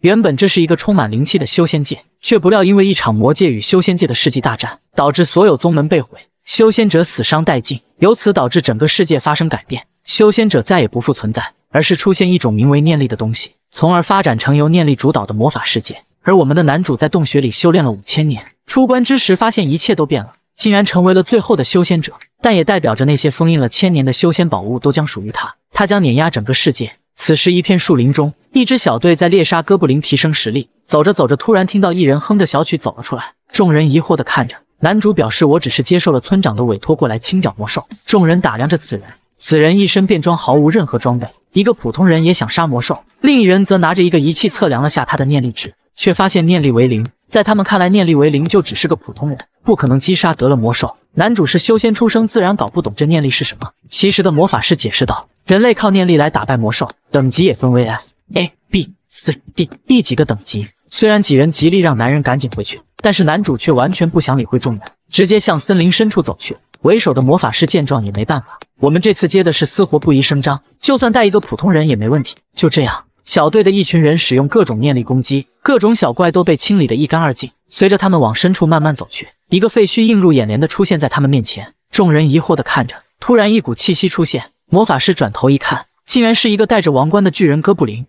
原本这是一个充满灵气的修仙界，却不料因为一场魔界与修仙界的世纪大战，导致所有宗门被毁，修仙者死伤殆尽，由此导致整个世界发生改变，修仙者再也不复存在，而是出现一种名为念力的东西，从而发展成由念力主导的魔法世界。而我们的男主在洞穴里修炼了五千年，出关之时发现一切都变了，竟然成为了最后的修仙者，但也代表着那些封印了千年的修仙宝物都将属于他，他将碾压整个世界。此时，一片树林中，一支小队在猎杀哥布林，提升实力。走着走着，突然听到一人哼着小曲走了出来，众人疑惑地看着男主，表示：“我只是接受了村长的委托，过来清剿魔兽。”众人打量着此人，此人一身便装，毫无任何装备，一个普通人也想杀魔兽？另一人则拿着一个仪器测量了下他的念力值，却发现念力为零。在他们看来，念力为零就只是个普通人，不可能击杀得了魔兽。男主是修仙出生，自然搞不懂这念力是什么。其实的魔法师解释道：“人类靠念力来打败魔兽，等级也分为 S、A、B、C、D、E 几个等级。”虽然几人极力让男人赶紧回去，但是男主却完全不想理会众人，直接向森林深处走去。为首的魔法师见状也没办法：“我们这次接的是私活，不宜声张，就算带一个普通人也没问题。”就这样。小队的一群人使用各种念力攻击，各种小怪都被清理得一干二净。随着他们往深处慢慢走去，一个废墟映入眼帘的出现在他们面前。众人疑惑地看着，突然一股气息出现，魔法师转头一看，竟然是一个戴着王冠的巨人哥布林。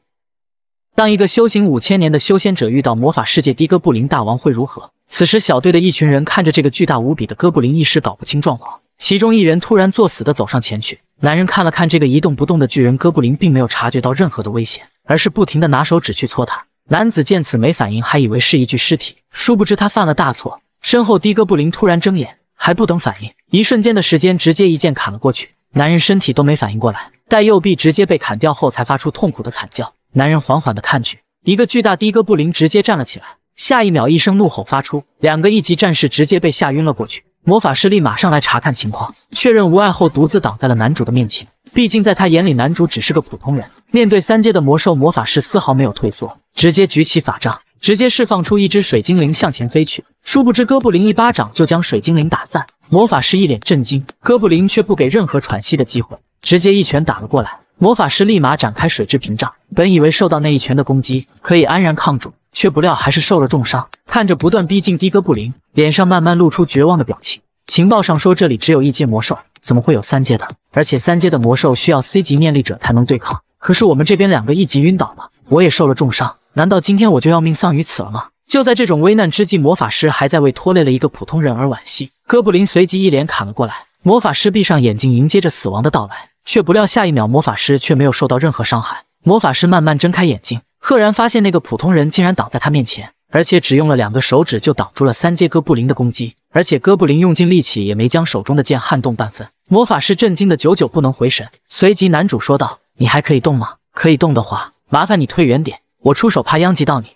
当一个修行五千年的修仙者遇到魔法世界的哥布林大王会如何？此时小队的一群人看着这个巨大无比的哥布林，一时搞不清状况。其中一人突然作死的走上前去，男人看了看这个一动不动的巨人哥布林，并没有察觉到任何的危险。而是不停的拿手指去搓他。男子见此没反应，还以为是一具尸体，殊不知他犯了大错。身后的哥布林突然睁眼，还不等反应，一瞬间的时间直接一剑砍了过去，男人身体都没反应过来，待右臂直接被砍掉后，才发出痛苦的惨叫。男人缓缓的看去，一个巨大的哥布林直接站了起来，下一秒一声怒吼发出，两个一级战士直接被吓晕了过去。魔法师立马上来查看情况，确认无碍后，独自挡在了男主的面前。毕竟在他眼里，男主只是个普通人。面对三阶的魔兽，魔法师丝毫没有退缩，直接举起法杖，直接释放出一只水精灵向前飞去。殊不知哥布林一巴掌就将水精灵打散。魔法师一脸震惊，哥布林却不给任何喘息的机会，直接一拳打了过来。魔法师立马展开水之屏障，本以为受到那一拳的攻击可以安然抗住。却不料还是受了重伤，看着不断逼近的哥布林，脸上慢慢露出绝望的表情。情报上说这里只有一阶魔兽，怎么会有三阶的？而且三阶的魔兽需要 C 级念力者才能对抗。可是我们这边两个一级晕倒了，我也受了重伤，难道今天我就要命丧于此了吗？就在这种危难之际，魔法师还在为拖累了一个普通人而惋惜。哥布林随即一脸砍了过来，魔法师闭上眼睛迎接着死亡的到来。却不料下一秒，魔法师却没有受到任何伤害。魔法师慢慢睁开眼睛。赫然发现那个普通人竟然挡在他面前，而且只用了两个手指就挡住了三阶哥布林的攻击，而且哥布林用尽力气也没将手中的剑撼动半分。魔法师震惊的久久不能回神，随即男主说道：“你还可以动吗？可以动的话，麻烦你退远点，我出手怕殃及到你。”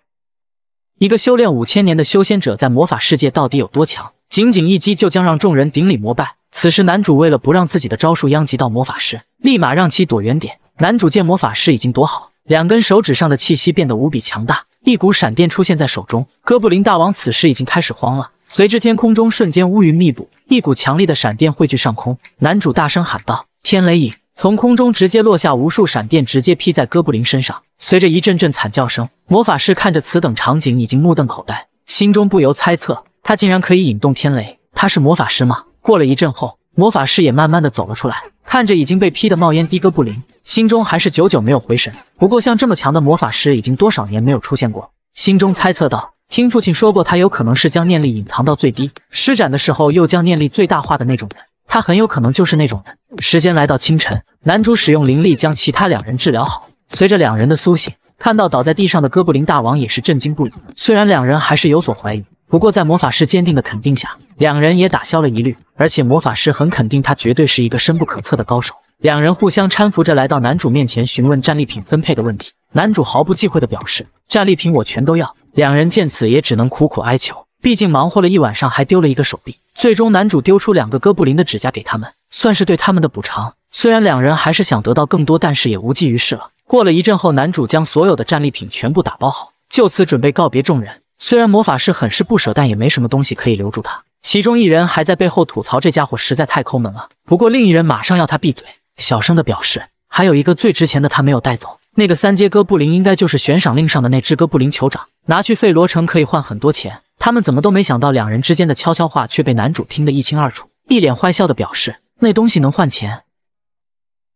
一个修炼五千年的修仙者在魔法世界到底有多强？仅仅一击就将让众人顶礼膜拜。此时男主为了不让自己的招数殃及到魔法师，立马让其躲远点。男主见魔法师已经躲好。两根手指上的气息变得无比强大，一股闪电出现在手中。哥布林大王此时已经开始慌了，随之天空中瞬间乌云密布，一股强力的闪电汇聚上空。男主大声喊道：“天雷引！”从空中直接落下无数闪电，直接劈在哥布林身上。随着一阵阵惨叫声，魔法师看着此等场景已经目瞪口呆，心中不由猜测：他竟然可以引动天雷？他是魔法师吗？过了一阵后，魔法师也慢慢的走了出来。看着已经被劈得冒烟的哥布林，心中还是久久没有回神。不过像这么强的魔法师，已经多少年没有出现过。心中猜测道：听父亲说过，他有可能是将念力隐藏到最低，施展的时候又将念力最大化的那种人。他很有可能就是那种人。时间来到清晨，男主使用灵力将其他两人治疗好。随着两人的苏醒，看到倒在地上的哥布林大王也是震惊不已。虽然两人还是有所怀疑。不过，在魔法师坚定的肯定下，两人也打消了疑虑。而且魔法师很肯定，他绝对是一个深不可测的高手。两人互相搀扶着来到男主面前，询问战利品分配的问题。男主毫不忌讳的表示：“战利品我全都要。”两人见此，也只能苦苦哀求。毕竟忙活了一晚上，还丢了一个手臂。最终，男主丢出两个哥布林的指甲给他们，算是对他们的补偿。虽然两人还是想得到更多，但是也无济于事了。过了一阵后，男主将所有的战利品全部打包好，就此准备告别众人。虽然魔法师很是不舍，但也没什么东西可以留住他。其中一人还在背后吐槽这家伙实在太抠门了。不过另一人马上要他闭嘴，小声的表示还有一个最值钱的他没有带走。那个三阶哥布林应该就是悬赏令上的那只哥布林酋长，拿去费罗城可以换很多钱。他们怎么都没想到，两人之间的悄悄话却被男主听得一清二楚，一脸坏笑的表示那东西能换钱。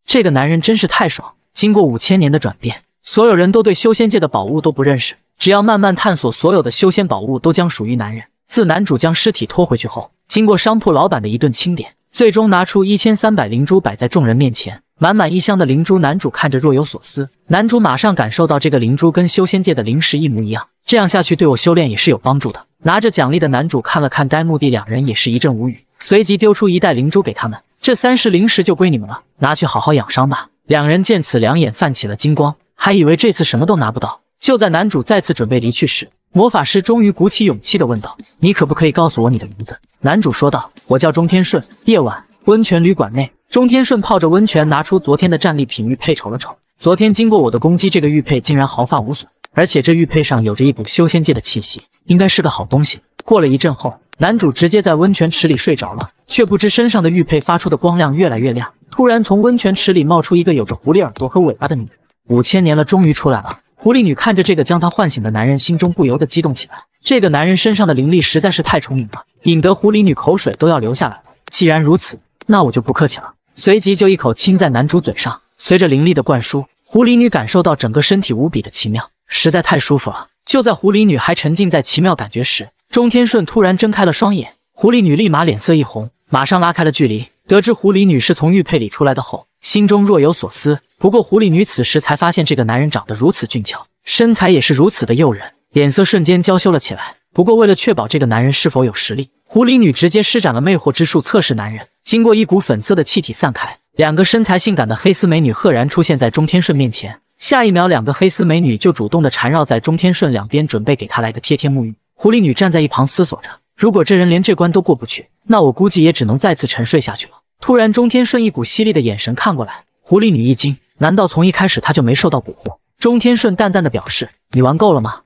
这个男人真是太爽。经过五千年的转变，所有人都对修仙界的宝物都不认识。只要慢慢探索，所有的修仙宝物都将属于男人。自男主将尸体拖回去后，经过商铺老板的一顿清点，最终拿出一千三百灵珠摆在众人面前。满满一箱的灵珠，男主看着若有所思。男主马上感受到这个灵珠跟修仙界的灵石一模一样，这样下去对我修炼也是有帮助的。拿着奖励的男主看了看呆木地两人，也是一阵无语，随即丢出一袋灵珠给他们。这三十灵石就归你们了，拿去好好养伤吧。两人见此，两眼泛起了金光，还以为这次什么都拿不到。就在男主再次准备离去时，魔法师终于鼓起勇气的问道：“你可不可以告诉我你的名字？”男主说道：“我叫钟天顺。”夜晚，温泉旅馆内，钟天顺泡着温泉，拿出昨天的战利品玉佩瞅了瞅。昨天经过我的攻击，这个玉佩竟然毫发无损，而且这玉佩上有着一股修仙界的气息，应该是个好东西。过了一阵后，男主直接在温泉池里睡着了，却不知身上的玉佩发出的光亮越来越亮。突然，从温泉池里冒出一个有着狐狸耳朵和尾巴的女人。五千年了，终于出来了。狐狸女看着这个将她唤醒的男人，心中不由得激动起来。这个男人身上的灵力实在是太充盈了，引得狐狸女口水都要流下来了。既然如此，那我就不客气了。随即就一口亲在男主嘴上。随着灵力的灌输，狐狸女感受到整个身体无比的奇妙，实在太舒服了。就在狐狸女还沉浸在奇妙感觉时，钟天顺突然睁开了双眼，狐狸女立马脸色一红，马上拉开了距离。得知狐狸女是从玉佩里出来的后，心中若有所思，不过狐狸女此时才发现这个男人长得如此俊俏，身材也是如此的诱人，脸色瞬间娇羞了起来。不过为了确保这个男人是否有实力，狐狸女直接施展了魅惑之术测试男人。经过一股粉色的气体散开，两个身材性感的黑丝美女赫然出现在钟天顺面前。下一秒，两个黑丝美女就主动的缠绕在钟天顺两边，准备给他来个贴贴沐浴。狐狸女站在一旁思索着，如果这人连这关都过不去，那我估计也只能再次沉睡下去了。突然，钟天顺一股犀利的眼神看过来，狐狸女一惊，难道从一开始她就没受到蛊惑？钟天顺淡淡的表示，你玩够了吗？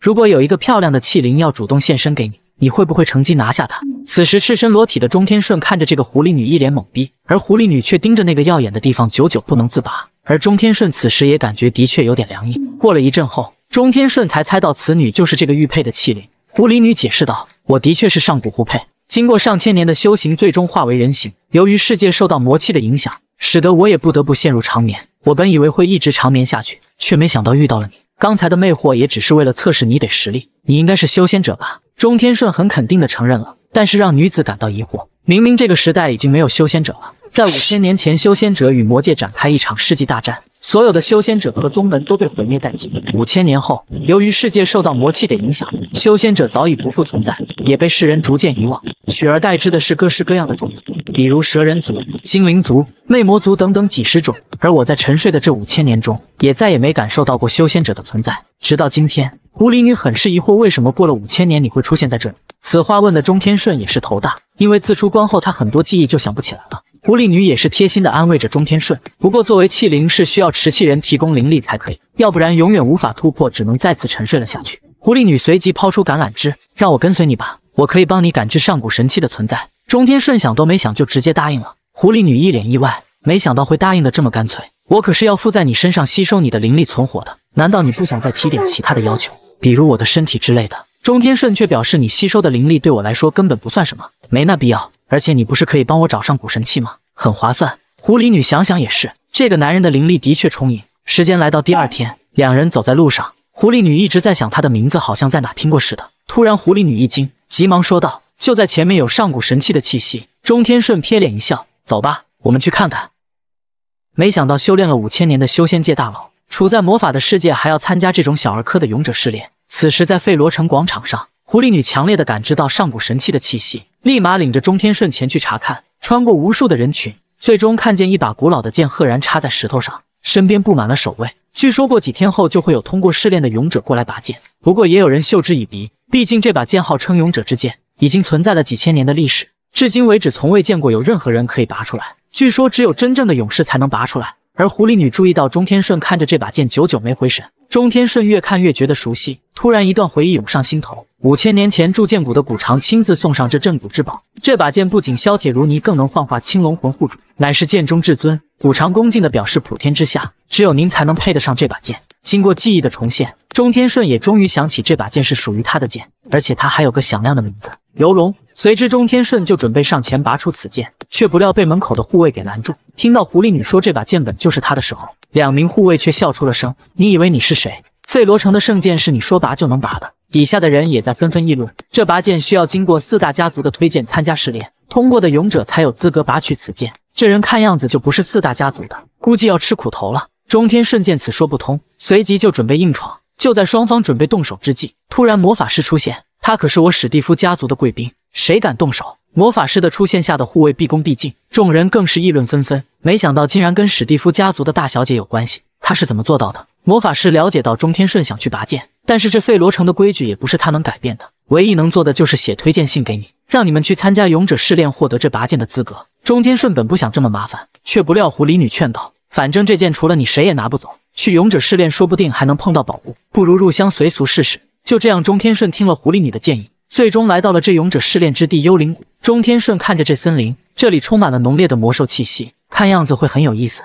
如果有一个漂亮的器灵要主动献身给你，你会不会趁机拿下她？此时赤身裸体的钟天顺看着这个狐狸女一脸懵逼，而狐狸女却盯着那个耀眼的地方久久不能自拔。而钟天顺此时也感觉的确有点凉意。过了一阵后，钟天顺才猜到此女就是这个玉佩的器灵。狐狸女解释道，我的确是上古狐佩。经过上千年的修行，最终化为人形。由于世界受到魔气的影响，使得我也不得不陷入长眠。我本以为会一直长眠下去，却没想到遇到了你。刚才的魅惑也只是为了测试你得实力。你应该是修仙者吧？钟天顺很肯定的承认了，但是让女子感到疑惑。明明这个时代已经没有修仙者了，在五千年前，修仙者与魔界展开一场世纪大战。所有的修仙者和宗门都被毁灭殆尽。五千年后，由于世界受到魔气的影响，修仙者早已不复存在，也被世人逐渐遗忘。取而代之的是各式各样的种族，比如蛇人族、精灵族、魅魔族等等几十种。而我在沉睡的这五千年中，也再也没感受到过修仙者的存在。直到今天，狐狸女很是疑惑，为什么过了五千年你会出现在这里？此话问的钟天顺也是头大，因为自出关后，他很多记忆就想不起来了。狐狸女也是贴心的安慰着钟天顺，不过作为器灵是需要持器人提供灵力才可以，要不然永远无法突破，只能再次沉睡了下去。狐狸女随即抛出橄榄枝，让我跟随你吧，我可以帮你感知上古神器的存在。钟天顺想都没想就直接答应了。狐狸女一脸意外，没想到会答应的这么干脆。我可是要附在你身上吸收你的灵力存活的，难道你不想再提点其他的要求，比如我的身体之类的？钟天顺却表示你吸收的灵力对我来说根本不算什么，没那必要。而且你不是可以帮我找上古神器吗？很划算。狐狸女想想也是，这个男人的灵力的确充盈。时间来到第二天，两人走在路上，狐狸女一直在想他的名字，好像在哪听过似的。突然，狐狸女一惊，急忙说道：“就在前面有上古神器的气息。”钟天顺瞥脸一笑：“走吧，我们去看看。”没想到修炼了五千年的修仙界大佬，处在魔法的世界，还要参加这种小儿科的勇者试炼。此时在费罗城广场上，狐狸女强烈的感知到上古神器的气息，立马领着钟天顺前去查看。穿过无数的人群，最终看见一把古老的剑赫然插在石头上，身边布满了守卫。据说过几天后就会有通过试炼的勇者过来拔剑，不过也有人嗤之以鼻。毕竟这把剑号称勇者之剑，已经存在了几千年的历史，至今为止从未见过有任何人可以拔出来。据说只有真正的勇士才能拔出来。而狐狸女注意到钟天顺看着这把剑，久久没回神。钟天顺越看越觉得熟悉，突然一段回忆涌上心头。五千年前，铸剑谷的谷长亲自送上这镇谷之宝，这把剑不仅削铁如泥，更能幻化青龙魂护主，乃是剑中至尊。谷长恭敬的表示，普天之下，只有您才能配得上这把剑。经过记忆的重现，钟天顺也终于想起，这把剑是属于他的剑，而且他还有个响亮的名字——游龙。随之钟天顺就准备上前拔出此剑，却不料被门口的护卫给拦住。听到狐狸女说这把剑本就是他的时候，两名护卫却笑出了声。你以为你是谁？费罗城的圣剑是你说拔就能拔的？底下的人也在纷纷议论，这拔剑需要经过四大家族的推荐，参加试炼通过的勇者才有资格拔取此剑。这人看样子就不是四大家族的，估计要吃苦头了。钟天顺见此说不通，随即就准备硬闯。就在双方准备动手之际，突然魔法师出现，他可是我史蒂夫家族的贵宾。谁敢动手？魔法师的出现吓得护卫毕恭毕敬，众人更是议论纷纷。没想到竟然跟史蒂夫家族的大小姐有关系，他是怎么做到的？魔法师了解到钟天顺想去拔剑，但是这费罗城的规矩也不是他能改变的，唯一能做的就是写推荐信给你，让你们去参加勇者试炼，获得这拔剑的资格。钟天顺本不想这么麻烦，却不料狐狸女劝道：“反正这剑除了你谁也拿不走，去勇者试炼说不定还能碰到宝物，不如入乡随俗试试。”就这样，钟天顺听了狐狸女的建议。最终来到了这勇者试炼之地幽灵谷。钟天顺看着这森林，这里充满了浓烈的魔兽气息，看样子会很有意思。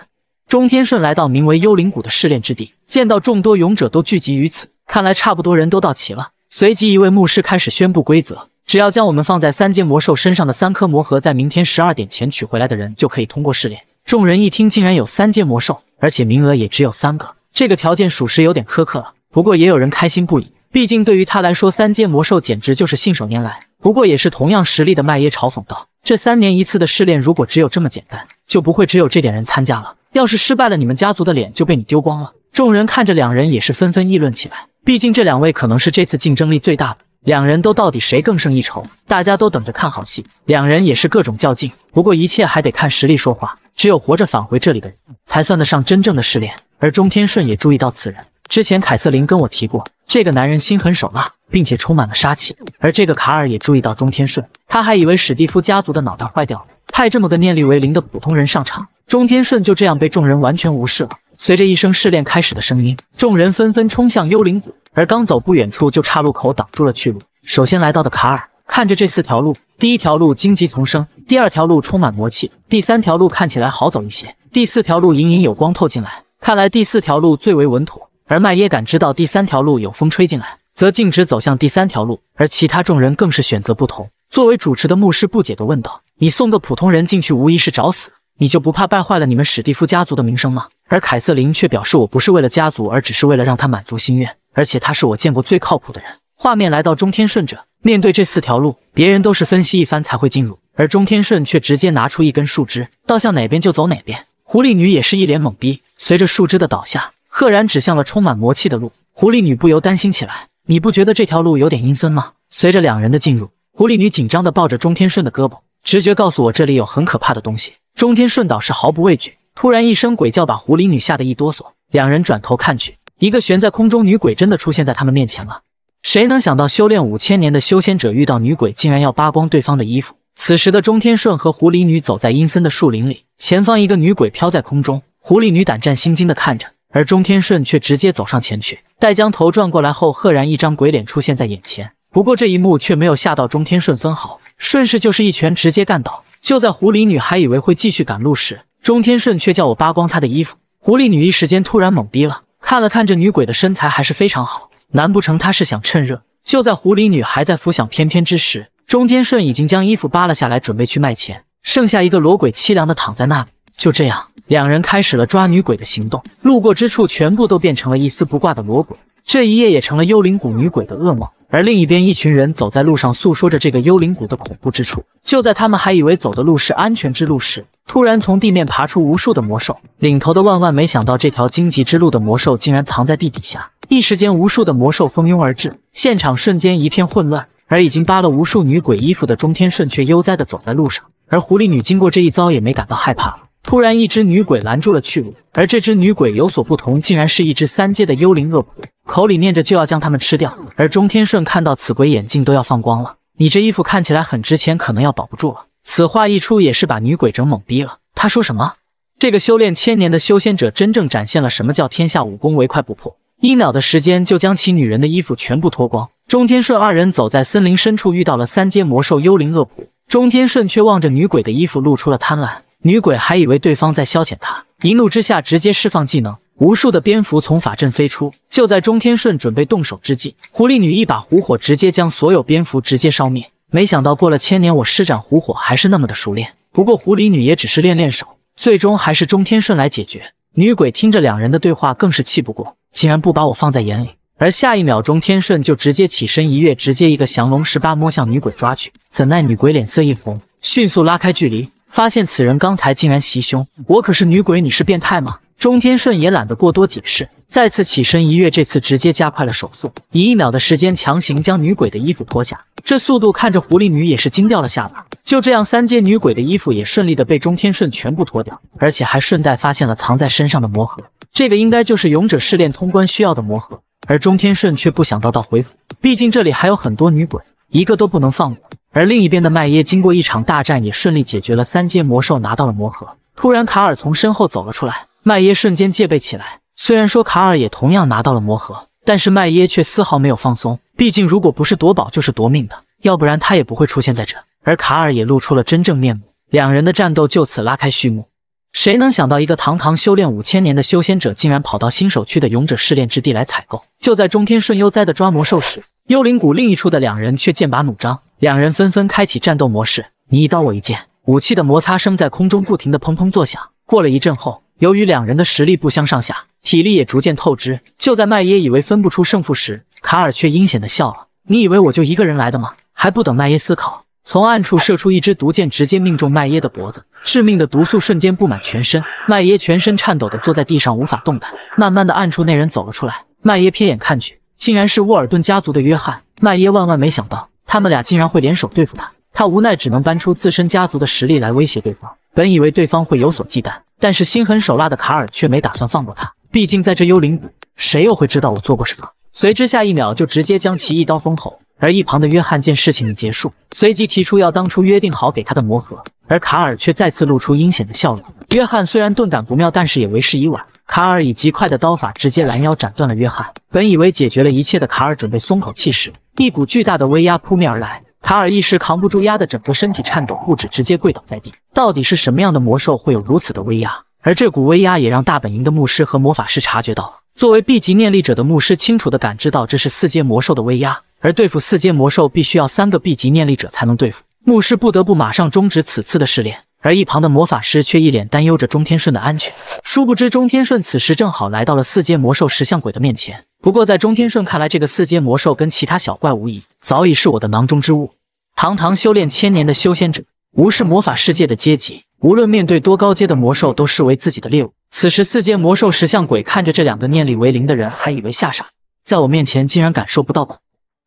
钟天顺来到名为幽灵谷的试炼之地，见到众多勇者都聚集于此，看来差不多人都到齐了。随即，一位牧师开始宣布规则：只要将我们放在三阶魔兽身上的三颗魔核，在明天十二点前取回来的人就可以通过试炼。众人一听，竟然有三阶魔兽，而且名额也只有三个，这个条件属实有点苛刻了。不过也有人开心不已。毕竟对于他来说，三阶魔兽简直就是信手拈来。不过也是同样实力的麦耶嘲讽道：“这三年一次的试炼，如果只有这么简单，就不会只有这点人参加了。要是失败了，你们家族的脸就被你丢光了。”众人看着两人，也是纷纷议论起来。毕竟这两位可能是这次竞争力最大的，两人都到底谁更胜一筹，大家都等着看好戏。两人也是各种较劲，不过一切还得看实力说话。只有活着返回这里的，人，才算得上真正的试炼。而钟天顺也注意到此人。之前凯瑟琳跟我提过，这个男人心狠手辣，并且充满了杀气。而这个卡尔也注意到钟天顺，他还以为史蒂夫家族的脑袋坏掉了，派这么个念力为零的普通人上场，钟天顺就这样被众人完全无视了。随着一声试炼开始的声音，众人纷纷冲向幽灵谷。而刚走不远处就岔路口挡住了去路。首先来到的卡尔看着这四条路，第一条路荆棘丛生，第二条路充满魔气，第三条路看起来好走一些，第四条路隐隐有光透进来，看来第四条路最为稳妥。而麦耶感知到第三条路有风吹进来，则径直走向第三条路，而其他众人更是选择不同。作为主持的牧师不解的问道：“你送个普通人进去，无疑是找死，你就不怕败坏了你们史蒂夫家族的名声吗？”而凯瑟琳却表示：“我不是为了家族，而只是为了让他满足心愿，而且他是我见过最靠谱的人。”画面来到钟天顺者，面对这四条路，别人都是分析一番才会进入，而钟天顺却直接拿出一根树枝，倒向哪边就走哪边。狐狸女也是一脸懵逼，随着树枝的倒下。赫然指向了充满魔气的路，狐狸女不由担心起来：“你不觉得这条路有点阴森吗？”随着两人的进入，狐狸女紧张地抱着钟天顺的胳膊，直觉告诉我这里有很可怕的东西。钟天顺倒是毫不畏惧。突然一声鬼叫把狐狸女吓得一哆嗦，两人转头看去，一个悬在空中女鬼真的出现在他们面前了。谁能想到修炼五千年的修仙者遇到女鬼，竟然要扒光对方的衣服？此时的钟天顺和狐狸女走在阴森的树林里，前方一个女鬼飘在空中，狐狸女胆战心惊地看着。而钟天顺却直接走上前去，待将头转过来后，赫然一张鬼脸出现在眼前。不过这一幕却没有吓到钟天顺分毫，顺势就是一拳直接干倒。就在狐狸女还以为会继续赶路时，钟天顺却叫我扒光她的衣服。狐狸女一时间突然懵逼了，看了看这女鬼的身材，还是非常好，难不成她是想趁热？就在狐狸女还在浮想翩翩之时，钟天顺已经将衣服扒了下来，准备去卖钱，剩下一个裸鬼凄凉的躺在那里。就这样，两人开始了抓女鬼的行动，路过之处全部都变成了一丝不挂的裸鬼。这一夜也成了幽灵谷女鬼的噩梦。而另一边，一群人走在路上，诉说着这个幽灵谷的恐怖之处。就在他们还以为走的路是安全之路时，突然从地面爬出无数的魔兽。领头的万万没想到，这条荆棘之路的魔兽竟然藏在地底下。一时间，无数的魔兽蜂拥而至，现场瞬间一片混乱。而已经扒了无数女鬼衣服的钟天顺却悠哉地走在路上。而狐狸女经过这一遭，也没感到害怕了。突然，一只女鬼拦住了去路，而这只女鬼有所不同，竟然是一只三阶的幽灵恶鬼，口里念着就要将他们吃掉。而钟天顺看到此鬼，眼睛都要放光了。你这衣服看起来很值钱，可能要保不住了。此话一出，也是把女鬼整懵逼了。他说什么？这个修炼千年的修仙者，真正展现了什么叫天下武功唯快不破，一秒的时间就将其女人的衣服全部脱光。钟天顺二人走在森林深处，遇到了三阶魔兽幽灵恶鬼。钟天顺却望着女鬼的衣服，露出了贪婪。女鬼还以为对方在消遣她，一怒之下直接释放技能，无数的蝙蝠从法阵飞出。就在钟天顺准备动手之际，狐狸女一把狐火直接将所有蝙蝠直接烧灭。没想到过了千年，我施展狐火还是那么的熟练。不过狐狸女也只是练练手，最终还是钟天顺来解决。女鬼听着两人的对话，更是气不过，竟然不把我放在眼里。而下一秒，钟天顺就直接起身一跃，直接一个降龙十八摸向女鬼抓去。怎奈女鬼脸色一红，迅速拉开距离。发现此人刚才竟然袭胸，我可是女鬼，你是变态吗？钟天顺也懒得过多解释，再次起身一跃，这次直接加快了手速，以一秒的时间强行将女鬼的衣服脱下。这速度看着狐狸女也是惊掉了下巴。就这样，三阶女鬼的衣服也顺利的被钟天顺全部脱掉，而且还顺带发现了藏在身上的魔盒。这个应该就是勇者试炼通关需要的魔盒。而钟天顺却不想得到回府，毕竟这里还有很多女鬼，一个都不能放过。而另一边的麦耶经过一场大战，也顺利解决了三阶魔兽，拿到了魔盒。突然，卡尔从身后走了出来，麦耶瞬间戒备起来。虽然说卡尔也同样拿到了魔盒，但是麦耶却丝毫没有放松。毕竟，如果不是夺宝，就是夺命的，要不然他也不会出现在这。而卡尔也露出了真正面目，两人的战斗就此拉开序幕。谁能想到，一个堂堂修炼五千年的修仙者，竟然跑到新手区的勇者试炼之地来采购？就在中天顺悠哉的抓魔兽时，幽灵谷另一处的两人却剑拔弩张。两人纷纷开启战斗模式，你一刀我一剑，武器的摩擦声在空中不停的砰砰作响。过了一阵后，由于两人的实力不相上下，体力也逐渐透支。就在麦耶以为分不出胜负时，卡尔却阴险的笑了：“你以为我就一个人来的吗？”还不等麦耶思考，从暗处射出一支毒箭，直接命中麦耶的脖子，致命的毒素瞬间布满全身。麦耶全身颤抖的坐在地上，无法动弹。慢慢的，暗处那人走了出来。麦耶瞥眼看去，竟然是沃尔顿家族的约翰。麦耶万万没想到。他们俩竟然会联手对付他，他无奈只能搬出自身家族的实力来威胁对方。本以为对方会有所忌惮，但是心狠手辣的卡尔却没打算放过他。毕竟在这幽灵谷，谁又会知道我做过什么？随之下一秒就直接将其一刀封喉。而一旁的约翰见事情已结束，随即提出要当初约定好给他的魔盒，而卡尔却再次露出阴险的笑容。约翰虽然顿感不妙，但是也为时已晚。卡尔以极快的刀法直接拦腰斩断了约翰。本以为解决了一切的卡尔，准备松口气时，一股巨大的威压扑面而来。卡尔一时扛不住压的整个身体颤抖不止，直接跪倒在地。到底是什么样的魔兽会有如此的威压？而这股威压也让大本营的牧师和魔法师察觉到了。作为 B 级念力者的牧师清楚地感知到，这是四阶魔兽的威压。而对付四阶魔兽，必须要三个 B 级念力者才能对付。牧师不得不马上终止此次的试炼。而一旁的魔法师却一脸担忧着钟天顺的安全。殊不知，钟天顺此时正好来到了四阶魔兽石像鬼的面前。不过，在钟天顺看来，这个四阶魔兽跟其他小怪无疑早已是我的囊中之物。堂堂修炼千年的修仙者，无视魔法世界的阶级，无论面对多高阶的魔兽，都视为自己的猎物。此时四阶魔兽石像鬼看着这两个念力为零的人，还以为吓傻，在我面前竟然感受不到恐怖。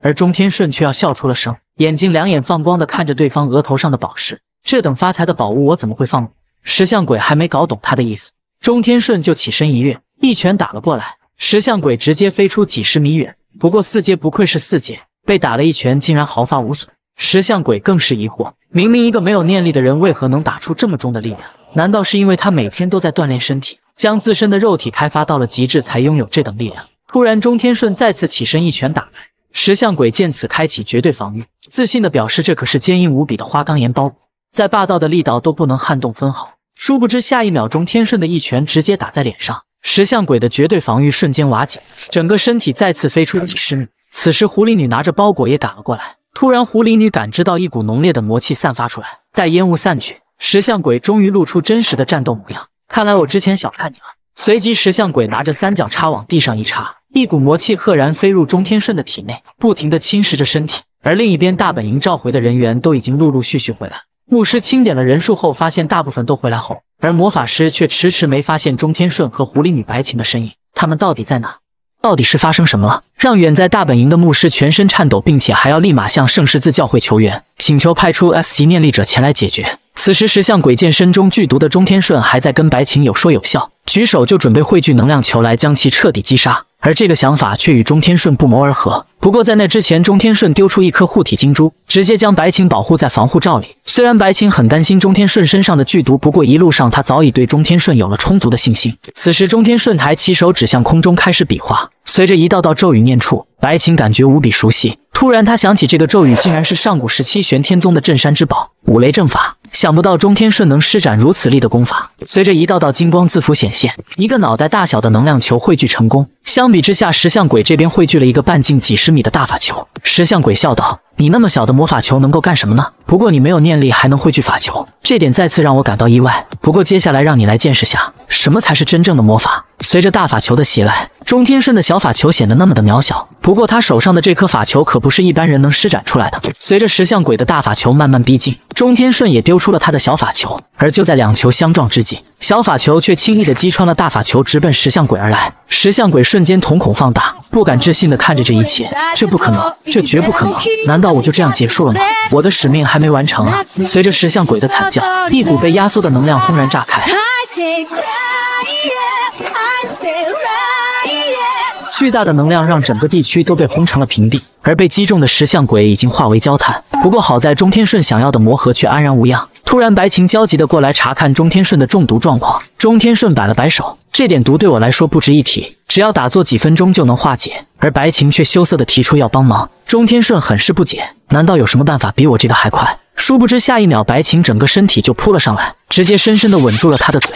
而钟天顺却要笑出了声，眼睛两眼放光的看着对方额头上的宝石，这等发财的宝物我怎么会放过？石像鬼还没搞懂他的意思，钟天顺就起身一跃，一拳打了过来，石像鬼直接飞出几十米远。不过四阶不愧是四阶，被打了一拳竟然毫发无损，石像鬼更是疑惑，明明一个没有念力的人，为何能打出这么重的力量？难道是因为他每天都在锻炼身体，将自身的肉体开发到了极致，才拥有这等力量？突然，钟天顺再次起身，一拳打来。石像鬼见此，开启绝对防御，自信的表示这可是坚硬无比的花岗岩包裹，在霸道的力道都不能撼动分毫。殊不知下一秒，钟天顺的一拳直接打在脸上，石像鬼的绝对防御瞬间瓦解，整个身体再次飞出几十米。此时，狐狸女拿着包裹也赶了过来。突然，狐狸女感知到一股浓烈的魔气散发出来，待烟雾散去。石像鬼终于露出真实的战斗模样，看来我之前小看你了。随即，石像鬼拿着三角叉往地上一插，一股魔气赫然飞入钟天顺的体内，不停的侵蚀着身体。而另一边，大本营召回的人员都已经陆陆续续回来。牧师清点了人数后，发现大部分都回来后，而魔法师却迟迟没发现钟天顺和狐狸女白琴的身影。他们到底在哪？到底是发生什么了？让远在大本营的牧师全身颤抖，并且还要立马向圣十字教会求援，请求派出 S 级念力者前来解决。此时，石像鬼剑身中剧毒的钟天顺还在跟白晴有说有笑，举手就准备汇聚能量球来将其彻底击杀。而这个想法却与钟天顺不谋而合。不过在那之前，钟天顺丢出一颗护体金珠，直接将白晴保护在防护罩里。虽然白晴很担心钟天顺身上的剧毒，不过一路上他早已对钟天顺有了充足的信心。此时，钟天顺抬起手指向空中，开始比划。随着一道道咒语念出，白晴感觉无比熟悉。突然，他想起这个咒语竟然是上古时期玄天宗的镇山之宝——五雷阵法。想不到钟天顺能施展如此力的功法，随着一道道金光字符显现，一个脑袋大小的能量球汇聚成功。相比之下，石像鬼这边汇聚了一个半径几十米的大法球。石像鬼笑道：“你那么小的魔法球能够干什么呢？不过你没有念力还能汇聚法球，这点再次让我感到意外。不过接下来让你来见识下。”什么才是真正的魔法？随着大法球的袭来，钟天顺的小法球显得那么的渺小。不过他手上的这颗法球可不是一般人能施展出来的。随着石像鬼的大法球慢慢逼近，钟天顺也丢出了他的小法球。而就在两球相撞之际，小法球却轻易的击穿了大法球，直奔石像鬼而来。石像鬼瞬间瞳孔放大，不敢置信的看着这一切。这不可能，这绝不可能！难道我就这样结束了吗？我的使命还没完成啊！随着石像鬼的惨叫，一股被压缩的能量轰然炸开。巨大的能量让整个地区都被轰成了平地，而被击中的石像鬼已经化为焦炭。不过好在钟天顺想要的魔盒却安然无恙。突然，白晴焦急地过来查看钟天顺的中毒状况。钟天顺摆了摆手，这点毒对我来说不值一提，只要打坐几分钟就能化解。而白晴却羞涩地提出要帮忙。钟天顺很是不解，难道有什么办法比我这个还快？殊不知下一秒，白晴整个身体就扑了上来，直接深深地吻住了他的嘴。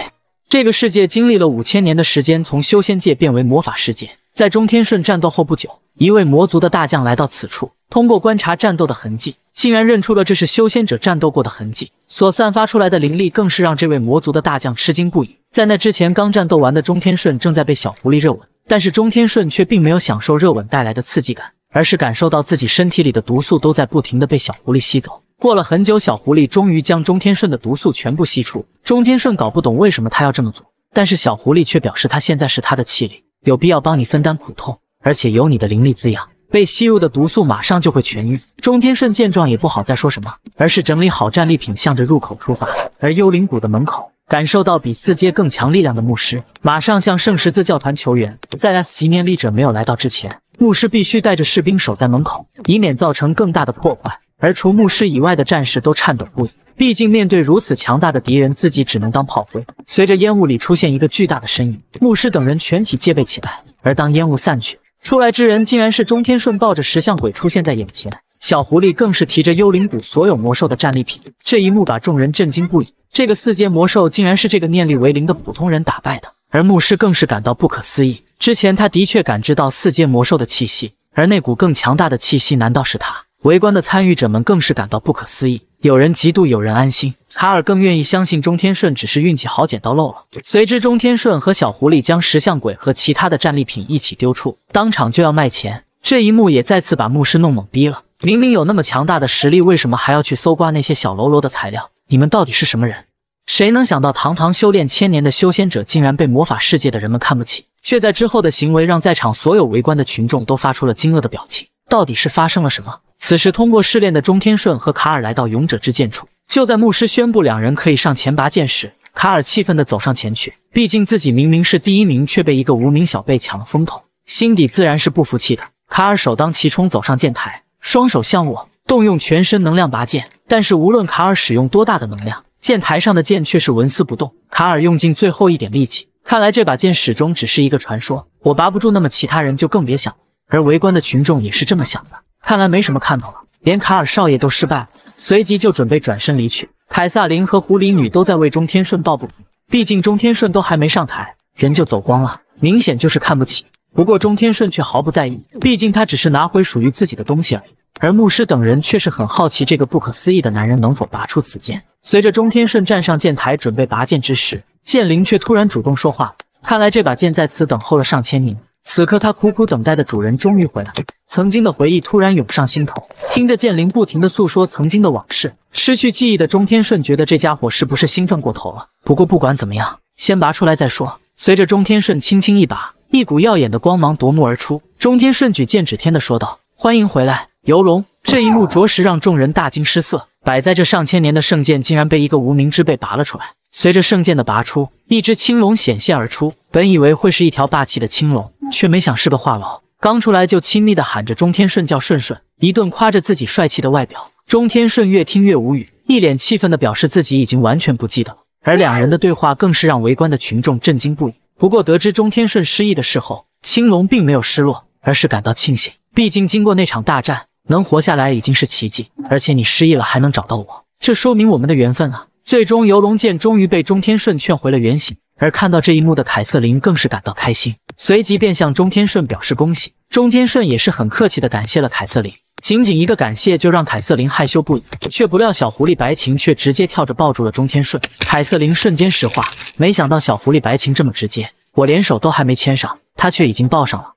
这个世界经历了五千年的时间，从修仙界变为魔法世界。在钟天顺战斗后不久，一位魔族的大将来到此处，通过观察战斗的痕迹，竟然认出了这是修仙者战斗过的痕迹。所散发出来的灵力，更是让这位魔族的大将吃惊不已。在那之前刚战斗完的钟天顺，正在被小狐狸热吻，但是钟天顺却并没有享受热吻带来的刺激感，而是感受到自己身体里的毒素都在不停的被小狐狸吸走。过了很久，小狐狸终于将钟天顺的毒素全部吸出。钟天顺搞不懂为什么他要这么做，但是小狐狸却表示他现在是他的气力，有必要帮你分担苦痛，而且有你的灵力滋养，被吸入的毒素马上就会痊愈。钟天顺见状也不好再说什么，而是整理好战利品，向着入口出发。而幽灵谷的门口，感受到比四阶更强力量的牧师，马上向圣十字教团求援。在 S 级念力者没有来到之前，牧师必须带着士兵守在门口，以免造成更大的破坏。而除牧师以外的战士都颤抖不已，毕竟面对如此强大的敌人，自己只能当炮灰。随着烟雾里出现一个巨大的身影，牧师等人全体戒备起来。而当烟雾散去，出来之人竟然是钟天顺，抱着石像鬼出现在眼前。小狐狸更是提着幽灵谷所有魔兽的战利品。这一幕把众人震惊不已。这个四阶魔兽竟然是这个念力为零的普通人打败的，而牧师更是感到不可思议。之前他的确感知到四阶魔兽的气息，而那股更强大的气息，难道是他？围观的参与者们更是感到不可思议，有人嫉妒，有人安心。卡尔更愿意相信钟天顺只是运气好捡到漏了。随之，钟天顺和小狐狸将石像鬼和其他的战利品一起丢出，当场就要卖钱。这一幕也再次把牧师弄懵逼了。明明有那么强大的实力，为什么还要去搜刮那些小喽啰的材料？你们到底是什么人？谁能想到，堂堂修炼千年的修仙者，竟然被魔法世界的人们看不起？却在之后的行为，让在场所有围观的群众都发出了惊愕的表情。到底是发生了什么？此时，通过试炼的钟天顺和卡尔来到勇者之剑处。就在牧师宣布两人可以上前拔剑时，卡尔气愤地走上前去。毕竟自己明明是第一名，却被一个无名小辈抢了风头，心底自然是不服气的。卡尔首当其冲走上剑台，双手向我动用全身能量拔剑。但是无论卡尔使用多大的能量，剑台上的剑却是纹丝不动。卡尔用尽最后一点力气，看来这把剑始终只是一个传说，我拔不住，那么其他人就更别想。而围观的群众也是这么想的，看来没什么看头了，连卡尔少爷都失败了，随即就准备转身离去。凯撒琳和狐狸女都在为钟天顺抱不平，毕竟钟天顺都还没上台，人就走光了，明显就是看不起。不过钟天顺却毫不在意，毕竟他只是拿回属于自己的东西而已。而牧师等人却是很好奇这个不可思议的男人能否拔出此剑。随着钟天顺站上剑台准备拔剑之时，剑灵却突然主动说话，看来这把剑在此等候了上千年。此刻，他苦苦等待的主人终于回来，曾经的回忆突然涌上心头。听着剑灵不停的诉说曾经的往事，失去记忆的钟天顺觉得这家伙是不是兴奋过头了？不过不管怎么样，先拔出来再说。随着钟天顺轻轻一拔，一股耀眼的光芒夺目而出。钟天顺举剑指天的说道：“欢迎回来，游龙。”这一幕着实让众人大惊失色，摆在这上千年的圣剑竟然被一个无名之辈拔了出来。随着圣剑的拔出，一只青龙显现而出。本以为会是一条霸气的青龙，却没想是个话痨，刚出来就亲昵的喊着钟天顺叫顺顺，一顿夸着自己帅气的外表。钟天顺越听越无语，一脸气愤的表示自己已经完全不记得了。而两人的对话更是让围观的群众震惊不已。不过得知钟天顺失忆的事后，青龙并没有失落，而是感到庆幸。毕竟经过那场大战，能活下来已经是奇迹。而且你失忆了还能找到我，这说明我们的缘分啊！最终，游龙剑终于被钟天顺劝回了原形，而看到这一幕的凯瑟琳更是感到开心，随即便向钟天顺表示恭喜。钟天顺也是很客气的感谢了凯瑟琳，仅仅一个感谢就让凯瑟琳害羞不已，却不料小狐狸白晴却直接跳着抱住了钟天顺，凯瑟琳瞬间石化，没想到小狐狸白晴这么直接，我连手都还没牵上，他却已经抱上了。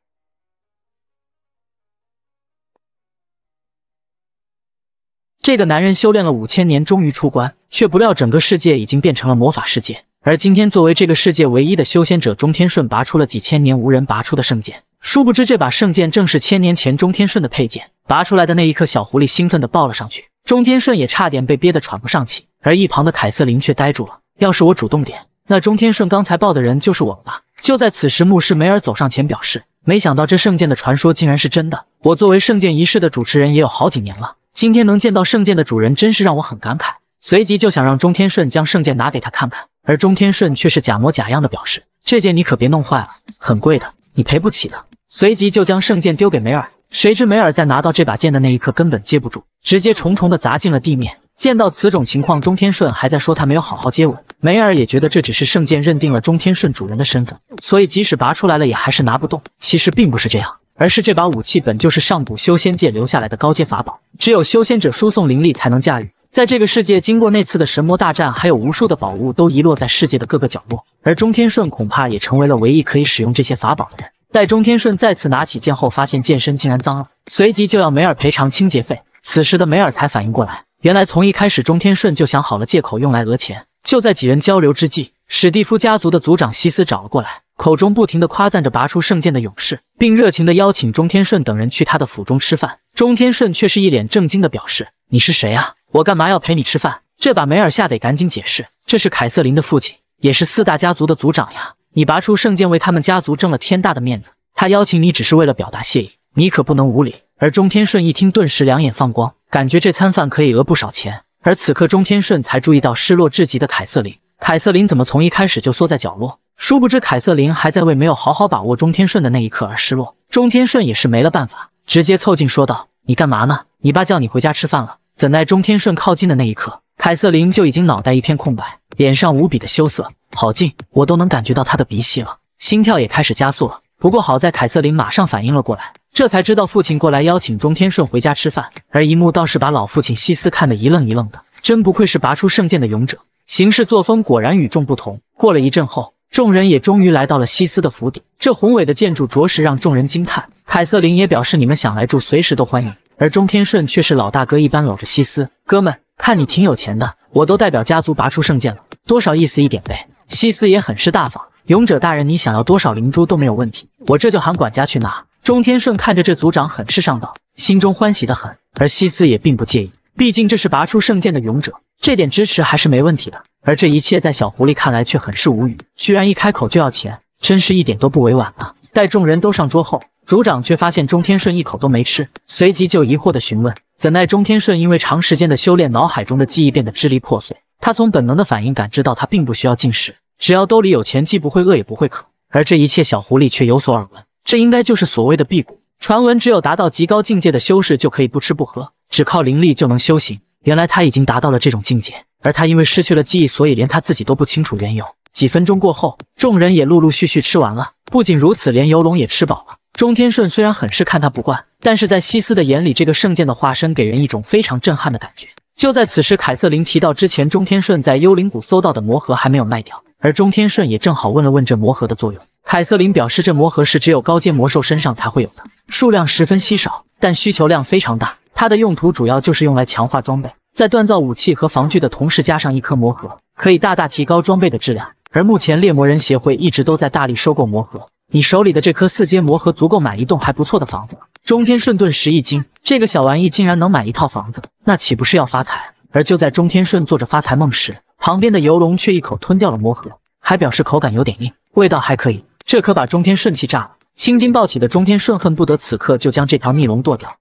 这个男人修炼了五千年，终于出关，却不料整个世界已经变成了魔法世界。而今天，作为这个世界唯一的修仙者，钟天顺拔出了几千年无人拔出的圣剑。殊不知，这把圣剑正是千年前钟天顺的佩剑。拔出来的那一刻，小狐狸兴奋的抱了上去，钟天顺也差点被憋得喘不上气。而一旁的凯瑟琳却呆住了。要是我主动点，那钟天顺刚才抱的人就是我吧？就在此时，牧师梅尔走上前表示，没想到这圣剑的传说竟然是真的。我作为圣剑仪式的主持人，也有好几年了。今天能见到圣剑的主人，真是让我很感慨。随即就想让钟天顺将圣剑拿给他看看，而钟天顺却是假模假样的表示：“这剑你可别弄坏了，很贵的，你赔不起的。”随即就将圣剑丢给梅尔。谁知梅尔在拿到这把剑的那一刻，根本接不住，直接重重的砸进了地面。见到此种情况，钟天顺还在说他没有好好接吻。梅尔也觉得这只是圣剑认定了钟天顺主人的身份，所以即使拔出来了，也还是拿不动。其实并不是这样。而是这把武器本就是上古修仙界留下来的高阶法宝，只有修仙者输送灵力才能驾驭。在这个世界，经过那次的神魔大战，还有无数的宝物都遗落在世界的各个角落，而钟天顺恐怕也成为了唯一可以使用这些法宝的人。待钟天顺再次拿起剑后，发现剑身竟然脏了，随即就要梅尔赔偿清洁费。此时的梅尔才反应过来，原来从一开始钟天顺就想好了借口用来讹钱。就在几人交流之际，史蒂夫家族的族长西斯找了过来。口中不停地夸赞着拔出圣剑的勇士，并热情地邀请钟天顺等人去他的府中吃饭。钟天顺却是一脸震惊地表示：“你是谁呀？我干嘛要陪你吃饭？”这把梅尔吓得赶紧解释：“这是凯瑟琳的父亲，也是四大家族的族长呀！你拔出圣剑为他们家族挣了天大的面子，他邀请你只是为了表达谢意，你可不能无礼。”而钟天顺一听，顿时两眼放光，感觉这餐饭可以讹不少钱。而此刻，钟天顺才注意到失落至极的凯瑟琳，凯瑟琳怎么从一开始就缩在角落？殊不知，凯瑟琳还在为没有好好把握钟天顺的那一刻而失落。钟天顺也是没了办法，直接凑近说道：“你干嘛呢？你爸叫你回家吃饭了。”怎奈钟天顺靠近的那一刻，凯瑟琳就已经脑袋一片空白，脸上无比的羞涩。好近，我都能感觉到他的鼻息了，心跳也开始加速了。不过好在凯瑟琳马上反应了过来，这才知道父亲过来邀请钟天顺回家吃饭。而一幕倒是把老父亲西斯看得一愣一愣的，真不愧是拔出圣剑的勇者，行事作风果然与众不同。过了一阵后。众人也终于来到了西斯的府邸，这宏伟的建筑着实让众人惊叹。凯瑟琳也表示，你们想来住，随时都欢迎。而钟天顺却是老大哥一般搂着西斯，哥们，看你挺有钱的，我都代表家族拔出圣剑了，多少意思一点呗？西斯也很是大方，勇者大人，你想要多少灵珠都没有问题，我这就喊管家去拿。钟天顺看着这族长，很是上道，心中欢喜的很。而西斯也并不介意。毕竟这是拔出圣剑的勇者，这点支持还是没问题的。而这一切在小狐狸看来却很是无语，居然一开口就要钱，真是一点都不委婉啊！待众人都上桌后，组长却发现钟天顺一口都没吃，随即就疑惑的询问。怎奈钟天顺因为长时间的修炼，脑海中的记忆变得支离破碎。他从本能的反应感知到，他并不需要进食，只要兜里有钱，既不会饿也不会渴。而这一切，小狐狸却有所耳闻，这应该就是所谓的辟谷。传闻只有达到极高境界的修士，就可以不吃不喝。只靠灵力就能修行，原来他已经达到了这种境界。而他因为失去了记忆，所以连他自己都不清楚缘由。几分钟过后，众人也陆陆续续吃完了。不仅如此，连游龙也吃饱了。钟天顺虽然很是看他不惯，但是在西斯的眼里，这个圣剑的化身给人一种非常震撼的感觉。就在此时，凯瑟琳提到之前钟天顺在幽灵谷搜到的魔盒还没有卖掉，而钟天顺也正好问了问这魔盒的作用。凯瑟琳表示，这魔盒是只有高阶魔兽身上才会有的，数量十分稀少，但需求量非常大。它的用途主要就是用来强化装备，在锻造武器和防具的同时，加上一颗魔核，可以大大提高装备的质量。而目前猎魔人协会一直都在大力收购魔核，你手里的这颗四阶魔核足够买一栋还不错的房子。中天顺顿时一惊，这个小玩意竟然能买一套房子，那岂不是要发财？而就在中天顺做着发财梦时，旁边的游龙却一口吞掉了魔核，还表示口感有点硬，味道还可以。这可把中天顺气炸了，青筋暴起的中天顺恨不得此刻就将这条逆龙剁掉。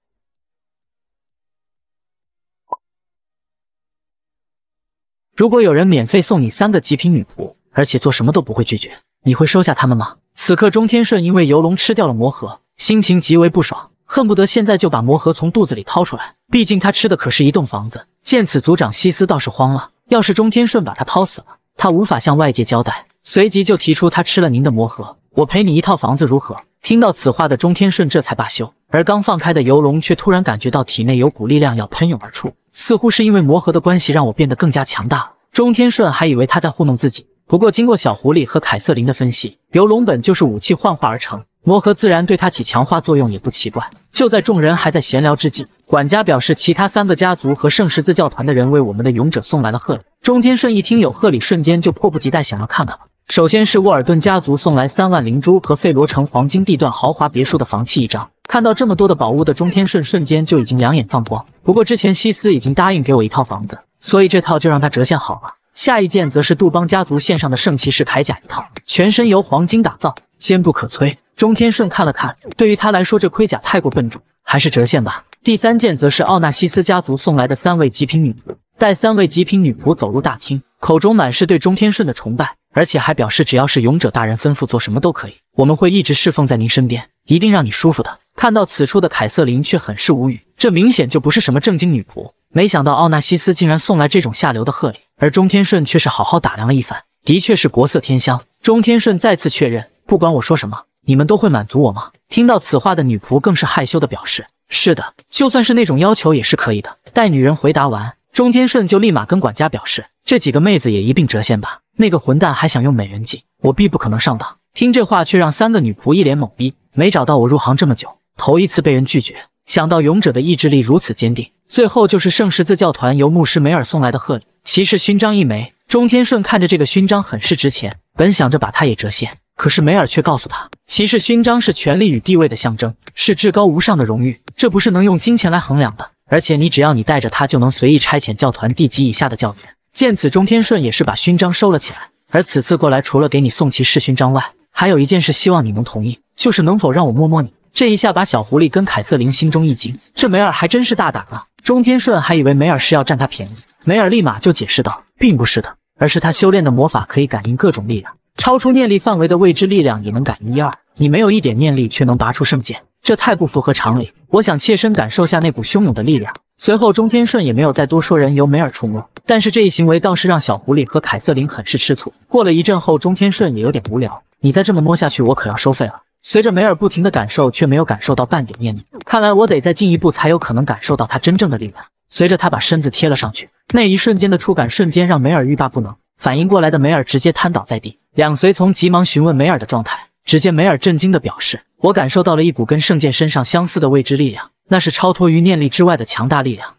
如果有人免费送你三个极品女仆，而且做什么都不会拒绝，你会收下他们吗？此刻钟天顺因为游龙吃掉了魔盒，心情极为不爽，恨不得现在就把魔盒从肚子里掏出来。毕竟他吃的可是一栋房子。见此，族长西斯倒是慌了，要是钟天顺把他掏死了，他无法向外界交代。随即就提出，他吃了您的魔盒，我赔你一套房子如何？听到此话的钟天顺这才罢休，而刚放开的游龙却突然感觉到体内有股力量要喷涌而出，似乎是因为魔盒的关系让我变得更加强大了。钟天顺还以为他在糊弄自己，不过经过小狐狸和凯瑟琳的分析，游龙本就是武器幻化而成，魔盒自然对他起强化作用也不奇怪。就在众人还在闲聊之际，管家表示其他三个家族和圣十字教团的人为我们的勇者送来了贺礼。钟天顺一听有贺礼，瞬间就迫不及待想要看看了。首先是沃尔顿家族送来三万灵珠和费罗城黄金地段豪华别墅的房契一张，看到这么多的宝物的钟天顺瞬间就已经两眼放光。不过之前西斯已经答应给我一套房子，所以这套就让他折现好了。下一件则是杜邦家族献上的圣骑士铠甲一套，全身由黄金打造，坚不可摧。钟天顺看了看，对于他来说这盔甲太过笨重，还是折现吧。第三件则是奥纳西斯家族送来的三位极品女带三位极品女仆走入大厅，口中满是对钟天顺的崇拜，而且还表示只要是勇者大人吩咐做什么都可以，我们会一直侍奉在您身边，一定让你舒服的。看到此处的凯瑟琳却很是无语，这明显就不是什么正经女仆。没想到奥纳西斯竟然送来这种下流的贺礼，而钟天顺却是好好打量了一番，的确是国色天香。钟天顺再次确认，不管我说什么，你们都会满足我吗？听到此话的女仆更是害羞的表示，是的，就算是那种要求也是可以的。待女人回答完。钟天顺就立马跟管家表示，这几个妹子也一并折现吧。那个混蛋还想用美人计，我必不可能上当。听这话，却让三个女仆一脸懵逼。没找到我入行这么久，头一次被人拒绝。想到勇者的意志力如此坚定，最后就是圣十字教团由牧师梅尔送来的贺礼，骑士勋章一枚。钟天顺看着这个勋章，很是值钱。本想着把它也折现，可是梅尔却告诉他，骑士勋章是权力与地位的象征，是至高无上的荣誉，这不是能用金钱来衡量的。而且你只要你带着他，就能随意差遣教团地级以下的教员。见此，钟天顺也是把勋章收了起来。而此次过来，除了给你送骑士勋章外，还有一件事，希望你能同意，就是能否让我摸摸你。这一下把小狐狸跟凯瑟琳心中一惊，这梅尔还真是大胆啊！钟天顺还以为梅尔是要占他便宜，梅尔立马就解释道，并不是的，而是他修炼的魔法可以感应各种力量，超出念力范围的未知力量也能感应一二。你没有一点念力却能拔出圣剑，这太不符合常理。我想切身感受下那股汹涌的力量。随后，钟天顺也没有再多说，人由梅尔触摸。但是这一行为倒是让小狐狸和凯瑟琳很是吃醋。过了一阵后，钟天顺也有点无聊：“你再这么摸下去，我可要收费了。”随着梅尔不停的感受，却没有感受到半点念力。看来我得再进一步，才有可能感受到他真正的力量。随着他把身子贴了上去，那一瞬间的触感瞬间让梅尔欲罢不能。反应过来的梅尔直接瘫倒在地。两随从急忙询问梅尔的状态。只见梅尔震惊的表示：“我感受到了一股跟圣剑身上相似的未知力量，那是超脱于念力之外的强大力量。”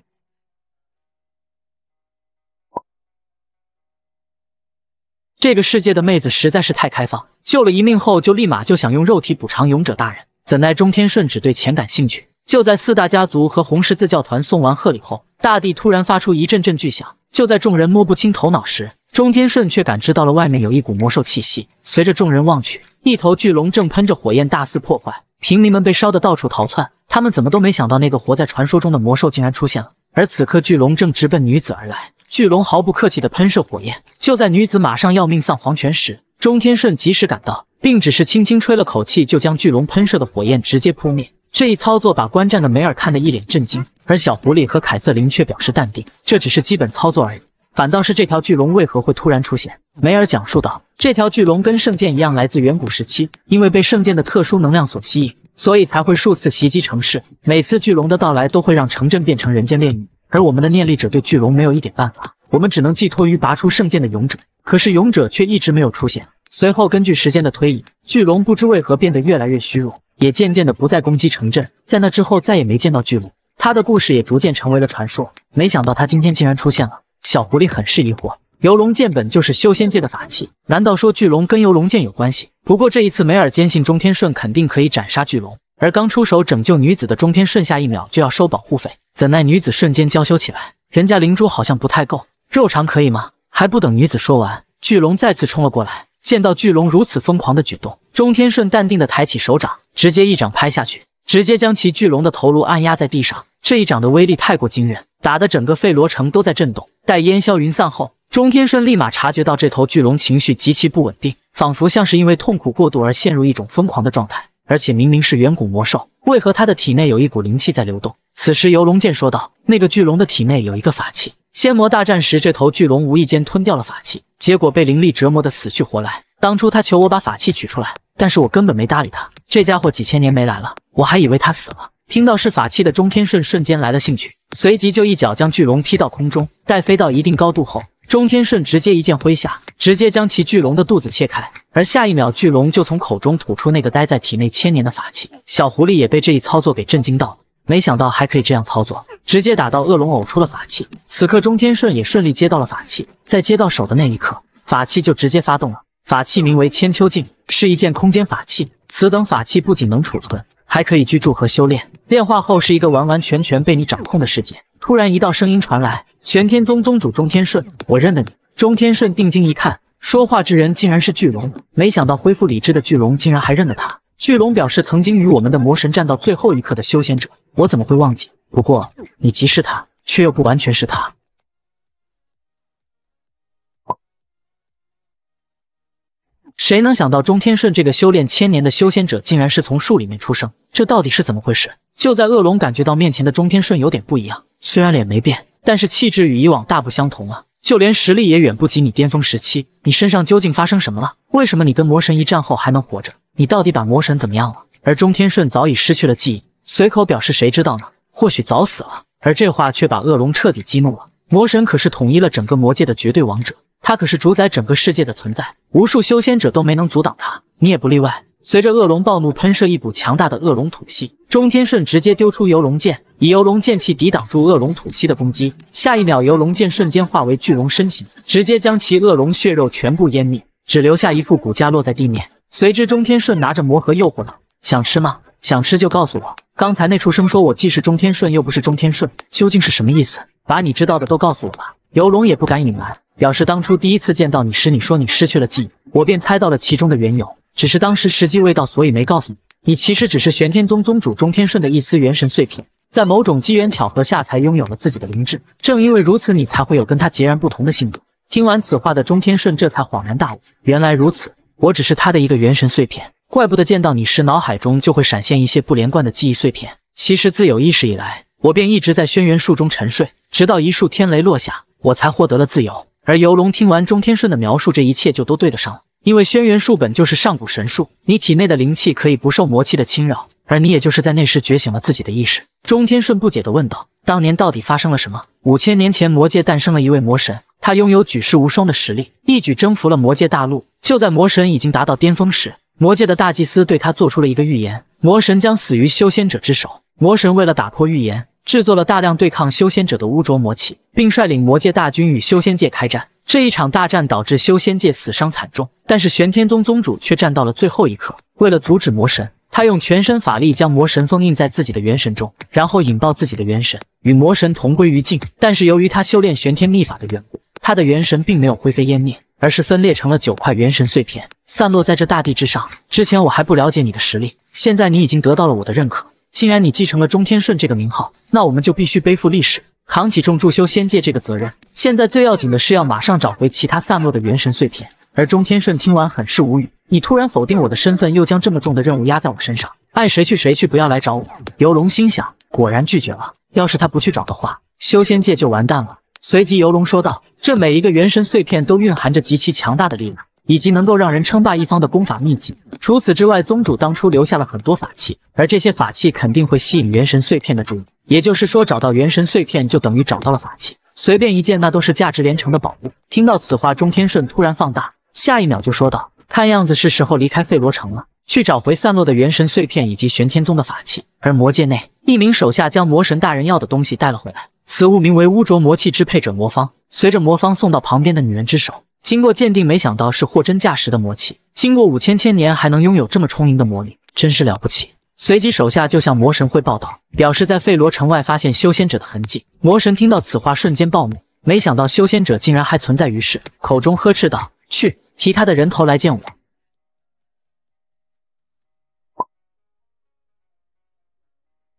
这个世界的妹子实在是太开放，救了一命后就立马就想用肉体补偿勇者大人。怎奈中天顺只对钱感兴趣。就在四大家族和红十字教团送完贺礼后，大地突然发出一阵阵巨响。就在众人摸不清头脑时，钟天顺却感知到了外面有一股魔兽气息，随着众人望去，一头巨龙正喷着火焰大肆破坏，平民们被烧得到处逃窜。他们怎么都没想到那个活在传说中的魔兽竟然出现了。而此刻，巨龙正直奔女子而来，巨龙毫不客气的喷射火焰。就在女子马上要命丧黄泉时，钟天顺及时赶到，并只是轻轻吹了口气，就将巨龙喷射的火焰直接扑灭。这一操作把观战的梅尔看得一脸震惊，而小狐狸和凯瑟琳却表示淡定，这只是基本操作而已。反倒是这条巨龙为何会突然出现？梅尔讲述道：“这条巨龙跟圣剑一样，来自远古时期，因为被圣剑的特殊能量所吸引，所以才会数次袭击城市。每次巨龙的到来都会让城镇变成人间炼狱，而我们的念力者对巨龙没有一点办法，我们只能寄托于拔出圣剑的勇者。可是勇者却一直没有出现。随后根据时间的推移，巨龙不知为何变得越来越虚弱，也渐渐的不再攻击城镇。在那之后再也没见到巨龙，他的故事也逐渐成为了传说。没想到他今天竟然出现了。”小狐狸很是疑惑，游龙剑本就是修仙界的法器，难道说巨龙跟游龙剑有关系？不过这一次，梅尔坚信钟天顺肯定可以斩杀巨龙。而刚出手拯救女子的钟天顺，下一秒就要收保护费，怎奈女子瞬间娇羞起来，人家灵珠好像不太够，肉肠可以吗？还不等女子说完，巨龙再次冲了过来。见到巨龙如此疯狂的举动，钟天顺淡定的抬起手掌，直接一掌拍下去，直接将其巨龙的头颅按压在地上。这一掌的威力太过惊人。打得整个费罗城都在震动。待烟消云散后，钟天顺立马察觉到这头巨龙情绪极其不稳定，仿佛像是因为痛苦过度而陷入一种疯狂的状态。而且明明是远古魔兽，为何他的体内有一股灵气在流动？此时游龙剑说道：“那个巨龙的体内有一个法器。仙魔大战时，这头巨龙无意间吞掉了法器，结果被灵力折磨得死去活来。当初他求我把法器取出来，但是我根本没搭理他。这家伙几千年没来了，我还以为他死了。”听到是法器的钟天顺瞬间来了兴趣。随即就一脚将巨龙踢到空中，待飞到一定高度后，钟天顺直接一剑挥下，直接将其巨龙的肚子切开。而下一秒，巨龙就从口中吐出那个待在体内千年的法器。小狐狸也被这一操作给震惊到了，没想到还可以这样操作，直接打到恶龙呕出了法器。此刻，钟天顺也顺利接到了法器，在接到手的那一刻，法器就直接发动了。法器名为千秋镜，是一件空间法器。此等法器不仅能储存。还可以居住和修炼，炼化后是一个完完全全被你掌控的世界。突然，一道声音传来：“玄天宗宗主钟天顺，我认得你。”钟天顺定睛一看，说话之人竟然是巨龙。没想到恢复理智的巨龙竟然还认得他。巨龙表示：“曾经与我们的魔神战到最后一刻的修仙者，我怎么会忘记？不过你即是他，却又不完全是他。”谁能想到钟天顺这个修炼千年的修仙者，竟然是从树里面出生？这到底是怎么回事？就在恶龙感觉到面前的钟天顺有点不一样，虽然脸没变，但是气质与以往大不相同了，就连实力也远不及你巅峰时期。你身上究竟发生什么了？为什么你跟魔神一战后还能活着？你到底把魔神怎么样了？而钟天顺早已失去了记忆，随口表示谁知道呢？或许早死了。而这话却把恶龙彻底激怒了。魔神可是统一了整个魔界的绝对王者。他可是主宰整个世界的存在，无数修仙者都没能阻挡他，你也不例外。随着恶龙暴怒喷射一股强大的恶龙吐息，钟天顺直接丢出游龙剑，以游龙剑气抵挡住恶龙吐息的攻击。下一秒，游龙剑瞬间化为巨龙身形，直接将其恶龙血肉全部湮灭，只留下一副骨架落在地面。随之，钟天顺拿着魔盒诱惑道：“想吃吗？想吃就告诉我，刚才那畜生说我既是钟天顺又不是钟天顺，究竟是什么意思？把你知道的都告诉我吧。”游龙也不敢隐瞒。表示当初第一次见到你时，你说你失去了记忆，我便猜到了其中的缘由。只是当时时机未到，所以没告诉你。你其实只是玄天宗宗主钟天顺的一丝元神碎片，在某种机缘巧合下才拥有了自己的灵智。正因为如此，你才会有跟他截然不同的性格。听完此话的钟天顺这才恍然大悟，原来如此，我只是他的一个元神碎片，怪不得见到你时脑海中就会闪现一些不连贯的记忆碎片。其实自有意识以来，我便一直在轩辕树中沉睡，直到一束天雷落下，我才获得了自由。而游龙听完钟天顺的描述，这一切就都对得上了。因为轩辕术本就是上古神术，你体内的灵气可以不受魔气的侵扰，而你也就是在那时觉醒了自己的意识。钟天顺不解地问道：“当年到底发生了什么？”五千年前，魔界诞生了一位魔神，他拥有举世无双的实力，一举征服了魔界大陆。就在魔神已经达到巅峰时，魔界的大祭司对他做出了一个预言：魔神将死于修仙者之手。魔神为了打破预言。制作了大量对抗修仙者的污浊魔气，并率领魔界大军与修仙界开战。这一场大战导致修仙界死伤惨重，但是玄天宗宗主却战到了最后一刻。为了阻止魔神，他用全身法力将魔神封印在自己的元神中，然后引爆自己的元神，与魔神同归于尽。但是由于他修炼玄天秘法的缘故，他的元神并没有灰飞烟灭，而是分裂成了九块元神碎片，散落在这大地之上。之前我还不了解你的实力，现在你已经得到了我的认可。既然你继承了钟天顺这个名号，那我们就必须背负历史，扛起重铸修仙界这个责任。现在最要紧的是要马上找回其他散落的元神碎片。而钟天顺听完，很是无语。你突然否定我的身份，又将这么重的任务压在我身上，爱谁去谁去，不要来找我。游龙心想，果然拒绝了。要是他不去找的话，修仙界就完蛋了。随即游龙说道，这每一个元神碎片都蕴含着极其强大的力量。以及能够让人称霸一方的功法秘籍。除此之外，宗主当初留下了很多法器，而这些法器肯定会吸引元神碎片的注意。也就是说，找到元神碎片就等于找到了法器，随便一件那都是价值连城的宝物。听到此话，钟天顺突然放大，下一秒就说道：“看样子是时候离开费罗城了，去找回散落的元神碎片以及玄天宗的法器。”而魔界内，一名手下将魔神大人要的东西带了回来。此物名为污浊魔器支配者魔方，随着魔方送到旁边的女人之手。经过鉴定，没想到是货真价实的魔器。经过五千千年，还能拥有这么充盈的魔力，真是了不起。随即，手下就向魔神会报道，表示在费罗城外发现修仙者的痕迹。魔神听到此话，瞬间暴怒，没想到修仙者竟然还存在于世，口中呵斥道：“去提他的人头来见我！”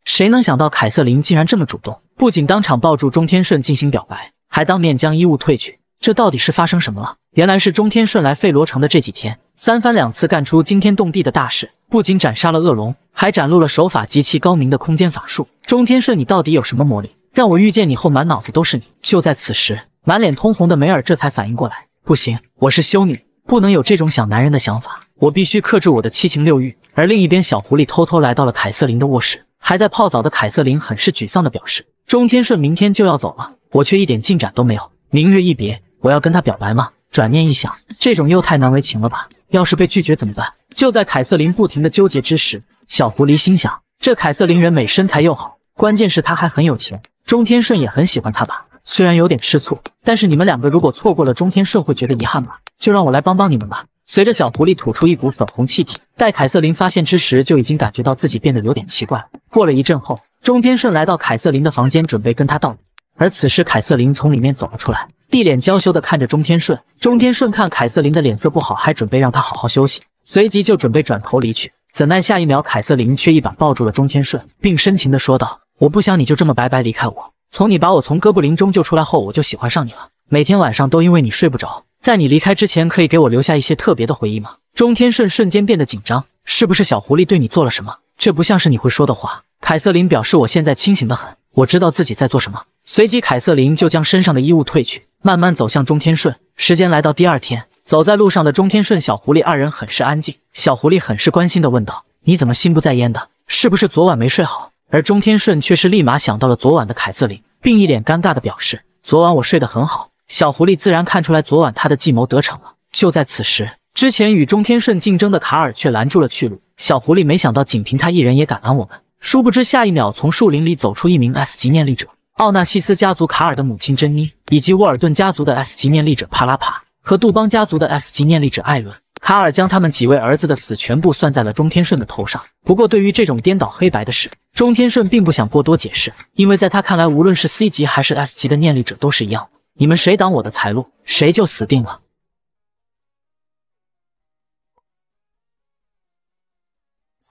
谁能想到凯瑟琳竟然这么主动，不仅当场抱住钟天顺进行表白，还当面将衣物褪去。这到底是发生什么了？原来是钟天顺来费罗城的这几天，三番两次干出惊天动地的大事，不仅斩杀了恶龙，还展露了手法极其高明的空间法术。钟天顺，你到底有什么魔力，让我遇见你后满脑子都是你？就在此时，满脸通红的梅尔这才反应过来，不行，我是修女，不能有这种想男人的想法，我必须克制我的七情六欲。而另一边，小狐狸偷偷来到了凯瑟琳的卧室，还在泡澡的凯瑟琳很是沮丧地表示，钟天顺明天就要走了，我却一点进展都没有。明日一别。我要跟他表白吗？转念一想，这种又太难为情了吧？要是被拒绝怎么办？就在凯瑟琳不停的纠结之时，小狐狸心想：这凯瑟琳人美身材又好，关键是她还很有钱，钟天顺也很喜欢她吧？虽然有点吃醋，但是你们两个如果错过了，钟天顺会觉得遗憾吧？就让我来帮帮你们吧。随着小狐狸吐出一股粉红气体，待凯瑟琳发现之时，就已经感觉到自己变得有点奇怪。过了一阵后，钟天顺来到凯瑟琳的房间，准备跟她道别，而此时凯瑟琳从里面走了出来。一脸娇羞地看着钟天顺，钟天顺看凯瑟琳的脸色不好，还准备让她好好休息，随即就准备转头离去，怎奈下一秒凯瑟琳却一把抱住了钟天顺，并深情地说道：“我不想你就这么白白离开我，从你把我从哥布林中救出来后，我就喜欢上你了，每天晚上都因为你睡不着，在你离开之前可以给我留下一些特别的回忆吗？”钟天顺瞬间变得紧张，是不是小狐狸对你做了什么？这不像是你会说的话。凯瑟琳表示我现在清醒的很，我知道自己在做什么。随即，凯瑟琳就将身上的衣物褪去，慢慢走向钟天顺。时间来到第二天，走在路上的钟天顺、小狐狸二人很是安静。小狐狸很是关心的问道：“你怎么心不在焉的？是不是昨晚没睡好？”而钟天顺却是立马想到了昨晚的凯瑟琳，并一脸尴尬的表示：“昨晚我睡得很好。”小狐狸自然看出来昨晚他的计谋得逞了。就在此时，之前与钟天顺竞争的卡尔却拦住了去路。小狐狸没想到，仅凭他一人也敢拦我们。殊不知，下一秒从树林里走出一名 S 级念力者。奥纳西斯家族卡尔的母亲珍妮，以及沃尔顿家族的 S 级念力者帕拉帕和杜邦家族的 S 级念力者艾伦，卡尔将他们几位儿子的死全部算在了钟天顺的头上。不过，对于这种颠倒黑白的事，钟天顺并不想过多解释，因为在他看来，无论是 C 级还是 S 级的念力者都是一样。你们谁挡我的财路，谁就死定了。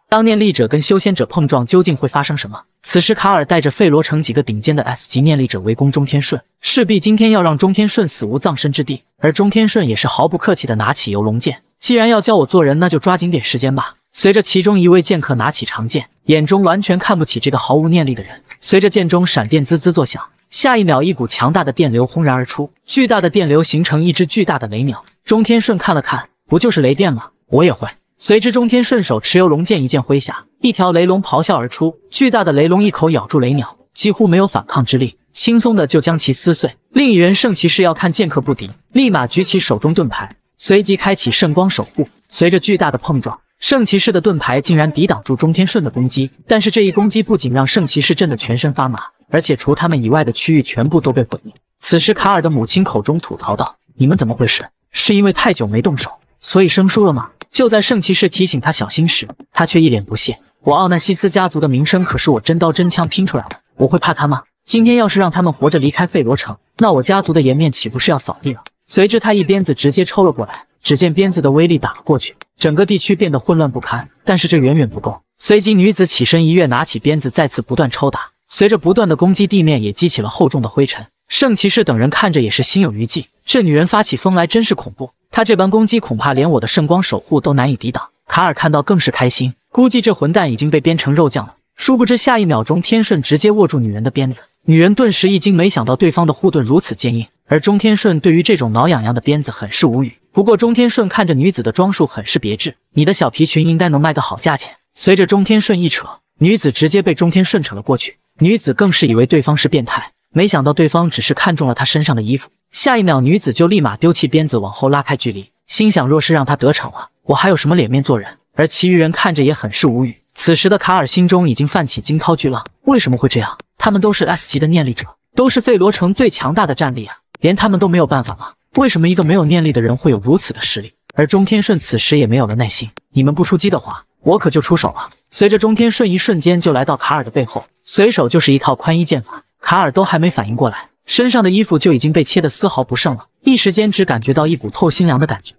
当念力者跟修仙者碰撞，究竟会发生什么？此时，卡尔带着费罗城几个顶尖的 S 级念力者围攻钟天顺，势必今天要让钟天顺死无葬身之地。而钟天顺也是毫不客气的拿起游龙剑，既然要教我做人，那就抓紧点时间吧。随着其中一位剑客拿起长剑，眼中完全看不起这个毫无念力的人。随着剑中闪电滋滋作响，下一秒，一股强大的电流轰然而出，巨大的电流形成一只巨大的雷鸟。钟天顺看了看，不就是雷电吗？我也会。随之中天顺手持游龙剑，一剑挥下，一条雷龙咆哮而出。巨大的雷龙一口咬住雷鸟，几乎没有反抗之力，轻松的就将其撕碎。另一人圣骑士要看剑客不敌，立马举起手中盾牌，随即开启圣光守护。随着巨大的碰撞，圣骑士的盾牌竟然抵挡住中天顺的攻击。但是这一攻击不仅让圣骑士震得全身发麻，而且除他们以外的区域全部都被毁灭。此时卡尔的母亲口中吐槽道：“你们怎么回事？是因为太久没动手？”所以生疏了吗？就在圣骑士提醒他小心时，他却一脸不屑。我奥纳西斯家族的名声可是我真刀真枪拼出来的，我会怕他吗？今天要是让他们活着离开费罗城，那我家族的颜面岂不是要扫地了？随之他一鞭子直接抽了过来，只见鞭子的威力打了过去，整个地区变得混乱不堪。但是这远远不够，随即女子起身一跃，拿起鞭子再次不断抽打。随着不断的攻击，地面也激起了厚重的灰尘。圣骑士等人看着也是心有余悸，这女人发起疯来真是恐怖。她这般攻击，恐怕连我的圣光守护都难以抵挡。卡尔看到更是开心，估计这混蛋已经被鞭成肉酱了。殊不知下一秒钟，天顺直接握住女人的鞭子，女人顿时一惊，没想到对方的护盾如此坚硬。而钟天顺对于这种挠痒痒的鞭子很是无语。不过钟天顺看着女子的装束很是别致，你的小皮裙应该能卖个好价钱。随着钟天顺一扯，女子直接被钟天顺扯了过去，女子更是以为对方是变态。没想到对方只是看中了他身上的衣服，下一秒女子就立马丢弃鞭子，往后拉开距离，心想若是让他得逞了，我还有什么脸面做人？而其余人看着也很是无语。此时的卡尔心中已经泛起惊涛巨浪，为什么会这样？他们都是 S 级的念力者，都是费罗城最强大的战力啊，连他们都没有办法吗？为什么一个没有念力的人会有如此的实力？而钟天顺此时也没有了耐心，你们不出击的话，我可就出手了。随着钟天顺一瞬间就来到卡尔的背后，随手就是一套宽衣剑法。卡尔都还没反应过来，身上的衣服就已经被切得丝毫不剩了，一时间只感觉到一股透心凉的感觉。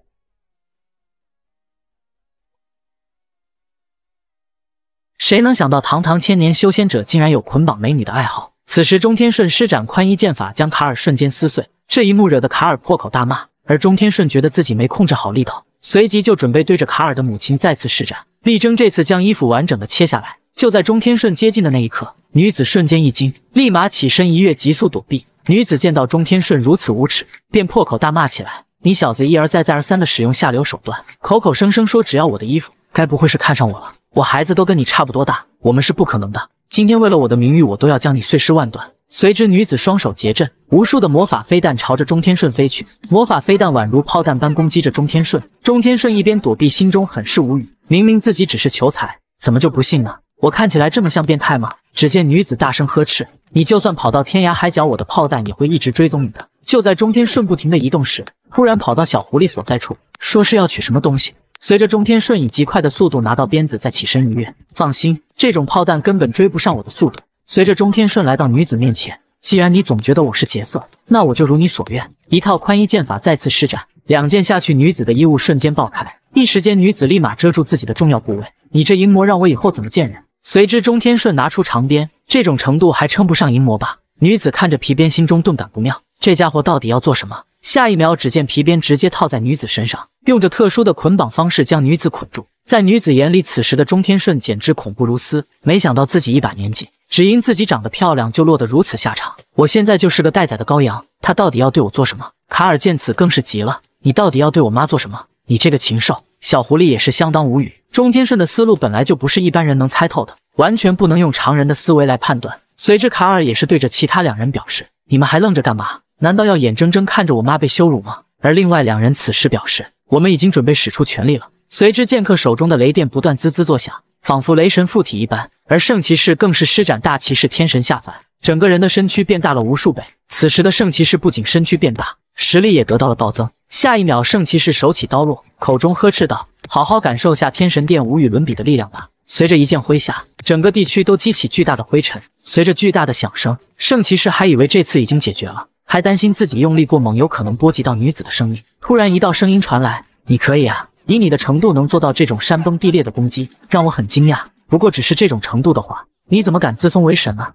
谁能想到堂堂千年修仙者竟然有捆绑美女的爱好？此时钟天顺施展宽衣剑法，将卡尔瞬间撕碎。这一幕惹得卡尔破口大骂，而钟天顺觉得自己没控制好力道，随即就准备对着卡尔的母亲再次施展，力争这次将衣服完整的切下来。就在钟天顺接近的那一刻，女子瞬间一惊，立马起身一跃，急速躲避。女子见到钟天顺如此无耻，便破口大骂起来：“你小子一而再再而三的使用下流手段，口口声声说只要我的衣服，该不会是看上我了？我孩子都跟你差不多大，我们是不可能的。今天为了我的名誉，我都要将你碎尸万段！”随之，女子双手结阵，无数的魔法飞弹朝着钟天顺飞去。魔法飞弹宛如炮弹般攻击着钟天顺。钟天顺一边躲避，心中很是无语。明明自己只是求财，怎么就不信呢？我看起来这么像变态吗？只见女子大声呵斥：“你就算跑到天涯海角，我的炮弹也会一直追踪你的。”就在中天顺不停的移动时，突然跑到小狐狸所在处，说是要取什么东西。随着中天顺以极快的速度拿到鞭子，再起身一跃。放心，这种炮弹根本追不上我的速度。随着中天顺来到女子面前，既然你总觉得我是劫色，那我就如你所愿。一套宽衣剑法再次施展，两剑下去，女子的衣物瞬间爆开。一时间，女子立马遮住自己的重要部位。你这淫魔，让我以后怎么见人？随之，钟天顺拿出长鞭，这种程度还称不上淫魔吧？女子看着皮鞭，心中顿感不妙，这家伙到底要做什么？下一秒，只见皮鞭直接套在女子身上，用着特殊的捆绑方式将女子捆住。在女子眼里，此时的钟天顺简直恐怖如斯。没想到自己一把年纪，只因自己长得漂亮，就落得如此下场。我现在就是个待宰的羔羊，他到底要对我做什么？卡尔见此更是急了：“你到底要对我妈做什么？你这个禽兽！”小狐狸也是相当无语。钟天顺的思路本来就不是一般人能猜透的，完全不能用常人的思维来判断。随之，卡尔也是对着其他两人表示：“你们还愣着干嘛？难道要眼睁睁看着我妈被羞辱吗？”而另外两人此时表示：“我们已经准备使出全力了。”随之，剑客手中的雷电不断滋滋作响，仿佛雷神附体一般；而圣骑士更是施展大骑士天神下凡，整个人的身躯变大了无数倍。此时的圣骑士不仅身躯变大，实力也得到了暴增。下一秒，圣骑士手起刀落，口中呵斥道：“好好感受下天神殿无与伦比的力量吧！”随着一剑挥下，整个地区都激起巨大的灰尘。随着巨大的响声，圣骑士还以为这次已经解决了，还担心自己用力过猛有可能波及到女子的生命。突然，一道声音传来：“你可以啊，以你的程度能做到这种山崩地裂的攻击，让我很惊讶。不过，只是这种程度的话，你怎么敢自封为神呢？”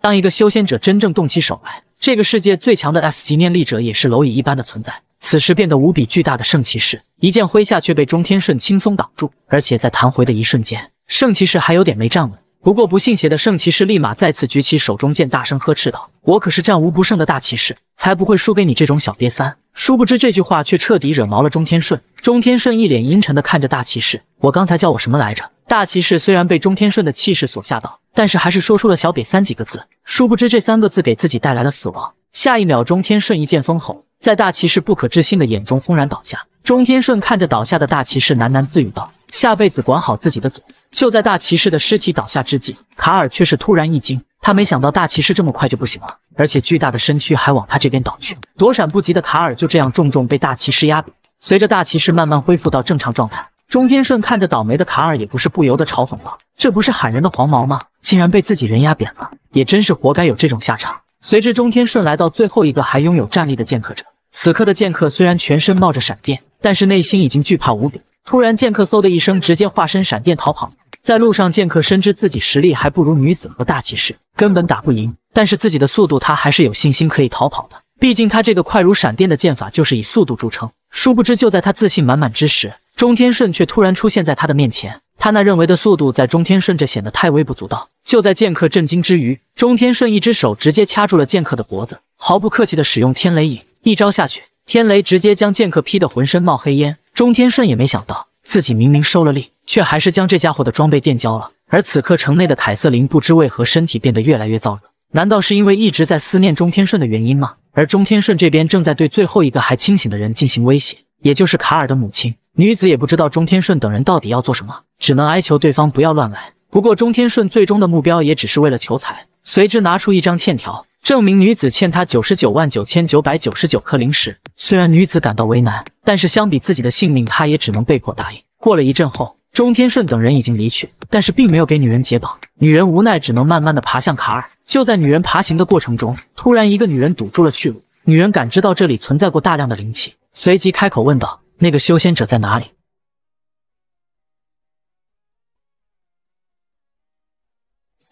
当一个修仙者真正动起手来，这个世界最强的 S 级念力者也是蝼蚁一般的存在。此时变得无比巨大的圣骑士一剑挥下，却被钟天顺轻松挡住，而且在弹回的一瞬间，圣骑士还有点没站稳。不过不信邪的圣骑士立马再次举起手中剑，大声呵斥道：“我可是战无不胜的大骑士，才不会输给你这种小瘪三！”殊不知这句话却彻底惹毛了钟天顺。钟天顺一脸阴沉的看着大骑士：“我刚才叫我什么来着？”大骑士虽然被钟天顺的气势所吓到。但是还是说出了“小北三”几个字，殊不知这三个字给自己带来了死亡。下一秒钟，天顺一剑封喉，在大骑士不可置信的眼中轰然倒下。钟天顺看着倒下的大骑士，喃喃自语道：“下辈子管好自己的嘴。”就在大骑士的尸体倒下之际，卡尔却是突然一惊，他没想到大骑士这么快就不行了，而且巨大的身躯还往他这边倒去，躲闪不及的卡尔就这样重重被大骑士压扁。随着大骑士慢慢恢复到正常状态。钟天顺看着倒霉的卡尔，也不是不由得嘲讽道：“这不是喊人的黄毛吗？竟然被自己人压扁了，也真是活该有这种下场。”随之，钟天顺来到最后一个还拥有战力的剑客者，此刻的剑客虽然全身冒着闪电，但是内心已经惧怕无比。突然，剑客嗖的一声，直接化身闪电逃跑。在路上，剑客深知自己实力还不如女子和大骑士，根本打不赢。但是自己的速度，他还是有信心可以逃跑的。毕竟他这个快如闪电的剑法就是以速度著称。殊不知，就在他自信满满之时，钟天顺却突然出现在他的面前，他那认为的速度在钟天顺这显得太微不足道。就在剑客震惊之余，钟天顺一只手直接掐住了剑客的脖子，毫不客气地使用天雷引，一招下去，天雷直接将剑客劈得浑身冒黑烟。钟天顺也没想到，自己明明收了力，却还是将这家伙的装备电焦了。而此刻城内的凯瑟琳不知为何身体变得越来越燥热，难道是因为一直在思念钟天顺的原因吗？而钟天顺这边正在对最后一个还清醒的人进行威胁，也就是卡尔的母亲。女子也不知道钟天顺等人到底要做什么，只能哀求对方不要乱来。不过钟天顺最终的目标也只是为了求财，随之拿出一张欠条，证明女子欠他九十九万九千九百九十九颗灵石。虽然女子感到为难，但是相比自己的性命，她也只能被迫答应。过了一阵后，钟天顺等人已经离去，但是并没有给女人解绑。女人无奈，只能慢慢的爬向卡尔。就在女人爬行的过程中，突然一个女人堵住了去路。女人感知到这里存在过大量的灵气，随即开口问道。那个修仙者在哪里？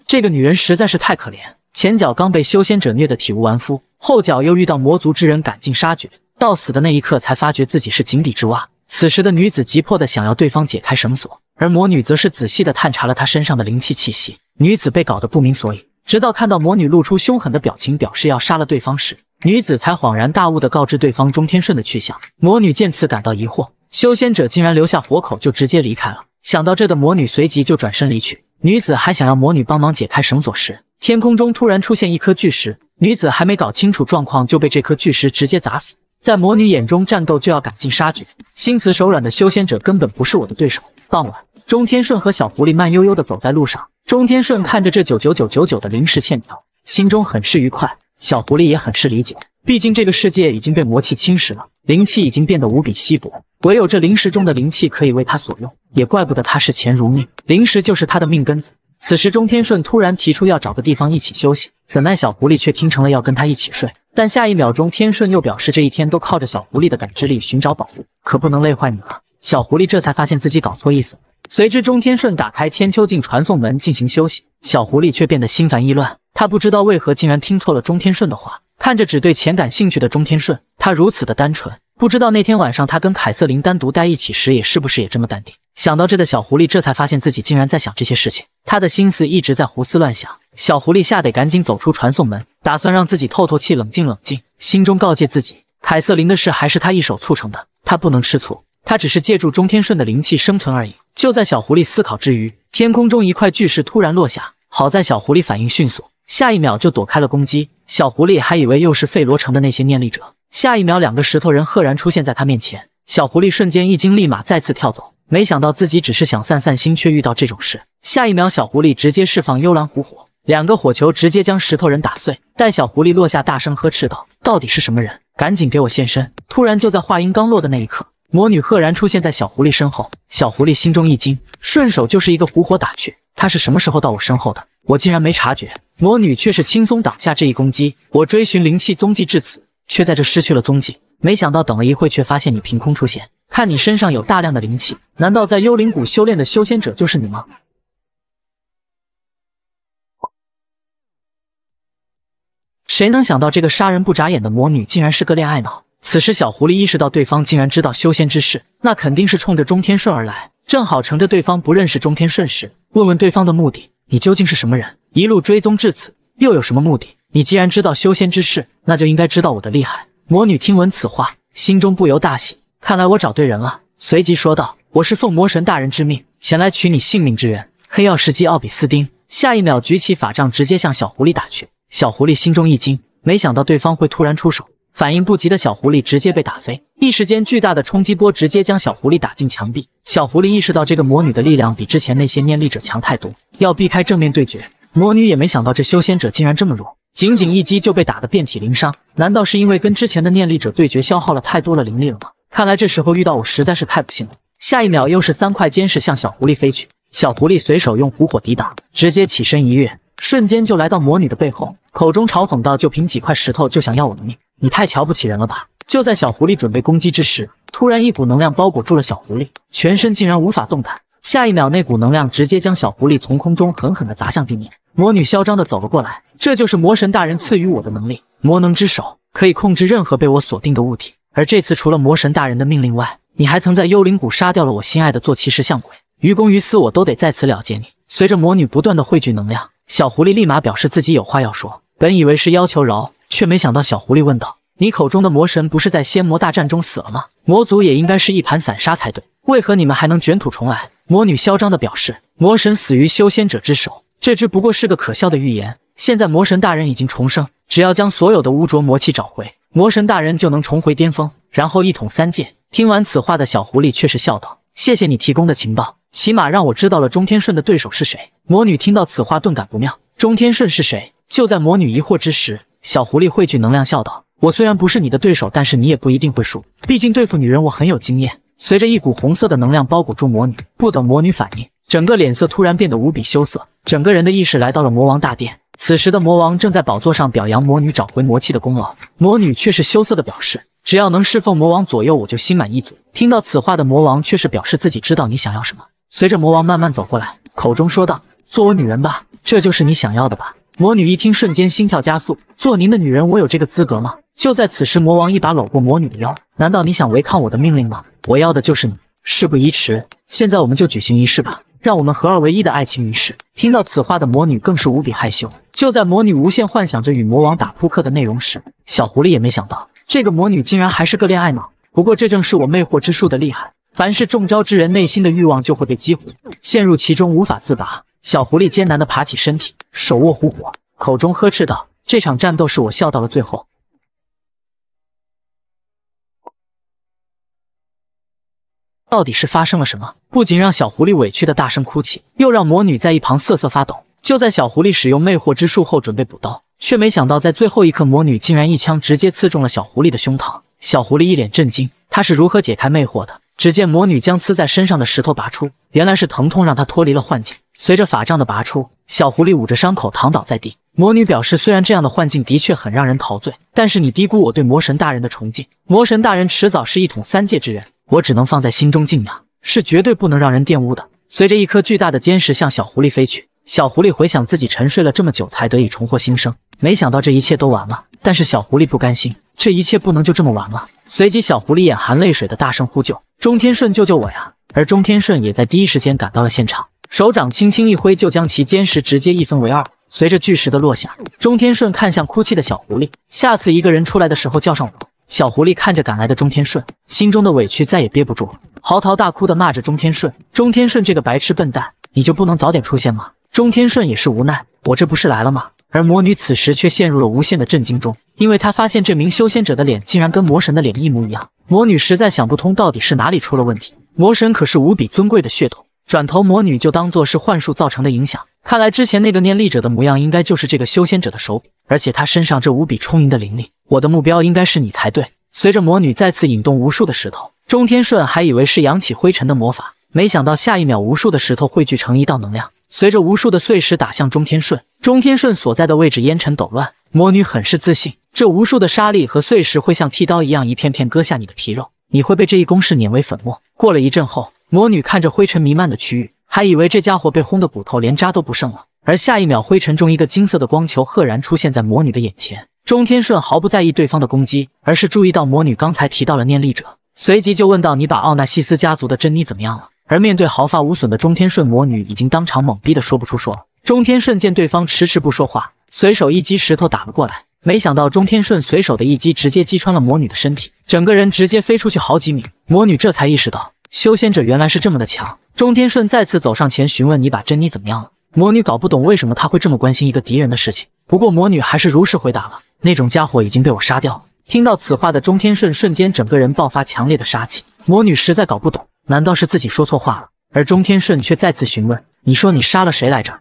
这个女人实在是太可怜，前脚刚被修仙者虐得体无完肤，后脚又遇到魔族之人赶尽杀绝，到死的那一刻才发觉自己是井底之蛙。此时的女子急迫的想要对方解开绳索，而魔女则是仔细的探查了她身上的灵气气息。女子被搞得不明所以，直到看到魔女露出凶狠的表情，表示要杀了对方时。女子才恍然大悟的告知对方钟天顺的去向，魔女见此感到疑惑，修仙者竟然留下活口就直接离开了。想到这的魔女随即就转身离去。女子还想要魔女帮忙解开绳索时，天空中突然出现一颗巨石，女子还没搞清楚状况就被这颗巨石直接砸死。在魔女眼中，战斗就要赶尽杀绝，心慈手软的修仙者根本不是我的对手。傍晚，钟天顺和小狐狸慢悠悠的走在路上，钟天顺看着这九九九九九的灵石欠条，心中很是愉快。小狐狸也很是理解，毕竟这个世界已经被魔气侵蚀了，灵气已经变得无比稀薄，唯有这灵石中的灵气可以为他所用，也怪不得他视钱如命，灵石就是他的命根子。此时钟天顺突然提出要找个地方一起休息，怎奈小狐狸却听成了要跟他一起睡，但下一秒钟天顺又表示这一天都靠着小狐狸的感知力寻找宝物，可不能累坏你了。小狐狸这才发现自己搞错意思，随之钟天顺打开千秋镜传送门进行休息，小狐狸却变得心烦意乱。他不知道为何竟然听错了钟天顺的话，看着只对钱感兴趣的钟天顺，他如此的单纯，不知道那天晚上他跟凯瑟琳单独待一起时，也是不是也这么淡定。想到这的小狐狸这才发现自己竟然在想这些事情，他的心思一直在胡思乱想。小狐狸吓得赶紧走出传送门，打算让自己透透气，冷静冷静。心中告诫自己，凯瑟琳的事还是他一手促成的，他不能吃醋，他只是借助钟天顺的灵气生存而已。就在小狐狸思考之余，天空中一块巨石突然落下，好在小狐狸反应迅速。下一秒就躲开了攻击，小狐狸还以为又是费罗城的那些念力者。下一秒，两个石头人赫然出现在他面前，小狐狸瞬间一惊，立马再次跳走。没想到自己只是想散散心，却遇到这种事。下一秒，小狐狸直接释放幽蓝虎火，两个火球直接将石头人打碎。待小狐狸落下，大声呵斥道：“到底是什么人？赶紧给我现身！”突然，就在话音刚落的那一刻，魔女赫然出现在小狐狸身后，小狐狸心中一惊，顺手就是一个虎火打去。她是什么时候到我身后的？我竟然没察觉，魔女却是轻松挡下这一攻击。我追寻灵气踪迹至此，却在这失去了踪迹。没想到等了一会，却发现你凭空出现。看你身上有大量的灵气，难道在幽灵谷修炼的修仙者就是你吗？谁能想到这个杀人不眨眼的魔女，竟然是个恋爱脑？此时小狐狸意识到，对方竟然知道修仙之事，那肯定是冲着钟天顺而来。正好乘着对方不认识中天，顺时，问问对方的目的。你究竟是什么人？一路追踪至此，又有什么目的？你既然知道修仙之事，那就应该知道我的厉害。魔女听闻此话，心中不由大喜，看来我找对人了。随即说道：“我是奉魔神大人之命，前来取你性命之人。”黑曜石姬奥比斯丁下一秒举起法杖，直接向小狐狸打去。小狐狸心中一惊，没想到对方会突然出手。反应不及的小狐狸直接被打飞，一时间巨大的冲击波直接将小狐狸打进墙壁。小狐狸意识到这个魔女的力量比之前那些念力者强太多，要避开正面对决。魔女也没想到这修仙者竟然这么弱，仅仅一击就被打得遍体鳞伤。难道是因为跟之前的念力者对决消耗了太多的灵力了吗？看来这时候遇到我实在是太不幸了。下一秒又是三块坚石向小狐狸飞去，小狐狸随手用狐火抵挡，直接起身一跃，瞬间就来到魔女的背后，口中嘲讽道：“就凭几块石头就想要我的命？”你太瞧不起人了吧！就在小狐狸准备攻击之时，突然一股能量包裹住了小狐狸，全身竟然无法动弹。下一秒，那股能量直接将小狐狸从空中狠狠地砸向地面。魔女嚣张地走了过来，这就是魔神大人赐予我的能力——魔能之手，可以控制任何被我锁定的物体。而这次，除了魔神大人的命令外，你还曾在幽灵谷杀掉了我心爱的坐骑石像鬼。于公于私，我都得在此了结你。随着魔女不断的汇聚能量，小狐狸立马表示自己有话要说。本以为是要求饶。却没想到，小狐狸问道：“你口中的魔神不是在仙魔大战中死了吗？魔族也应该是一盘散沙才对，为何你们还能卷土重来？”魔女嚣张的表示：“魔神死于修仙者之手，这只不过是个可笑的预言。现在魔神大人已经重生，只要将所有的污浊魔气找回，魔神大人就能重回巅峰，然后一统三界。”听完此话的小狐狸却是笑道：“谢谢你提供的情报，起码让我知道了钟天顺的对手是谁。”魔女听到此话，顿感不妙。钟天顺是谁？就在魔女疑惑之时。小狐狸汇聚能量，笑道：“我虽然不是你的对手，但是你也不一定会输。毕竟对付女人，我很有经验。”随着一股红色的能量包裹住魔女，不等魔女反应，整个脸色突然变得无比羞涩，整个人的意识来到了魔王大殿。此时的魔王正在宝座上表扬魔女找回魔气的功劳，魔女却是羞涩的表示：“只要能侍奉魔王左右，我就心满意足。”听到此话的魔王却是表示自己知道你想要什么。随着魔王慢慢走过来，口中说道：“做我女人吧，这就是你想要的吧。”魔女一听，瞬间心跳加速。做您的女人，我有这个资格吗？就在此时，魔王一把搂过魔女的腰。难道你想违抗我的命令吗？我要的就是你。事不宜迟，现在我们就举行仪式吧，让我们合二为一的爱情仪式。听到此话的魔女更是无比害羞。就在魔女无限幻想着与魔王打扑克的内容时，小狐狸也没想到，这个魔女竟然还是个恋爱脑。不过这正是我魅惑之术的厉害，凡是中招之人，内心的欲望就会被激活，陷入其中无法自拔。小狐狸艰难的爬起身体，手握虎火，口中呵斥道：“这场战斗是我笑到了最后，到底是发生了什么？不仅让小狐狸委屈的大声哭泣，又让魔女在一旁瑟瑟发抖。就在小狐狸使用魅惑之术后，准备补刀，却没想到在最后一刻，魔女竟然一枪直接刺中了小狐狸的胸膛。小狐狸一脸震惊，他是如何解开魅惑的？只见魔女将刺在身上的石头拔出，原来是疼痛让他脱离了幻境。”随着法杖的拔出，小狐狸捂着伤口躺倒在地。魔女表示，虽然这样的幻境的确很让人陶醉，但是你低估我对魔神大人的崇敬。魔神大人迟早是一统三界之人，我只能放在心中敬仰，是绝对不能让人玷污的。随着一颗巨大的尖石向小狐狸飞去，小狐狸回想自己沉睡了这么久才得以重获新生，没想到这一切都完了。但是小狐狸不甘心，这一切不能就这么完了。随即，小狐狸眼含泪水的大声呼救：“钟天顺，救救我呀！”而钟天顺也在第一时间赶到了现场。手掌轻轻一挥，就将其坚实直接一分为二。随着巨石的落下，钟天顺看向哭泣的小狐狸：“下次一个人出来的时候叫上我。”小狐狸看着赶来的钟天顺，心中的委屈再也憋不住，嚎啕大哭的骂着钟天顺：“钟天顺这个白痴笨蛋，你就不能早点出现吗？”钟天顺也是无奈：“我这不是来了吗？”而魔女此时却陷入了无限的震惊中，因为她发现这名修仙者的脸竟然跟魔神的脸一模一样。魔女实在想不通到底是哪里出了问题。魔神可是无比尊贵的血统。转头，魔女就当做是幻术造成的影响。看来之前那个念力者的模样，应该就是这个修仙者的手笔。而且他身上这无比充盈的灵力，我的目标应该是你才对。随着魔女再次引动无数的石头，钟天顺还以为是扬起灰尘的魔法，没想到下一秒，无数的石头汇聚成一道能量，随着无数的碎石打向钟天顺。钟天顺所在的位置烟尘抖乱，魔女很是自信，这无数的沙粒和碎石会像剃刀一样，一片片割下你的皮肉，你会被这一攻势碾为粉末。过了一阵后。魔女看着灰尘弥漫的区域，还以为这家伙被轰的骨头连渣都不剩了。而下一秒，灰尘中一个金色的光球赫然出现在魔女的眼前。钟天顺毫不在意对方的攻击，而是注意到魔女刚才提到了念力者，随即就问到：“你把奥纳西斯家族的珍妮怎么样了？”而面对毫发无损的钟天顺，魔女已经当场懵逼的说不出话。钟天顺见对方迟迟不说话，随手一击石头打了过来。没想到钟天顺随手的一击直接击穿了魔女的身体，整个人直接飞出去好几米。魔女这才意识到。修仙者原来是这么的强。钟天顺再次走上前询问：“你把珍妮怎么样了？”魔女搞不懂为什么他会这么关心一个敌人的事情，不过魔女还是如实回答了：“那种家伙已经被我杀掉了。”听到此话的钟天顺瞬间整个人爆发强烈的杀气。魔女实在搞不懂，难道是自己说错话了？而钟天顺却再次询问：“你说你杀了谁来着？”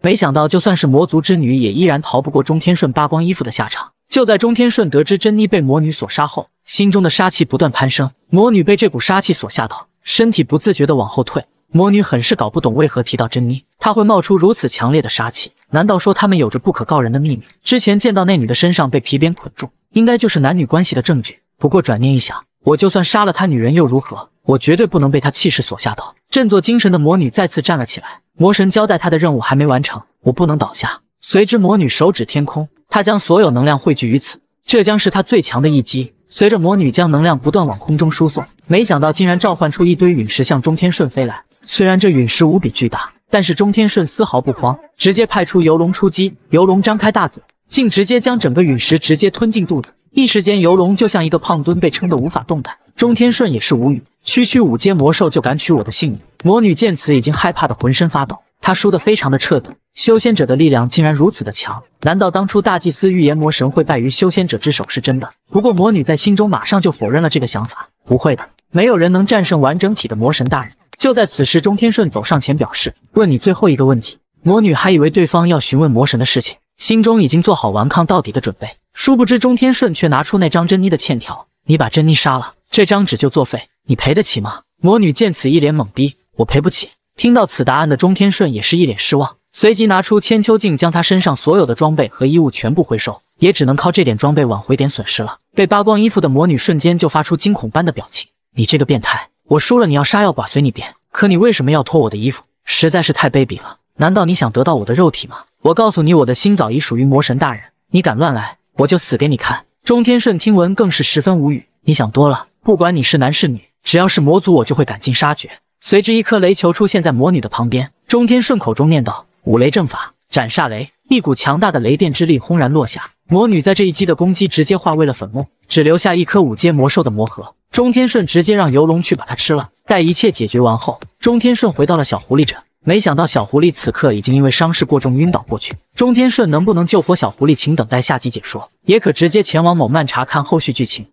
没想到，就算是魔族之女，也依然逃不过钟天顺扒光衣服的下场。就在钟天顺得知珍妮被魔女所杀后，心中的杀气不断攀升。魔女被这股杀气所吓到，身体不自觉地往后退。魔女很是搞不懂，为何提到珍妮，她会冒出如此强烈的杀气？难道说他们有着不可告人的秘密？之前见到那女的身上被皮鞭捆住，应该就是男女关系的证据。不过转念一想，我就算杀了她，女人又如何？我绝对不能被她气势所吓到。振作精神的魔女再次站了起来。魔神交代她的任务还没完成，我不能倒下。随之，魔女手指天空。他将所有能量汇聚于此，这将是他最强的一击。随着魔女将能量不断往空中输送，没想到竟然召唤出一堆陨石向钟天顺飞来。虽然这陨石无比巨大，但是钟天顺丝毫不慌，直接派出游龙出击。游龙张开大嘴，竟直接将整个陨石直接吞进肚子。一时间，游龙就像一个胖墩，被撑得无法动弹。钟天顺也是无语，区区五阶魔兽就敢取我的性命？魔女见此，已经害怕的浑身发抖。她输得非常的彻底。修仙者的力量竟然如此的强，难道当初大祭司预言魔神会败于修仙者之手是真的？不过魔女在心中马上就否认了这个想法，不会的，没有人能战胜完整体的魔神大人。就在此时，钟天顺走上前表示，问你最后一个问题。魔女还以为对方要询问魔神的事情，心中已经做好顽抗到底的准备。殊不知钟天顺却拿出那张珍妮的欠条，你把珍妮杀了，这张纸就作废，你赔得起吗？魔女见此一脸懵逼，我赔不起。听到此答案的钟天顺也是一脸失望。随即拿出千秋镜，将她身上所有的装备和衣物全部回收，也只能靠这点装备挽回点损失了。被扒光衣服的魔女瞬间就发出惊恐般的表情：“你这个变态，我输了，你要杀要剐随你便。可你为什么要脱我的衣服？实在是太卑鄙了！难道你想得到我的肉体吗？我告诉你，我的心早已属于魔神大人。你敢乱来，我就死给你看！”钟天顺听闻更是十分无语：“你想多了，不管你是男是女，只要是魔族，我就会赶尽杀绝。”随之一颗雷球出现在魔女的旁边，钟天顺口中念道。五雷正法斩煞雷，一股强大的雷电之力轰然落下，魔女在这一击的攻击直接化为了粉末，只留下一颗五阶魔兽的魔核。钟天顺直接让游龙去把它吃了。待一切解决完后，钟天顺回到了小狐狸这，没想到小狐狸此刻已经因为伤势过重晕倒过去。钟天顺能不能救活小狐狸，请等待下集解说，也可直接前往某漫查看后续剧情。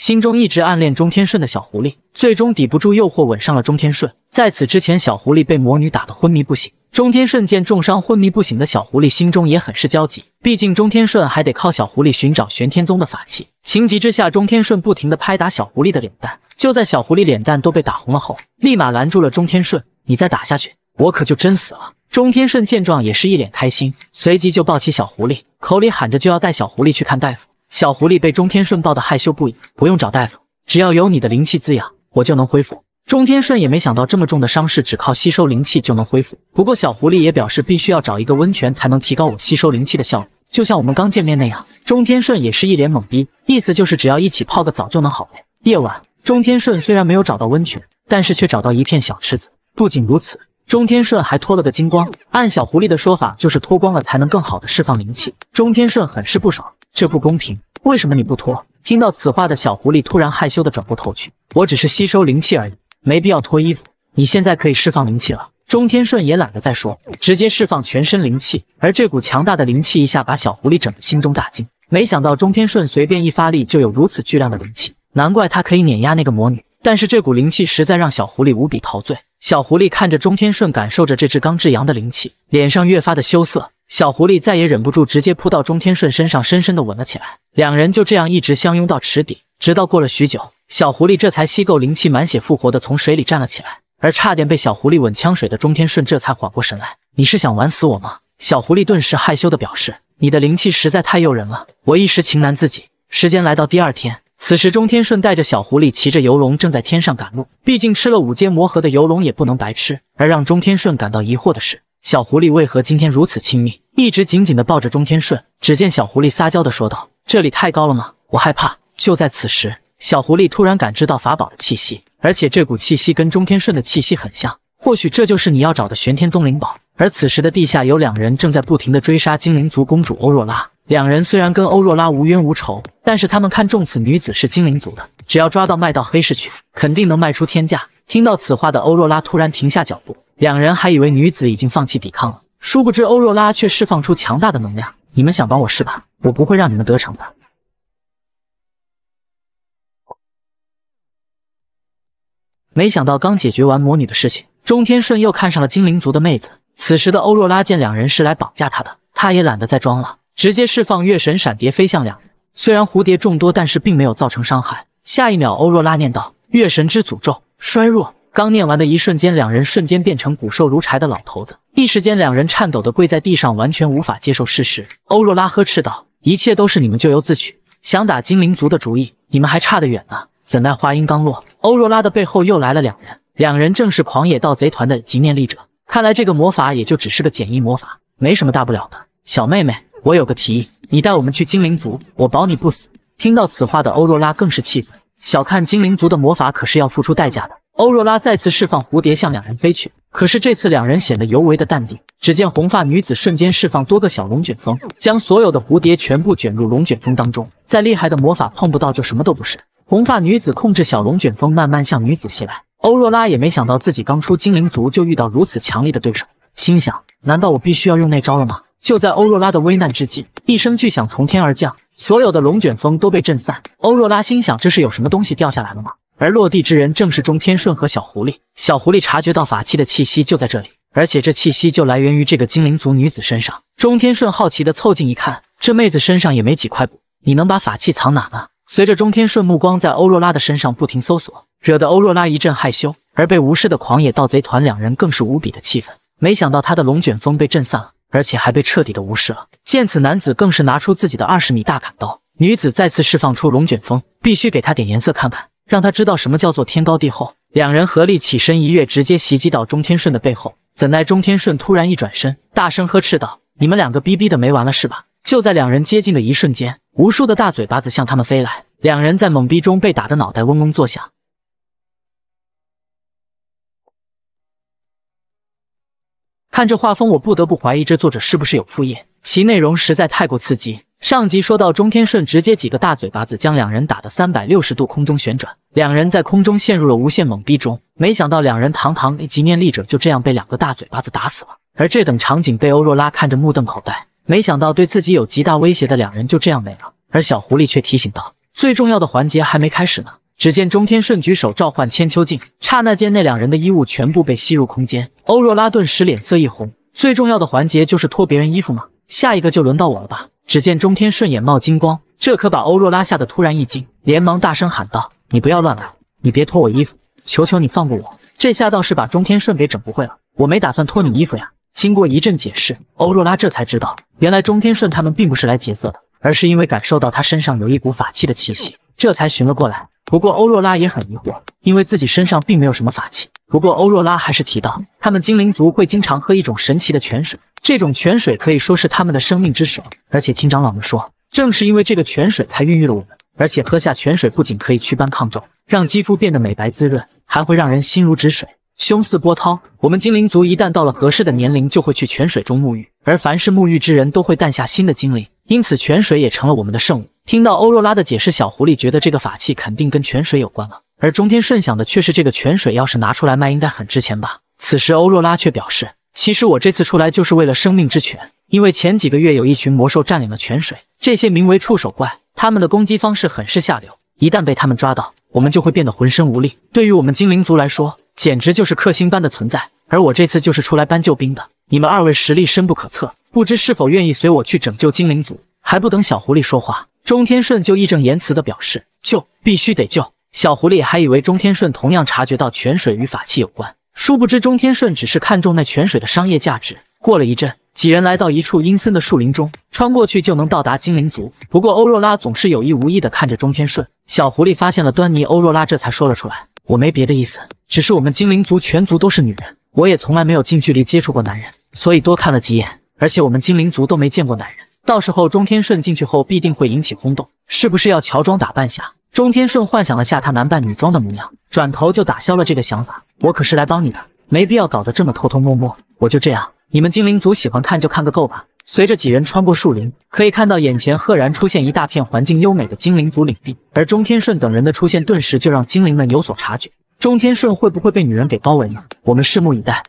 心中一直暗恋钟天顺的小狐狸，最终抵不住诱惑，吻上了钟天顺。在此之前，小狐狸被魔女打得昏迷不醒。钟天顺见重伤昏迷不醒的小狐狸，心中也很是焦急，毕竟钟天顺还得靠小狐狸寻找玄天宗的法器。情急之下，钟天顺不停地拍打小狐狸的脸蛋。就在小狐狸脸蛋都被打红了后，立马拦住了钟天顺：“你再打下去，我可就真死了。”钟天顺见状也是一脸开心，随即就抱起小狐狸，口里喊着就要带小狐狸去看大夫。小狐狸被钟天顺抱得害羞不已。不用找大夫，只要有你的灵气滋养，我就能恢复。钟天顺也没想到这么重的伤势，只靠吸收灵气就能恢复。不过小狐狸也表示，必须要找一个温泉才能提高我吸收灵气的效率，就像我们刚见面那样。钟天顺也是一脸懵逼，意思就是只要一起泡个澡就能好呗。夜晚，钟天顺虽然没有找到温泉，但是却找到一片小池子。不仅如此，钟天顺还脱了个精光。按小狐狸的说法，就是脱光了才能更好的释放灵气。钟天顺很是不爽。这不公平！为什么你不脱？听到此话的小狐狸突然害羞的转过头去。我只是吸收灵气而已，没必要脱衣服。你现在可以释放灵气了。钟天顺也懒得再说，直接释放全身灵气。而这股强大的灵气一下把小狐狸整得心中大惊，没想到钟天顺随便一发力就有如此巨量的灵气，难怪他可以碾压那个魔女。但是这股灵气实在让小狐狸无比陶醉。小狐狸看着钟天顺，感受着这只刚至阳的灵气，脸上越发的羞涩。小狐狸再也忍不住，直接扑到钟天顺身上，深深的吻了起来。两人就这样一直相拥到池底，直到过了许久，小狐狸这才吸够灵气，满血复活的从水里站了起来。而差点被小狐狸吻呛水的钟天顺这才缓过神来：“你是想玩死我吗？”小狐狸顿时害羞的表示：“你的灵气实在太诱人了，我一时情难自己。”时间来到第二天，此时钟天顺带着小狐狸骑着游龙正在天上赶路。毕竟吃了五阶魔核的游龙也不能白吃。而让钟天顺感到疑惑的是。小狐狸为何今天如此亲密？一直紧紧地抱着钟天顺。只见小狐狸撒娇地说道：“这里太高了吗？我害怕。”就在此时，小狐狸突然感知到法宝的气息，而且这股气息跟钟天顺的气息很像，或许这就是你要找的玄天宗灵宝。而此时的地下有两人正在不停地追杀精灵族公主欧若拉。两人虽然跟欧若拉无冤无仇，但是他们看中此女子是精灵族的，只要抓到卖到黑市去，肯定能卖出天价。听到此话的欧若拉突然停下脚步，两人还以为女子已经放弃抵抗了，殊不知欧若拉却释放出强大的能量。你们想帮我是吧？我不会让你们得逞的。没想到刚解决完魔女的事情，钟天顺又看上了精灵族的妹子。此时的欧若拉见两人是来绑架她的，她也懒得再装了，直接释放月神闪蝶飞向两人。虽然蝴蝶众多，但是并没有造成伤害。下一秒，欧若拉念道：“月神之诅咒。”衰弱，刚念完的一瞬间，两人瞬间变成骨瘦如柴的老头子。一时间，两人颤抖的跪在地上，完全无法接受事实。欧若拉呵斥道：“一切都是你们咎由自取，想打精灵族的主意，你们还差得远呢。”怎奈话音刚落，欧若拉的背后又来了两人，两人正是狂野盗贼团的极念力者。看来这个魔法也就只是个简易魔法，没什么大不了的。小妹妹，我有个提议，你带我们去精灵族，我保你不死。听到此话的欧若拉更是气愤。小看精灵族的魔法，可是要付出代价的。欧若拉再次释放蝴蝶向两人飞去，可是这次两人显得尤为的淡定。只见红发女子瞬间释放多个小龙卷风，将所有的蝴蝶全部卷入龙卷风当中。再厉害的魔法碰不到就什么都不是。红发女子控制小龙卷风慢慢向女子袭来。欧若拉也没想到自己刚出精灵族就遇到如此强力的对手，心想：难道我必须要用那招了吗？就在欧若拉的危难之际，一声巨响从天而降。所有的龙卷风都被震散。欧若拉心想，这是有什么东西掉下来了吗？而落地之人正是钟天顺和小狐狸。小狐狸察觉到法器的气息就在这里，而且这气息就来源于这个精灵族女子身上。钟天顺好奇的凑近一看，这妹子身上也没几块布，你能把法器藏哪呢？随着钟天顺目光在欧若拉的身上不停搜索，惹得欧若拉一阵害羞。而被无视的狂野盗贼团两人更是无比的气愤。没想到他的龙卷风被震散了。而且还被彻底的无视了。见此，男子更是拿出自己的二十米大砍刀。女子再次释放出龙卷风，必须给他点颜色看看，让他知道什么叫做天高地厚。两人合力起身一跃，直接袭击到钟天顺的背后。怎奈钟天顺突然一转身，大声呵斥道：“你们两个逼逼的没完了是吧？”就在两人接近的一瞬间，无数的大嘴巴子向他们飞来。两人在懵逼中被打的脑袋嗡嗡作响。看这画风，我不得不怀疑这作者是不是有副业，其内容实在太过刺激。上集说到，钟天顺直接几个大嘴巴子将两人打的三百六十度空中旋转，两人在空中陷入了无限懵逼中。没想到两人堂堂一级念力者就这样被两个大嘴巴子打死了。而这等场景被欧若拉看着目瞪口呆，没想到对自己有极大威胁的两人就这样没了。而小狐狸却提醒道：“最重要的环节还没开始呢。”只见中天顺举手召唤千秋镜，刹那间那两人的衣物全部被吸入空间。欧若拉顿时脸色一红。最重要的环节就是脱别人衣服吗？下一个就轮到我了吧？只见中天顺眼冒金光，这可把欧若拉吓得突然一惊，连忙大声喊道：“你不要乱来，你别脱我衣服，求求你放过我！”这下倒是把中天顺给整不会了。我没打算脱你衣服呀。经过一阵解释，欧若拉这才知道，原来中天顺他们并不是来劫色的，而是因为感受到他身上有一股法器的气息。这才寻了过来。不过欧若拉也很疑惑，因为自己身上并没有什么法器。不过欧若拉还是提到，他们精灵族会经常喝一种神奇的泉水，这种泉水可以说是他们的生命之水。而且听长老们说，正是因为这个泉水才孕育了我们。而且喝下泉水不仅可以祛斑抗皱，让肌肤变得美白滋润，还会让人心如止水，胸似波涛。我们精灵族一旦到了合适的年龄，就会去泉水中沐浴，而凡是沐浴之人都会诞下新的精灵。因此，泉水也成了我们的圣物。听到欧若拉的解释，小狐狸觉得这个法器肯定跟泉水有关了。而中天顺想的却是，这个泉水要是拿出来卖，应该很值钱吧？此时，欧若拉却表示：“其实我这次出来就是为了生命之泉，因为前几个月有一群魔兽占领了泉水，这些名为触手怪，他们的攻击方式很是下流，一旦被他们抓到，我们就会变得浑身无力。对于我们精灵族来说，简直就是克星般的存在。而我这次就是出来搬救兵的。你们二位实力深不可测。”不知是否愿意随我去拯救精灵族？还不等小狐狸说话，钟天顺就义正言辞的表示，救，必须得救。小狐狸还以为钟天顺同样察觉到泉水与法器有关，殊不知钟天顺只是看中那泉水的商业价值。过了一阵，几人来到一处阴森的树林中，穿过去就能到达精灵族。不过欧若拉总是有意无意的看着钟天顺，小狐狸发现了端倪，欧若拉这才说了出来：“我没别的意思，只是我们精灵族全族都是女人，我也从来没有近距离接触过男人，所以多看了几眼。”而且我们精灵族都没见过男人，到时候钟天顺进去后必定会引起轰动，是不是要乔装打扮下？钟天顺幻想了下他男扮女装的模样，转头就打消了这个想法。我可是来帮你的，没必要搞得这么偷偷摸摸。我就这样，你们精灵族喜欢看就看个够吧。随着几人穿过树林，可以看到眼前赫然出现一大片环境优美的精灵族领地，而钟天顺等人的出现顿时就让精灵们有所察觉。钟天顺会不会被女人给包围呢？我们拭目以待。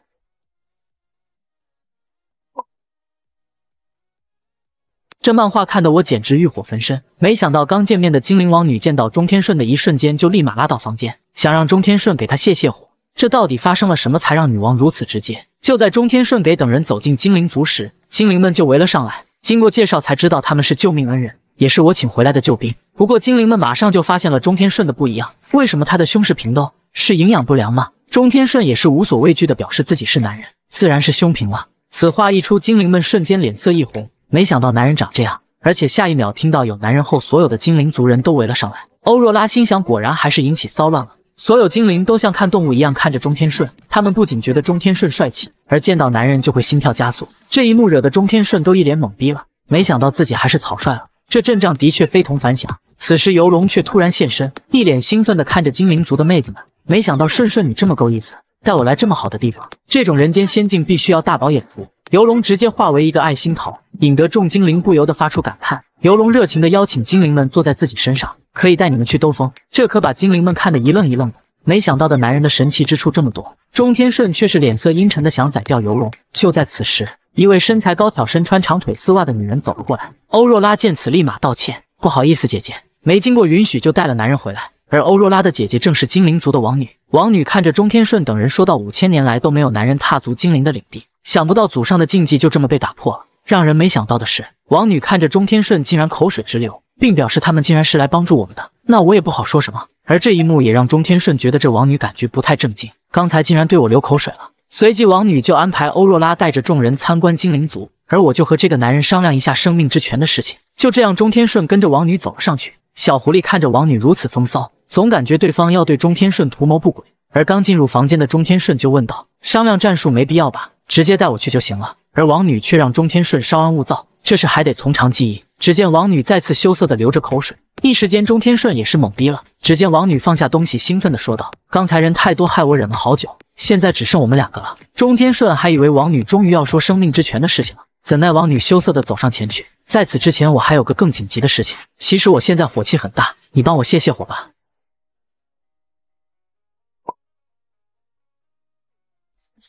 这漫画看得我简直欲火焚身。没想到刚见面的精灵王女见到钟天顺的一瞬间，就立马拉到房间，想让钟天顺给她泄泄火。这到底发生了什么，才让女王如此直接？就在钟天顺给等人走进精灵族时，精灵们就围了上来。经过介绍才知道他们是救命恩人，也是我请回来的救兵。不过精灵们马上就发现了钟天顺的不一样，为什么他的胸是平的？是营养不良吗？钟天顺也是无所畏惧的表示自己是男人，自然是胸平了。此话一出，精灵们瞬间脸色一红。没想到男人长这样，而且下一秒听到有男人后，所有的精灵族人都围了上来。欧若拉心想，果然还是引起骚乱了。所有精灵都像看动物一样看着钟天顺，他们不仅觉得钟天顺帅气，而见到男人就会心跳加速。这一幕惹得钟天顺都一脸懵逼了，没想到自己还是草率了。这阵仗的确非同凡响。此时游龙却突然现身，一脸兴奋地看着精灵族的妹子们。没想到顺顺你这么够意思，带我来这么好的地方，这种人间仙境必须要大饱眼福。游龙直接化为一个爱心桃，引得众精灵不由得发出感叹。游龙热情的邀请精灵们坐在自己身上，可以带你们去兜风。这可把精灵们看得一愣一愣的，没想到的男人的神奇之处这么多。钟天顺却是脸色阴沉的想宰掉游龙。就在此时，一位身材高挑、身穿长腿丝袜的女人走了过来。欧若拉见此，立马道歉：“不好意思，姐姐，没经过允许就带了男人回来。”而欧若拉的姐姐正是精灵族的王女。王女看着钟天顺等人，说道：“五千年来都没有男人踏足精灵的领地。”想不到祖上的禁忌就这么被打破了。让人没想到的是，王女看着钟天顺竟然口水直流，并表示他们竟然是来帮助我们的，那我也不好说什么。而这一幕也让钟天顺觉得这王女感觉不太正经，刚才竟然对我流口水了。随即，王女就安排欧若拉带着众人参观精灵族，而我就和这个男人商量一下生命之泉的事情。就这样，钟天顺跟着王女走了上去。小狐狸看着王女如此风骚，总感觉对方要对钟天顺图谋不轨。而刚进入房间的钟天顺就问道：“商量战术没必要吧？”直接带我去就行了。而王女却让钟天顺稍安勿躁，这事还得从长计议。只见王女再次羞涩的流着口水，一时间钟天顺也是懵逼了。只见王女放下东西，兴奋的说道：“刚才人太多，害我忍了好久，现在只剩我们两个了。”钟天顺还以为王女终于要说生命之泉的事情了，怎奈王女羞涩的走上前去，在此之前我还有个更紧急的事情。其实我现在火气很大，你帮我泄泄火吧。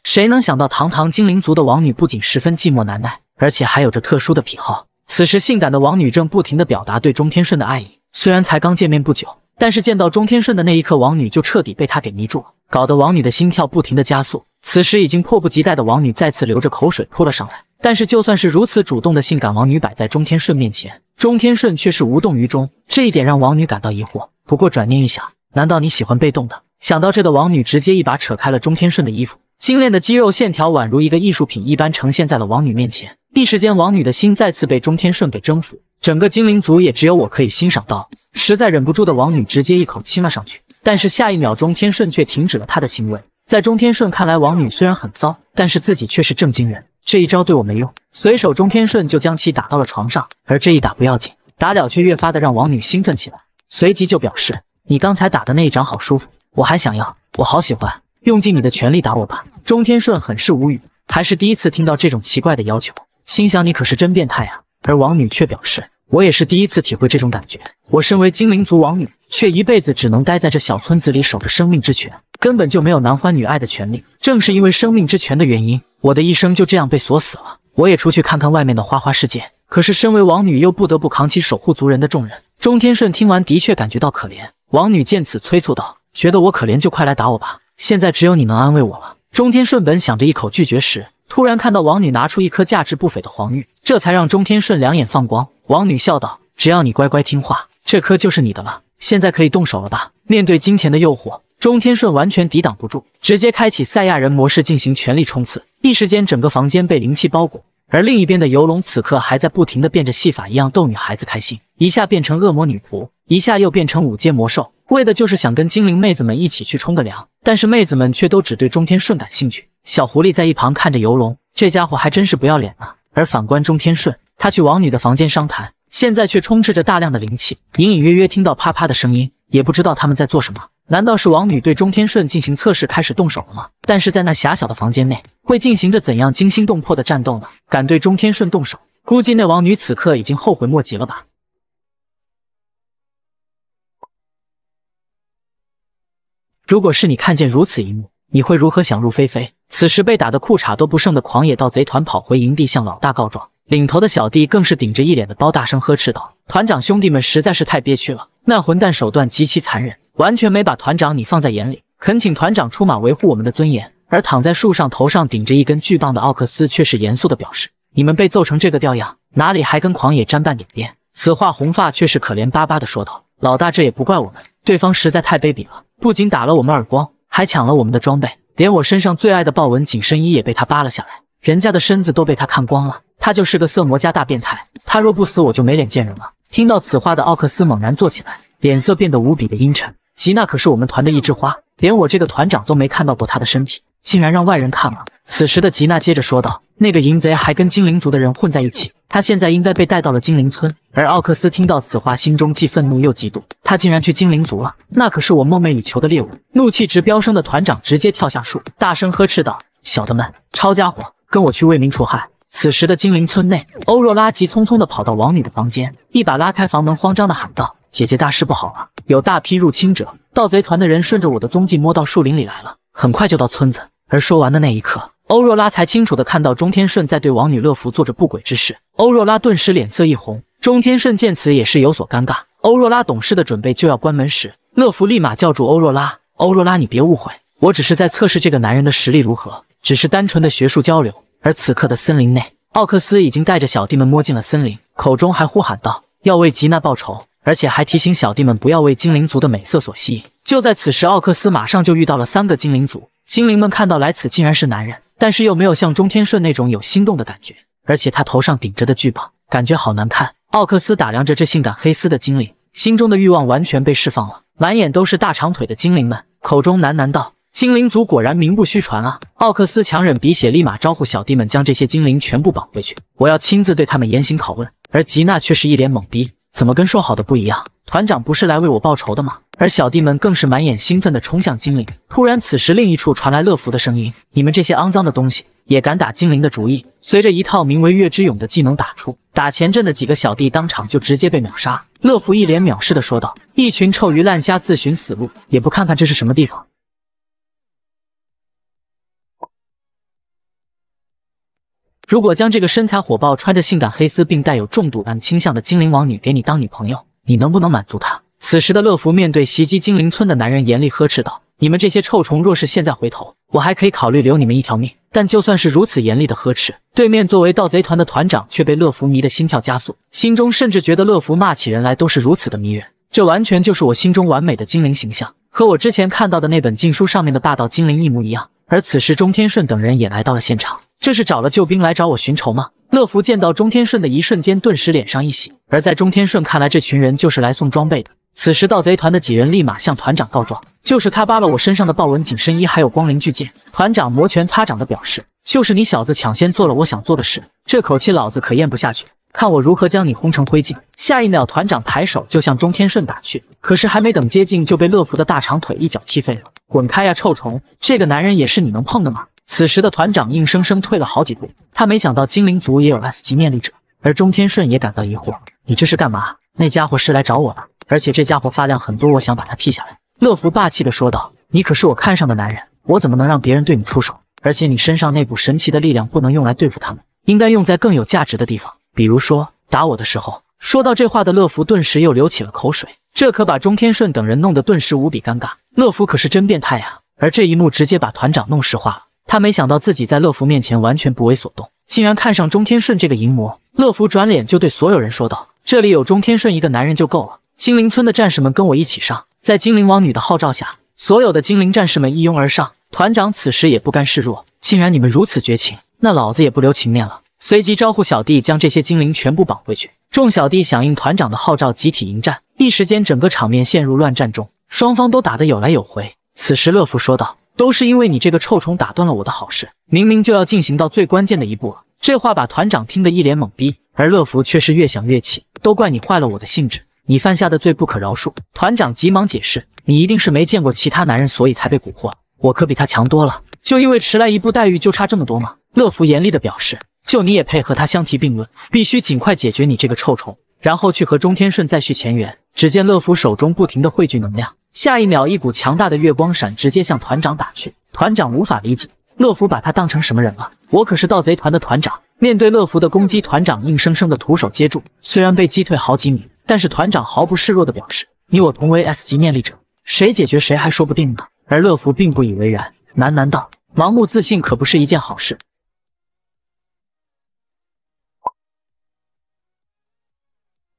谁能想到堂堂精灵族的王女不仅十分寂寞难耐，而且还有着特殊的癖好。此时性感的王女正不停的表达对钟天顺的爱意。虽然才刚见面不久，但是见到钟天顺的那一刻，王女就彻底被他给迷住了，搞得王女的心跳不停的加速。此时已经迫不及待的王女再次流着口水扑了上来。但是就算是如此主动的性感王女摆在钟天顺面前，钟天顺却是无动于衷，这一点让王女感到疑惑。不过转念一想，难道你喜欢被动的？想到这的王女直接一把扯开了钟天顺的衣服。精炼的肌肉线条宛如一个艺术品一般呈现在了王女面前，一时间王女的心再次被钟天顺给征服。整个精灵族也只有我可以欣赏到。实在忍不住的王女直接一口亲了上去，但是下一秒钟天顺却停止了他的行为。在钟天顺看来，王女虽然很骚，但是自己却是正经人，这一招对我没用。随手钟天顺就将其打到了床上，而这一打不要紧，打了却越发的让王女兴奋起来，随即就表示：“你刚才打的那一掌好舒服，我还想要，我好喜欢，用尽你的全力打我吧。”钟天顺很是无语，还是第一次听到这种奇怪的要求，心想你可是真变态啊。而王女却表示，我也是第一次体会这种感觉。我身为精灵族王女，却一辈子只能待在这小村子里守着生命之泉，根本就没有男欢女爱的权利。正是因为生命之泉的原因，我的一生就这样被锁死了。我也出去看看外面的花花世界，可是身为王女又不得不扛起守护族人的重任。钟天顺听完的确感觉到可怜，王女见此催促道：“觉得我可怜就快来打我吧，现在只有你能安慰我了。”钟天顺本想着一口拒绝时，突然看到王女拿出一颗价值不菲的黄玉，这才让钟天顺两眼放光。王女笑道：“只要你乖乖听话，这颗就是你的了。现在可以动手了吧？”面对金钱的诱惑，钟天顺完全抵挡不住，直接开启赛亚人模式进行全力冲刺。一时间，整个房间被灵气包裹。而另一边的游龙此刻还在不停地变着戏法一样逗女孩子开心，一下变成恶魔女仆，一下又变成五阶魔兽。为的就是想跟精灵妹子们一起去冲个凉，但是妹子们却都只对钟天顺感兴趣。小狐狸在一旁看着游龙，这家伙还真是不要脸呢。而反观钟天顺，他去王女的房间商谈，现在却充斥着大量的灵气，隐隐约约听到啪啪的声音，也不知道他们在做什么。难道是王女对钟天顺进行测试，开始动手了吗？但是在那狭小的房间内，会进行着怎样惊心动魄的战斗呢？敢对钟天顺动手，估计那王女此刻已经后悔莫及了吧。如果是你看见如此一幕，你会如何想入非非？此时被打得裤衩都不剩的狂野盗贼团跑回营地向老大告状，领头的小弟更是顶着一脸的包大声呵斥道：“团长，兄弟们实在是太憋屈了，那混蛋手段极其残忍，完全没把团长你放在眼里，恳请团长出马维护我们的尊严。”而躺在树上，头上顶着一根巨棒的奥克斯却是严肃的表示：“你们被揍成这个吊样，哪里还跟狂野沾半点边？”此话红发却是可怜巴巴的说道：“老大，这也不怪我们，对方实在太卑鄙了。”不仅打了我们耳光，还抢了我们的装备，连我身上最爱的豹纹紧身衣也被他扒了下来，人家的身子都被他看光了，他就是个色魔加大变态，他若不死，我就没脸见人了。听到此话的奥克斯猛然坐起来，脸色变得无比的阴沉。吉娜可是我们团的一枝花，连我这个团长都没看到过她的身体，竟然让外人看了。此时的吉娜接着说道。那个淫贼还跟精灵族的人混在一起，他现在应该被带到了精灵村。而奥克斯听到此话，心中既愤怒又嫉妒，他竟然去精灵族了，那可是我梦寐以求的猎物。怒气值飙升的团长直接跳下树，大声呵斥道：“小的们，抄家伙，跟我去为民除害！”此时的精灵村内，欧若拉急匆匆地跑到王女的房间，一把拉开房门，慌张地喊道：“姐姐，大事不好了，有大批入侵者，盗贼团的人顺着我的踪迹摸到树林里来了，很快就到村子。”而说完的那一刻。欧若拉才清楚的看到钟天顺在对王女乐芙做着不轨之事，欧若拉顿时脸色一红。钟天顺见此也是有所尴尬。欧若拉懂事的准备就要关门时，乐芙立马叫住欧若拉：“欧若拉，你别误会，我只是在测试这个男人的实力如何，只是单纯的学术交流。”而此刻的森林内，奥克斯已经带着小弟们摸进了森林，口中还呼喊道：“要为吉娜报仇！”而且还提醒小弟们不要为精灵族的美色所吸引。就在此时，奥克斯马上就遇到了三个精灵族，精灵们看到来此竟然是男人。但是又没有像钟天顺那种有心动的感觉，而且他头上顶着的巨棒，感觉好难看。奥克斯打量着这性感黑丝的精灵，心中的欲望完全被释放了，满眼都是大长腿的精灵们，口中喃喃道：“精灵族果然名不虚传啊！”奥克斯强忍鼻血，立马招呼小弟们将这些精灵全部绑回去，我要亲自对他们严刑拷问。而吉娜却是一脸懵逼，怎么跟说好的不一样？团长不是来为我报仇的吗？而小弟们更是满眼兴奋的冲向精灵。突然，此时另一处传来乐福的声音：“你们这些肮脏的东西，也敢打精灵的主意？”随着一套名为“月之勇”的技能打出，打前阵的几个小弟当场就直接被秒杀。乐福一脸藐视的说道：“一群臭鱼烂虾，自寻死路！也不看看这是什么地方。”如果将这个身材火爆、穿着性感黑丝并带有重度暗倾向的精灵王女给你当女朋友？你能不能满足他？此时的乐福面对袭击精灵村的男人，严厉呵斥道：“你们这些臭虫，若是现在回头，我还可以考虑留你们一条命。但就算是如此严厉的呵斥，对面作为盗贼团的团长，却被乐福迷得心跳加速，心中甚至觉得乐福骂起人来都是如此的迷人，这完全就是我心中完美的精灵形象，和我之前看到的那本禁书上面的霸道精灵一模一样。”而此时钟天顺等人也来到了现场，这是找了救兵来找我寻仇吗？乐福见到钟天顺的一瞬间，顿时脸上一喜。而在钟天顺看来，这群人就是来送装备的。此时，盗贼团的几人立马向团长告状：“就是他扒了我身上的豹纹紧身衣，还有光灵巨剑。”团长摩拳擦掌的表示：“就是你小子抢先做了我想做的事，这口气老子可咽不下去，看我如何将你轰成灰烬！”下一秒，团长抬手就向钟天顺打去，可是还没等接近，就被乐福的大长腿一脚踢飞了。“滚开呀，臭虫！这个男人也是你能碰的吗？”此时的团长硬生生退了好几步，他没想到精灵族也有 S 级念力者，而钟天顺也感到疑惑：“你这是干嘛？那家伙是来找我的，而且这家伙发量很多，我想把他剃下来。”乐福霸气地说道：“你可是我看上的男人，我怎么能让别人对你出手？而且你身上那股神奇的力量不能用来对付他们，应该用在更有价值的地方，比如说打我的时候。”说到这话的乐福顿时又流起了口水，这可把钟天顺等人弄得顿时无比尴尬。乐福可是真变态啊！而这一幕直接把团长弄石化了。他没想到自己在乐福面前完全不为所动，竟然看上钟天顺这个淫魔。乐福转脸就对所有人说道：“这里有钟天顺一个男人就够了。”精灵村的战士们跟我一起上！在精灵王女的号召下，所有的精灵战士们一拥而上。团长此时也不甘示弱，既然你们如此绝情，那老子也不留情面了。随即招呼小弟将这些精灵全部绑回去。众小弟响应团长的号召，集体迎战。一时间，整个场面陷入乱战中，双方都打得有来有回。此时，乐福说道。都是因为你这个臭虫打断了我的好事，明明就要进行到最关键的一步了。这话把团长听得一脸懵逼，而乐福却是越想越气，都怪你坏了我的兴致，你犯下的罪不可饶恕。团长急忙解释，你一定是没见过其他男人，所以才被蛊惑。我可比他强多了，就因为迟来一步，待遇就差这么多吗？乐福严厉的表示，就你也配和他相提并论？必须尽快解决你这个臭虫，然后去和钟天顺再续前缘。只见乐福手中不停的汇聚能量。下一秒，一股强大的月光闪，直接向团长打去。团长无法理解，乐福把他当成什么人了？我可是盗贼团的团长。面对乐福的攻击，团长硬生生的徒手接住，虽然被击退好几米，但是团长毫不示弱的表示：“你我同为 S 级念力者，谁解决谁还说不定呢。”而乐福并不以为然，喃喃道：“盲目自信可不是一件好事。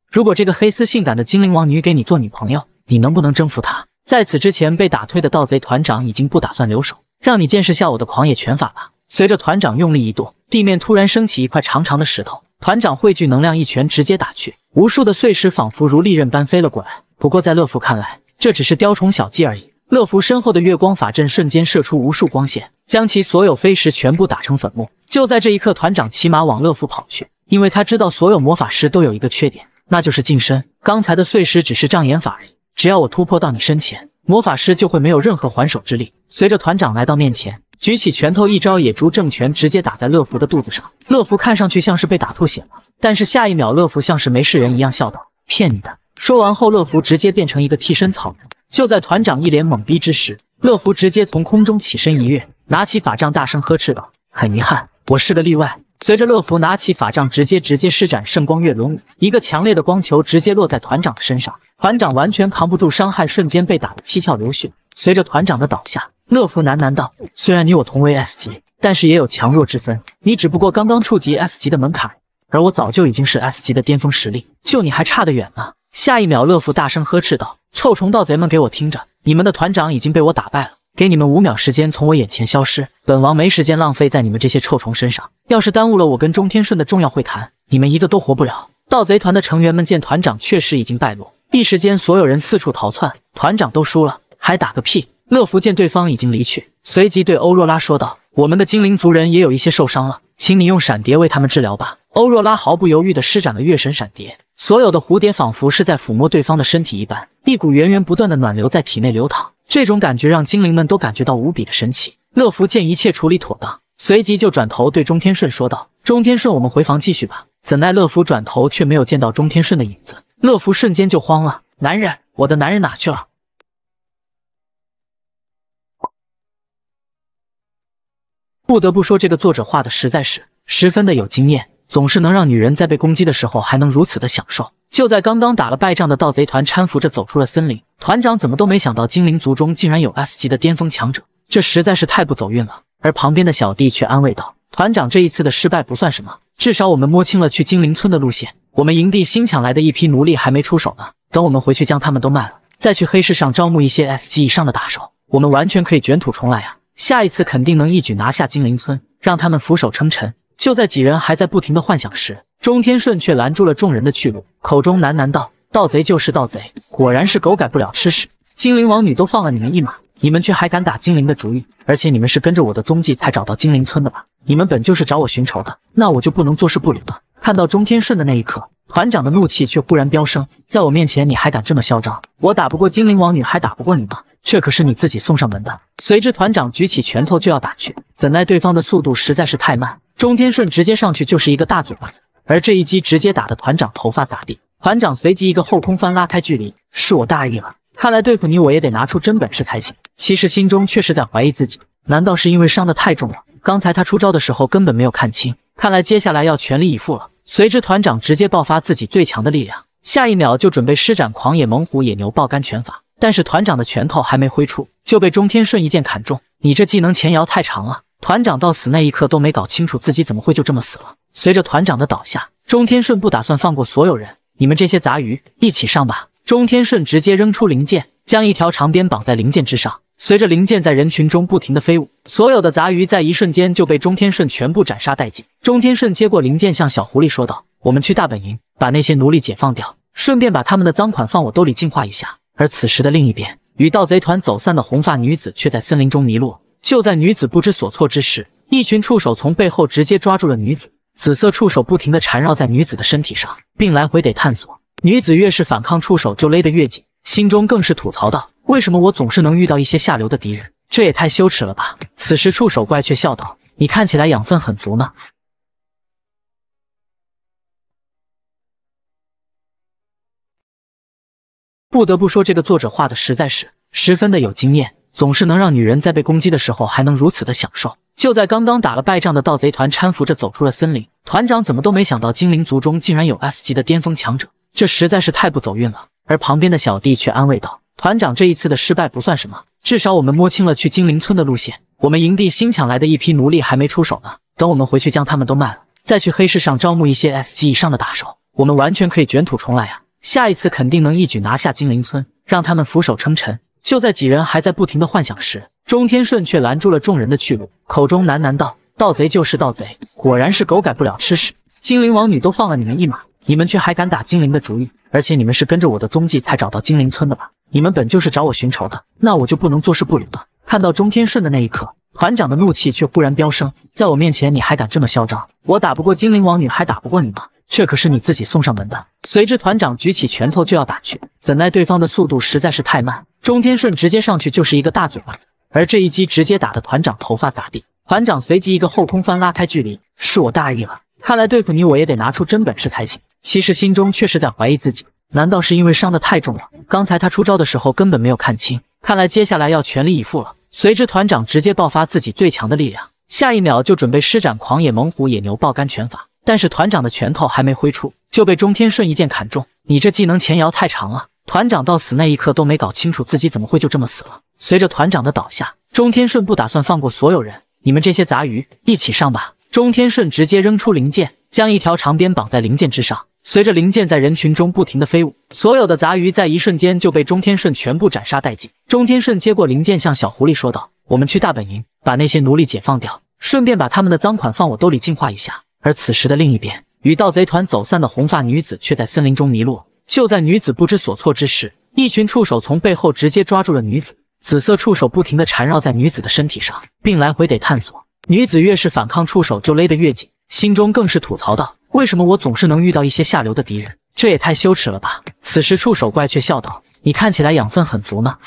如果这个黑丝性感的精灵王女给你做女朋友。”你能不能征服他？在此之前被打退的盗贼团长已经不打算留手，让你见识下我的狂野拳法吧。随着团长用力一跺，地面突然升起一块长长的石头。团长汇聚能量一拳直接打去，无数的碎石仿佛如利刃般飞了过来。不过在乐福看来，这只是雕虫小技而已。乐福身后的月光法阵瞬间射出无数光线，将其所有飞石全部打成粉末。就在这一刻，团长骑马往乐福跑去，因为他知道所有魔法师都有一个缺点，那就是近身。刚才的碎石只是障眼法而已。只要我突破到你身前，魔法师就会没有任何还手之力。随着团长来到面前，举起拳头一招野猪正拳，直接打在乐福的肚子上。乐福看上去像是被打吐血了，但是下一秒，乐福像是没事人一样笑道：“骗你的。”说完后，乐福直接变成一个替身草人。就在团长一脸懵逼之时，乐福直接从空中起身一跃，拿起法杖，大声呵斥道：“很遗憾，我是个例外。”随着乐福拿起法杖，直接直接施展圣光月轮舞，一个强烈的光球直接落在团长的身上。团长完全扛不住伤害，瞬间被打得七窍流血。随着团长的倒下，乐福喃喃道：“虽然你我同为 S 级，但是也有强弱之分。你只不过刚刚触及 S 级的门槛，而我早就已经是 S 级的巅峰实力，就你还差得远呢。”下一秒，乐福大声呵斥道：“臭虫盗贼们，给我听着！你们的团长已经被我打败了，给你们五秒时间从我眼前消失。本王没时间浪费在你们这些臭虫身上，要是耽误了我跟钟天顺的重要会谈，你们一个都活不了！”盗贼团的成员们见团长确实已经败落。一时间，所有人四处逃窜，团长都输了，还打个屁！乐福见对方已经离去，随即对欧若拉说道：“我们的精灵族人也有一些受伤了，请你用闪蝶为他们治疗吧。”欧若拉毫不犹豫地施展了月神闪蝶，所有的蝴蝶仿佛是在抚摸对方的身体一般，一股源源不断的暖流在体内流淌，这种感觉让精灵们都感觉到无比的神奇。乐福见一切处理妥当，随即就转头对钟天顺说道：“钟天顺，我们回房继续吧。”怎奈乐福转头却没有见到钟天顺的影子。乐福瞬间就慌了，男人，我的男人哪去了？不得不说，这个作者画的实在是十分的有经验，总是能让女人在被攻击的时候还能如此的享受。就在刚刚打了败仗的盗贼团搀扶着走出了森林，团长怎么都没想到精灵族中竟然有 S 级的巅峰强者，这实在是太不走运了。而旁边的小弟却安慰道：“团长，这一次的失败不算什么，至少我们摸清了去精灵村的路线。”我们营地新抢来的一批奴隶还没出手呢，等我们回去将他们都卖了，再去黑市上招募一些 S 级以上的打手，我们完全可以卷土重来啊！下一次肯定能一举拿下精灵村，让他们俯首称臣。就在几人还在不停的幻想时，钟天顺却拦住了众人的去路，口中喃喃道：“盗贼就是盗贼，果然是狗改不了吃屎。精灵王女都放了你们一马，你们却还敢打精灵的主意，而且你们是跟着我的踪迹才找到精灵村的吧？你们本就是找我寻仇的，那我就不能坐视不理了。”看到钟天顺的那一刻，团长的怒气却忽然飙升。在我面前你还敢这么嚣张？我打不过精灵王女，还打不过你吗？这可是你自己送上门的。随之，团长举起拳头就要打去，怎奈对方的速度实在是太慢，钟天顺直接上去就是一个大嘴巴子，而这一击直接打得团长头发咋地。团长随即一个后空翻拉开距离。是我大意了，看来对付你我也得拿出真本事才行。其实心中却是在怀疑自己，难道是因为伤得太重了？刚才他出招的时候根本没有看清，看来接下来要全力以赴了。随之，团长直接爆发自己最强的力量，下一秒就准备施展狂野猛虎野牛爆肝拳法。但是，团长的拳头还没挥出，就被钟天顺一剑砍中。你这技能前摇太长了！团长到死那一刻都没搞清楚自己怎么会就这么死了。随着团长的倒下，钟天顺不打算放过所有人，你们这些杂鱼一起上吧！钟天顺直接扔出灵剑，将一条长鞭绑在灵剑之上。随着灵剑在人群中不停的飞舞，所有的杂鱼在一瞬间就被钟天顺全部斩杀殆尽。钟天顺接过灵剑，向小狐狸说道：“我们去大本营，把那些奴隶解放掉，顺便把他们的赃款放我兜里净化一下。”而此时的另一边，与盗贼团走散的红发女子却在森林中迷路。就在女子不知所措之时，一群触手从背后直接抓住了女子，紫色触手不停的缠绕在女子的身体上，并来回得探索。女子越是反抗，触手就勒得越紧，心中更是吐槽道。为什么我总是能遇到一些下流的敌人？这也太羞耻了吧！此时触手怪却笑道：“你看起来养分很足呢。”不得不说，这个作者画的实在是十分的有经验，总是能让女人在被攻击的时候还能如此的享受。就在刚刚打了败仗的盗贼团搀扶着走出了森林，团长怎么都没想到精灵族中竟然有 S 级的巅峰强者，这实在是太不走运了。而旁边的小弟却安慰道。团长这一次的失败不算什么，至少我们摸清了去精灵村的路线。我们营地新抢来的一批奴隶还没出手呢，等我们回去将他们都卖了，再去黑市上招募一些 S 级以上的打手，我们完全可以卷土重来啊！下一次肯定能一举拿下精灵村，让他们俯首称臣。就在几人还在不停的幻想时，钟天顺却拦住了众人的去路，口中喃喃道：“盗贼就是盗贼，果然是狗改不了吃屎。精灵王女都放了你们一马，你们却还敢打精灵的主意，而且你们是跟着我的踪迹才找到精灵村的吧？”你们本就是找我寻仇的，那我就不能坐视不理了。看到钟天顺的那一刻，团长的怒气却忽然飙升。在我面前你还敢这么嚣张？我打不过精灵王女，还打不过你吗？这可是你自己送上门的。随之，团长举起拳头就要打去，怎奈对方的速度实在是太慢，钟天顺直接上去就是一个大嘴巴子，而这一击直接打得团长头发砸地。团长随即一个后空翻拉开距离。是我大意了，看来对付你我也得拿出真本事才行。其实心中却是在怀疑自己。难道是因为伤得太重了？刚才他出招的时候根本没有看清，看来接下来要全力以赴了。随之，团长直接爆发自己最强的力量，下一秒就准备施展狂野猛虎野牛爆肝拳法。但是，团长的拳头还没挥出，就被钟天顺一剑砍中。你这技能前摇太长了！团长到死那一刻都没搞清楚自己怎么会就这么死了。随着团长的倒下，钟天顺不打算放过所有人，你们这些杂鱼一起上吧！钟天顺直接扔出灵剑，将一条长鞭绑在灵剑之上。随着灵剑在人群中不停的飞舞，所有的杂鱼在一瞬间就被钟天顺全部斩杀殆尽。钟天顺接过灵剑，向小狐狸说道：“我们去大本营，把那些奴隶解放掉，顺便把他们的赃款放我兜里净化一下。”而此时的另一边，与盗贼团走散的红发女子却在森林中迷路。就在女子不知所措之时，一群触手从背后直接抓住了女子，紫色触手不停的缠绕在女子的身体上，并来回得探索。女子越是反抗，触手就勒得越紧，心中更是吐槽道。为什么我总是能遇到一些下流的敌人？这也太羞耻了吧！此时触手怪却笑道：“你看起来养分很足呢。”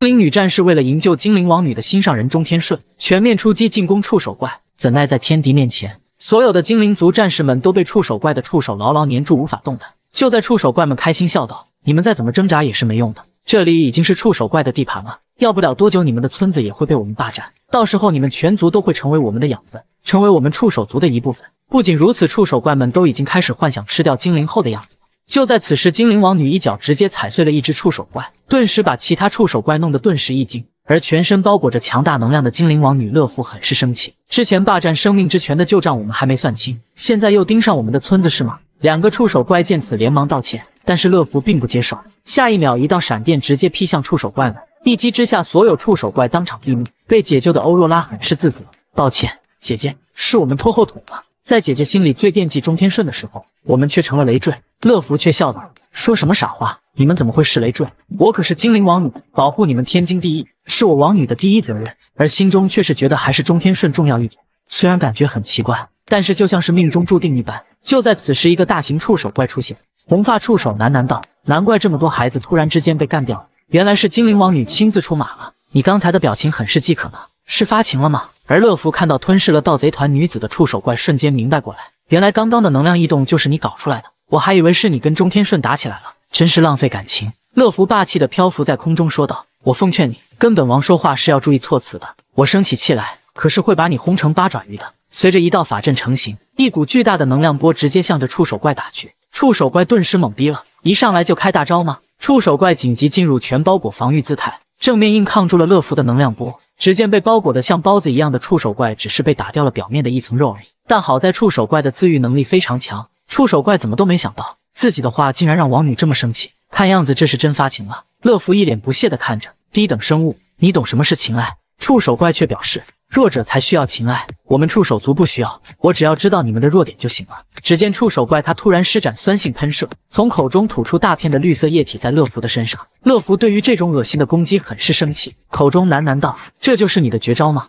精灵女战士为了营救精灵王女的心上人钟天顺，全面出击进攻触手怪，怎奈在天敌面前，所有的精灵族战士们都被触手怪的触手牢牢粘住，无法动弹。就在触手怪们开心笑道：“你们再怎么挣扎也是没用的，这里已经是触手怪的地盘了。”要不了多久，你们的村子也会被我们霸占。到时候，你们全族都会成为我们的养分，成为我们触手族的一部分。不仅如此，触手怪们都已经开始幻想吃掉精灵后的样子。就在此时，精灵王女一脚直接踩碎了一只触手怪，顿时把其他触手怪弄得顿时一惊。而全身包裹着强大能量的精灵王女乐芙很是生气，之前霸占生命之泉的旧账我们还没算清，现在又盯上我们的村子是吗？两个触手怪见此连忙道歉，但是乐芙并不接受。下一秒，一道闪电直接劈向触手怪们。一击之下，所有触手怪当场毙命。被解救的欧若拉很是自责：“抱歉，姐姐，是我们拖后腿了。在姐姐心里最惦记钟天顺的时候，我们却成了累赘。”乐福却笑道：“说什么傻话？你们怎么会是累赘？我可是精灵王女，保护你们天经地义，是我王女的第一责任。”而心中却是觉得还是钟天顺重要一点。虽然感觉很奇怪，但是就像是命中注定一般。就在此时，一个大型触手怪出现，红发触手喃喃道：“难怪这么多孩子突然之间被干掉了。”原来是精灵王女亲自出马了，你刚才的表情很是饥渴呢，是发情了吗？而乐福看到吞噬了盗贼团女子的触手怪，瞬间明白过来，原来刚刚的能量异动就是你搞出来的，我还以为是你跟钟天顺打起来了，真是浪费感情。乐福霸气的漂浮在空中说道：“我奉劝你，跟本王说话是要注意措辞的，我生起气来可是会把你轰成八爪鱼的。”随着一道法阵成型，一股巨大的能量波直接向着触手怪打去，触手怪顿时懵逼了，一上来就开大招吗？触手怪紧急进入全包裹防御姿态，正面硬抗住了乐福的能量波。只见被包裹的像包子一样的触手怪，只是被打掉了表面的一层肉而已。但好在触手怪的自愈能力非常强。触手怪怎么都没想到，自己的话竟然让王女这么生气。看样子这是真发情了。乐福一脸不屑的看着低等生物：“你懂什么是情爱？”触手怪却表示。弱者才需要情爱，我们触手族不需要。我只要知道你们的弱点就行了。只见触手怪他突然施展酸性喷射，从口中吐出大片的绿色液体，在乐福的身上。乐福对于这种恶心的攻击很是生气，口中喃喃道：“这就是你的绝招吗？”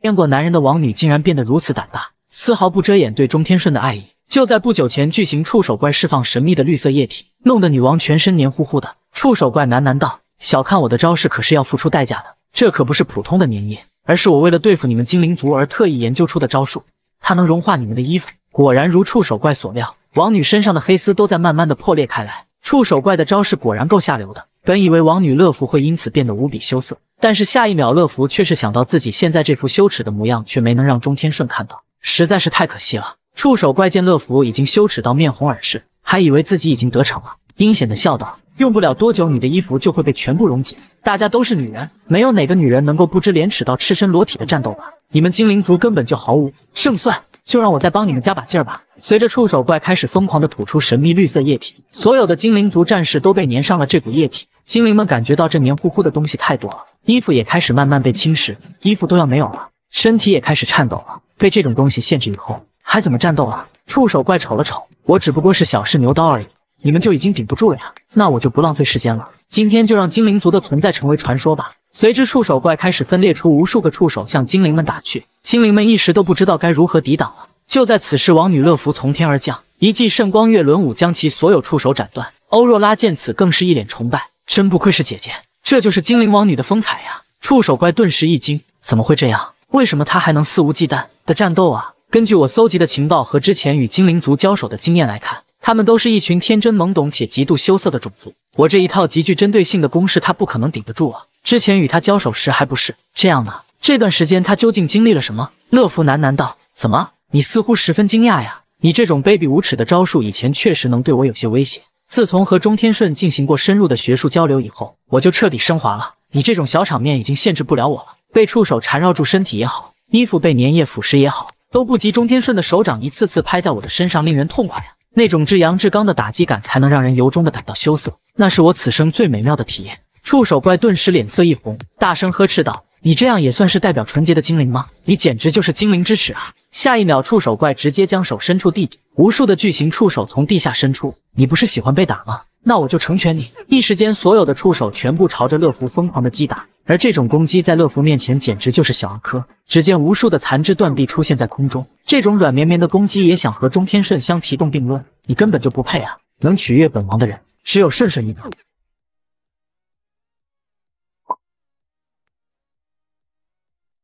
见过男人的王女竟然变得如此胆大，丝毫不遮掩对钟天顺的爱意。就在不久前，巨型触手怪释放神秘的绿色液体，弄得女王全身黏糊糊的。触手怪喃喃道：“小看我的招式，可是要付出代价的。这可不是普通的粘液，而是我为了对付你们精灵族而特意研究出的招数。它能融化你们的衣服。”果然如触手怪所料，王女身上的黑丝都在慢慢的破裂开来。触手怪的招式果然够下流的。本以为王女乐福会因此变得无比羞涩，但是下一秒乐福却是想到自己现在这副羞耻的模样，却没能让钟天顺看到，实在是太可惜了。触手怪见乐福已经羞耻到面红耳赤，还以为自己已经得逞了，阴险的笑道。用不了多久，你的衣服就会被全部溶解。大家都是女人，没有哪个女人能够不知廉耻到赤身裸体的战斗吧？你们精灵族根本就毫无胜算，就让我再帮你们加把劲儿吧。随着触手怪开始疯狂地吐出神秘绿色液体，所有的精灵族战士都被粘上了这股液体。精灵们感觉到这黏糊糊的东西太多了，衣服也开始慢慢被侵蚀，衣服都要没有了，身体也开始颤抖了。被这种东西限制以后，还怎么战斗啊？触手怪瞅了瞅，我只不过是小试牛刀而已。你们就已经顶不住了呀，那我就不浪费时间了，今天就让精灵族的存在成为传说吧。随之，触手怪开始分裂出无数个触手，向精灵们打去。精灵们一时都不知道该如何抵挡了。就在此时，王女乐芙从天而降，一记圣光月轮舞将其所有触手斩断。欧若拉见此，更是一脸崇拜，真不愧是姐姐，这就是精灵王女的风采呀！触手怪顿时一惊，怎么会这样？为什么他还能肆无忌惮的战斗啊？根据我搜集的情报和之前与精灵族交手的经验来看。他们都是一群天真懵懂且极度羞涩的种族，我这一套极具针对性的攻势，他不可能顶得住啊！之前与他交手时还不是这样呢？这段时间他究竟经历了什么？乐福喃喃道：“怎么，你似乎十分惊讶呀？你这种卑鄙无耻的招数，以前确实能对我有些威胁。自从和钟天顺进行过深入的学术交流以后，我就彻底升华了。你这种小场面已经限制不了我了。被触手缠绕住身体也好，衣服被粘液腐蚀也好，都不及钟天顺的手掌一次次拍在我的身上令人痛快呀！”那种至阳至刚的打击感，才能让人由衷的感到羞涩，那是我此生最美妙的体验。触手怪顿时脸色一红，大声呵斥道：“你这样也算是代表纯洁的精灵吗？你简直就是精灵之耻啊！”下一秒，触手怪直接将手伸出地底，无数的巨型触手从地下伸出。你不是喜欢被打吗？那我就成全你！一时间，所有的触手全部朝着乐福疯狂的击打，而这种攻击在乐福面前简直就是小儿科。只见无数的残肢断臂出现在空中，这种软绵绵的攻击也想和钟天顺相提并论？你根本就不配啊！能取悦本王的人，只有顺顺一个。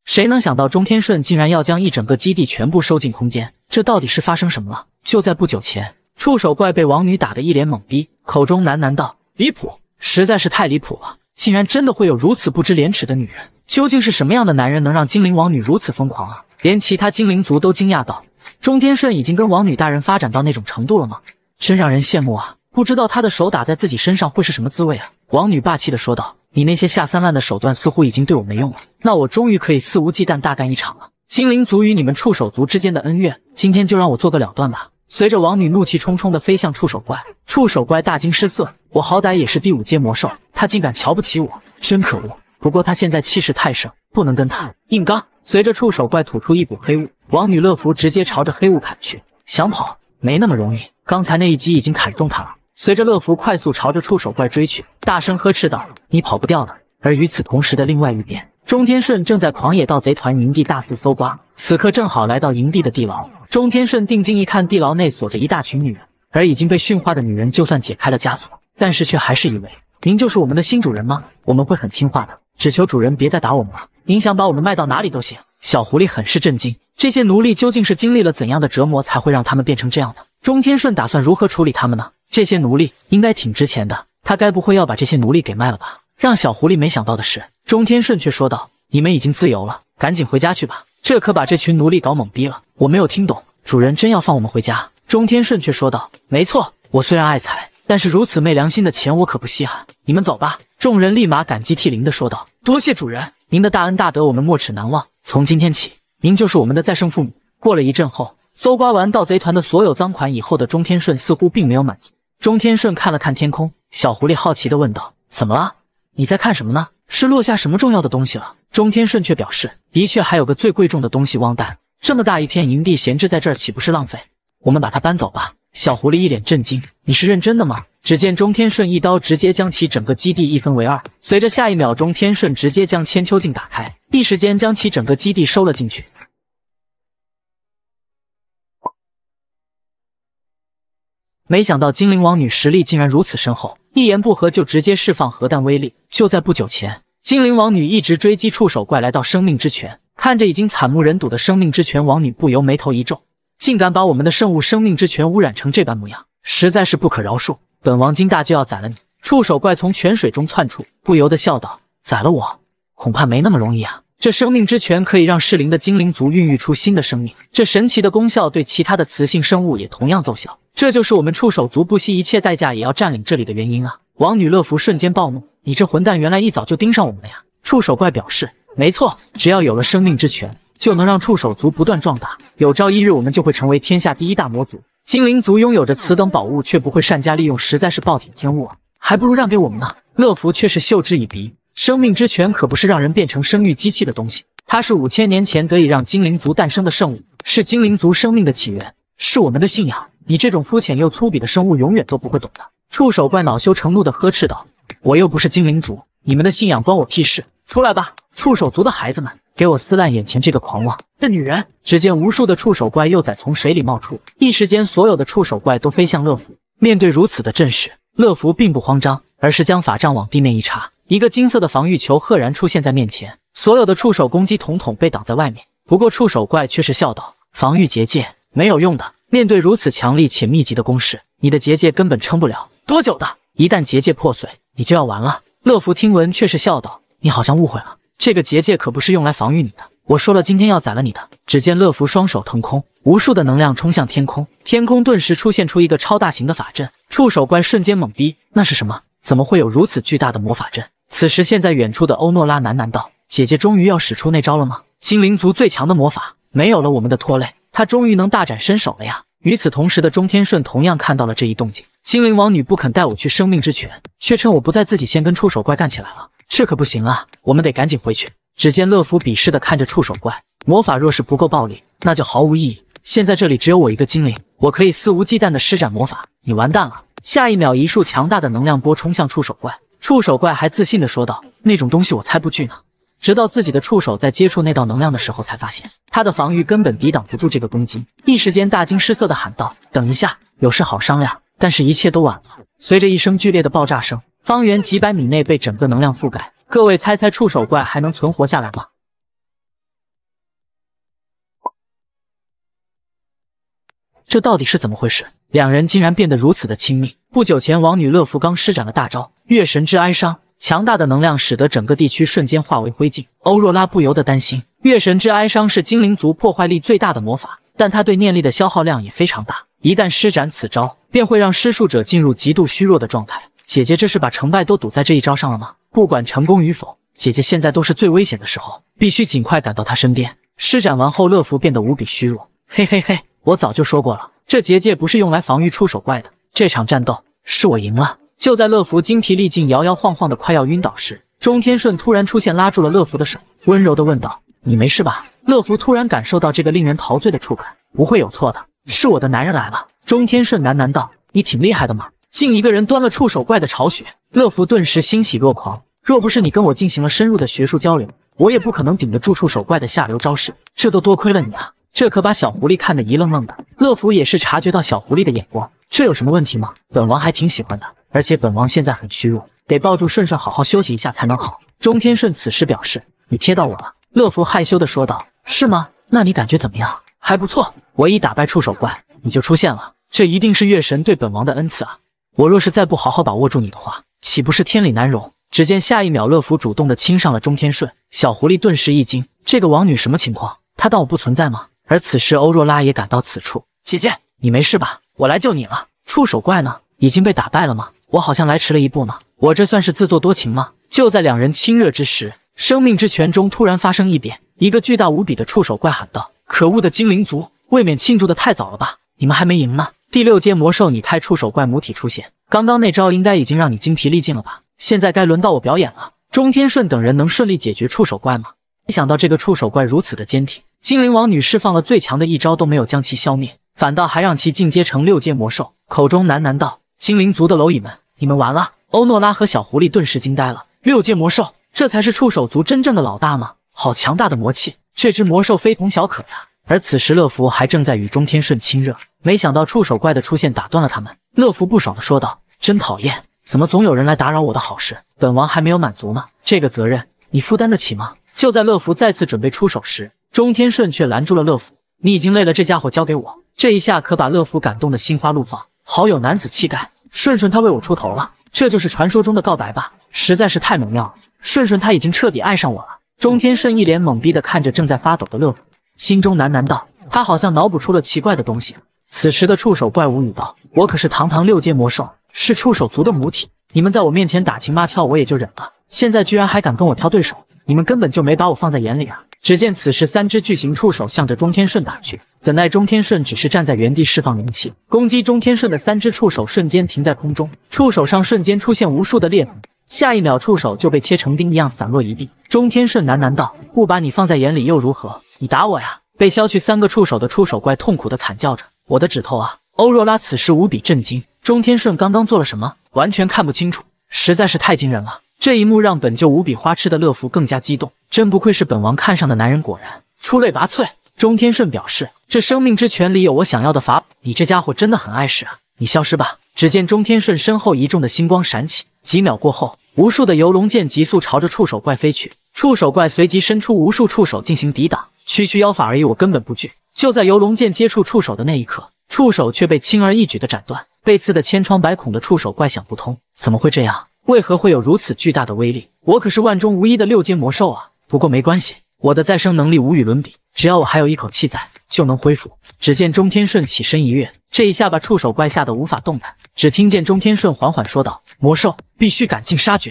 谁能想到钟天顺竟然要将一整个基地全部收进空间？这到底是发生什么了？就在不久前。触手怪被王女打得一脸懵逼，口中喃喃道：“离谱，实在是太离谱了！竟然真的会有如此不知廉耻的女人！究竟是什么样的男人能让精灵王女如此疯狂啊？”连其他精灵族都惊讶道：“钟天顺已经跟王女大人发展到那种程度了吗？真让人羡慕啊！不知道他的手打在自己身上会是什么滋味啊？”王女霸气的说道：“你那些下三滥的手段似乎已经对我没用了，那我终于可以肆无忌惮大干一场了。精灵族与你们触手族之间的恩怨，今天就让我做个了断吧。”随着王女怒气冲冲地飞向触手怪，触手怪大惊失色。我好歹也是第五阶魔兽，他竟敢瞧不起我，真可恶！不过他现在气势太盛，不能跟他硬刚。随着触手怪吐出一股黑雾，王女乐芙直接朝着黑雾砍去。想跑？没那么容易！刚才那一击已经砍中他了。随着乐芙快速朝着触手怪追去，大声呵斥道：“你跑不掉的！”而与此同时的另外一边。钟天顺正在狂野盗贼团营地大肆搜刮，此刻正好来到营地的地牢。钟天顺定睛一看，地牢内锁着一大群女人，而已经被驯化的女人，就算解开了枷锁，但是却还是以为您就是我们的新主人吗？我们会很听话的，只求主人别再打我们了。您想把我们卖到哪里都行。小狐狸很是震惊，这些奴隶究竟是经历了怎样的折磨，才会让他们变成这样的？钟天顺打算如何处理他们呢？这些奴隶应该挺值钱的，他该不会要把这些奴隶给卖了吧？让小狐狸没想到的是。钟天顺却说道：“你们已经自由了，赶紧回家去吧。”这可把这群奴隶搞懵逼了。我没有听懂，主人真要放我们回家？钟天顺却说道：“没错，我虽然爱财，但是如此昧良心的钱我可不稀罕。你们走吧。”众人立马感激涕零的说道：“多谢主人您的大恩大德，我们没齿难忘。从今天起，您就是我们的再生父母。”过了一阵后，搜刮完盗贼团的所有赃款以后的钟天顺似乎并没有满足。钟天顺看了看天空，小狐狸好奇的问道：“怎么了？你在看什么呢？”是落下什么重要的东西了？钟天顺却表示，的确还有个最贵重的东西忘带。这么大一片营地闲置在这儿，岂不是浪费？我们把它搬走吧。小狐狸一脸震惊：“你是认真的吗？”只见钟天顺一刀直接将其整个基地一分为二。随着下一秒，钟天顺直接将千秋镜打开，一时间将其整个基地收了进去。没想到精灵王女实力竟然如此深厚。一言不合就直接释放核弹威力。就在不久前，精灵王女一直追击触手怪来到生命之泉，看着已经惨不忍睹的生命之泉，王女不由眉头一皱：“竟敢把我们的圣物生命之泉污染成这般模样，实在是不可饶恕！本王金大就要宰了你！”触手怪从泉水中窜出，不由得笑道：“宰了我，恐怕没那么容易啊！这生命之泉可以让适龄的精灵族孕育出新的生命，这神奇的功效对其他的雌性生物也同样奏效。”这就是我们触手族不惜一切代价也要占领这里的原因啊！王女乐福瞬间暴怒：“你这混蛋，原来一早就盯上我们了呀！”触手怪表示：“没错，只要有了生命之泉，就能让触手族不断壮大。有朝一日，我们就会成为天下第一大魔族。精灵族拥有着此等宝物，却不会善加利用，实在是暴殄天物啊！还不如让给我们呢。”乐福却是嗤之以鼻：“生命之泉可不是让人变成生育机器的东西，它是五千年前得以让精灵族诞生的圣物，是精灵族生命的起源。”是我们的信仰，你这种肤浅又粗鄙的生物永远都不会懂的。触手怪恼羞成怒地呵斥道：“我又不是精灵族，你们的信仰关我屁事！出来吧，触手族的孩子们，给我撕烂眼前这个狂妄的女人！”只见无数的触手怪幼崽从水里冒出，一时间所有的触手怪都飞向乐福。面对如此的阵势，乐福并不慌张，而是将法杖往地面一插，一个金色的防御球赫然出现在面前，所有的触手攻击统统被挡在外面。不过触手怪却是笑道：“防御结界。”没有用的，面对如此强力且密集的攻势，你的结界根本撑不了多久的。一旦结界破碎，你就要完了。乐福听闻却是笑道：“你好像误会了，这个结界可不是用来防御你的。我说了，今天要宰了你的。”只见乐福双手腾空，无数的能量冲向天空，天空顿时出现出一个超大型的法阵。触手怪瞬间懵逼，那是什么？怎么会有如此巨大的魔法阵？此时，现在远处的欧诺拉喃喃道：“姐姐终于要使出那招了吗？精灵族最强的魔法，没有了我们的拖累。”他终于能大展身手了呀！与此同时的钟天顺同样看到了这一动静。精灵王女不肯带我去生命之泉，却趁我不在自己先跟触手怪干起来了。这可不行啊！我们得赶紧回去。只见乐福鄙视的看着触手怪，魔法若是不够暴力，那就毫无意义。现在这里只有我一个精灵，我可以肆无忌惮的施展魔法，你完蛋了。下一秒，一束强大的能量波冲向触手怪。触手怪还自信的说道：“那种东西我才不惧呢。”直到自己的触手在接触那道能量的时候，才发现他的防御根本抵挡不住这个攻击，一时间大惊失色的喊道：“等一下，有事好商量。”但是，一切都晚了。随着一声剧烈的爆炸声，方圆几百米内被整个能量覆盖。各位猜猜，触手怪还能存活下来吗？这到底是怎么回事？两人竟然变得如此的亲密。不久前，王女乐芙刚施展了大招“月神之哀伤”。强大的能量使得整个地区瞬间化为灰烬，欧若拉不由得担心。月神之哀伤是精灵族破坏力最大的魔法，但它对念力的消耗量也非常大。一旦施展此招，便会让施术者进入极度虚弱的状态。姐姐这是把成败都赌在这一招上了吗？不管成功与否，姐姐现在都是最危险的时候，必须尽快赶到她身边。施展完后，乐福变得无比虚弱。嘿嘿嘿，我早就说过了，这结界不是用来防御触手怪的。这场战斗是我赢了。就在乐福精疲力尽、摇摇晃晃的快要晕倒时，钟天顺突然出现，拉住了乐福的手，温柔的问道：“你没事吧？”乐福突然感受到这个令人陶醉的触感，不会有错的，是我的男人来了。钟天顺喃喃道：“你挺厉害的嘛，竟一个人端了触手怪的巢穴。”乐福顿时欣喜若狂。若不是你跟我进行了深入的学术交流，我也不可能顶得住触手怪的下流招式。这都多亏了你啊！这可把小狐狸看得一愣愣的。乐福也是察觉到小狐狸的眼光，这有什么问题吗？本王还挺喜欢的。而且本王现在很虚弱，得抱住顺顺好好休息一下才能好。钟天顺此时表示：“你贴到我了。”乐福害羞的说道：“是吗？那你感觉怎么样？还不错。我一打败触手怪，你就出现了，这一定是月神对本王的恩赐啊！我若是再不好好把握住你的话，岂不是天理难容？”只见下一秒，乐福主动的亲上了钟天顺。小狐狸顿时一惊：“这个王女什么情况？她当我不存在吗？”而此时欧若拉也赶到此处：“姐姐，你没事吧？我来救你了。触手怪呢？已经被打败了吗？”我好像来迟了一步呢。我这算是自作多情吗？就在两人亲热之时，生命之泉中突然发生异变，一个巨大无比的触手怪喊道：“可恶的精灵族，未免庆祝的太早了吧？你们还没赢呢！”第六阶魔兽拟态触手怪母体出现，刚刚那招应该已经让你精疲力尽了吧？现在该轮到我表演了。钟天顺等人能顺利解决触手怪吗？没想到这个触手怪如此的坚挺，精灵王女释放了最强的一招都没有将其消灭，反倒还让其进阶成六阶魔兽，口中喃喃道。精灵族的蝼蚁们，你们完了！欧诺拉和小狐狸顿时惊呆了。六阶魔兽，这才是触手族真正的老大吗？好强大的魔气，这只魔兽非同小可呀！而此时乐福还正在与钟天顺亲热，没想到触手怪的出现打断了他们。乐福不爽的说道：“真讨厌，怎么总有人来打扰我的好事？本王还没有满足呢，这个责任你负担得起吗？”就在乐福再次准备出手时，钟天顺却拦住了乐福：“你已经累了，这家伙交给我。”这一下可把乐福感动的心花怒放，好有男子气概。顺顺他为我出头了，这就是传说中的告白吧，实在是太美妙了。顺顺他已经彻底爱上我了。钟天顺一脸懵逼的看着正在发抖的乐福，心中喃喃道：“他好像脑补出了奇怪的东西。”此时的触手怪无语道：“我可是堂堂六阶魔兽，是触手族的母体，你们在我面前打情骂俏我也就忍了，现在居然还敢跟我挑对手！”你们根本就没把我放在眼里啊！只见此时三只巨型触手向着钟天顺打去，怎奈钟天顺只是站在原地释放灵气，攻击钟天顺的三只触手瞬间停在空中，触手上瞬间出现无数的裂痕，下一秒触手就被切成丁一样散落一地。钟天顺喃喃道：“不把你放在眼里又如何？你打我呀！”被削去三个触手的触手怪痛苦的惨叫着：“我的指头啊！”欧若拉此时无比震惊，钟天顺刚刚做了什么？完全看不清楚，实在是太惊人了。这一幕让本就无比花痴的乐福更加激动，真不愧是本王看上的男人，果然出类拔萃。钟天顺表示，这生命之泉里有我想要的法宝，你这家伙真的很碍事啊，你消失吧。只见钟天顺身后一众的星光闪起，几秒过后，无数的游龙剑急速朝着触手怪飞去，触手怪随即伸出无数触手进行抵挡。区区妖法而已，我根本不惧。就在游龙剑接触触手的那一刻，触手却被轻而易举的斩断，被刺的千疮百孔的触手怪想不通，怎么会这样？为何会有如此巨大的威力？我可是万中无一的六阶魔兽啊！不过没关系，我的再生能力无与伦比，只要我还有一口气在，就能恢复。只见钟天顺起身一跃，这一下把触手怪吓得无法动弹。只听见钟天顺缓缓说道：“魔兽必须赶尽杀绝。”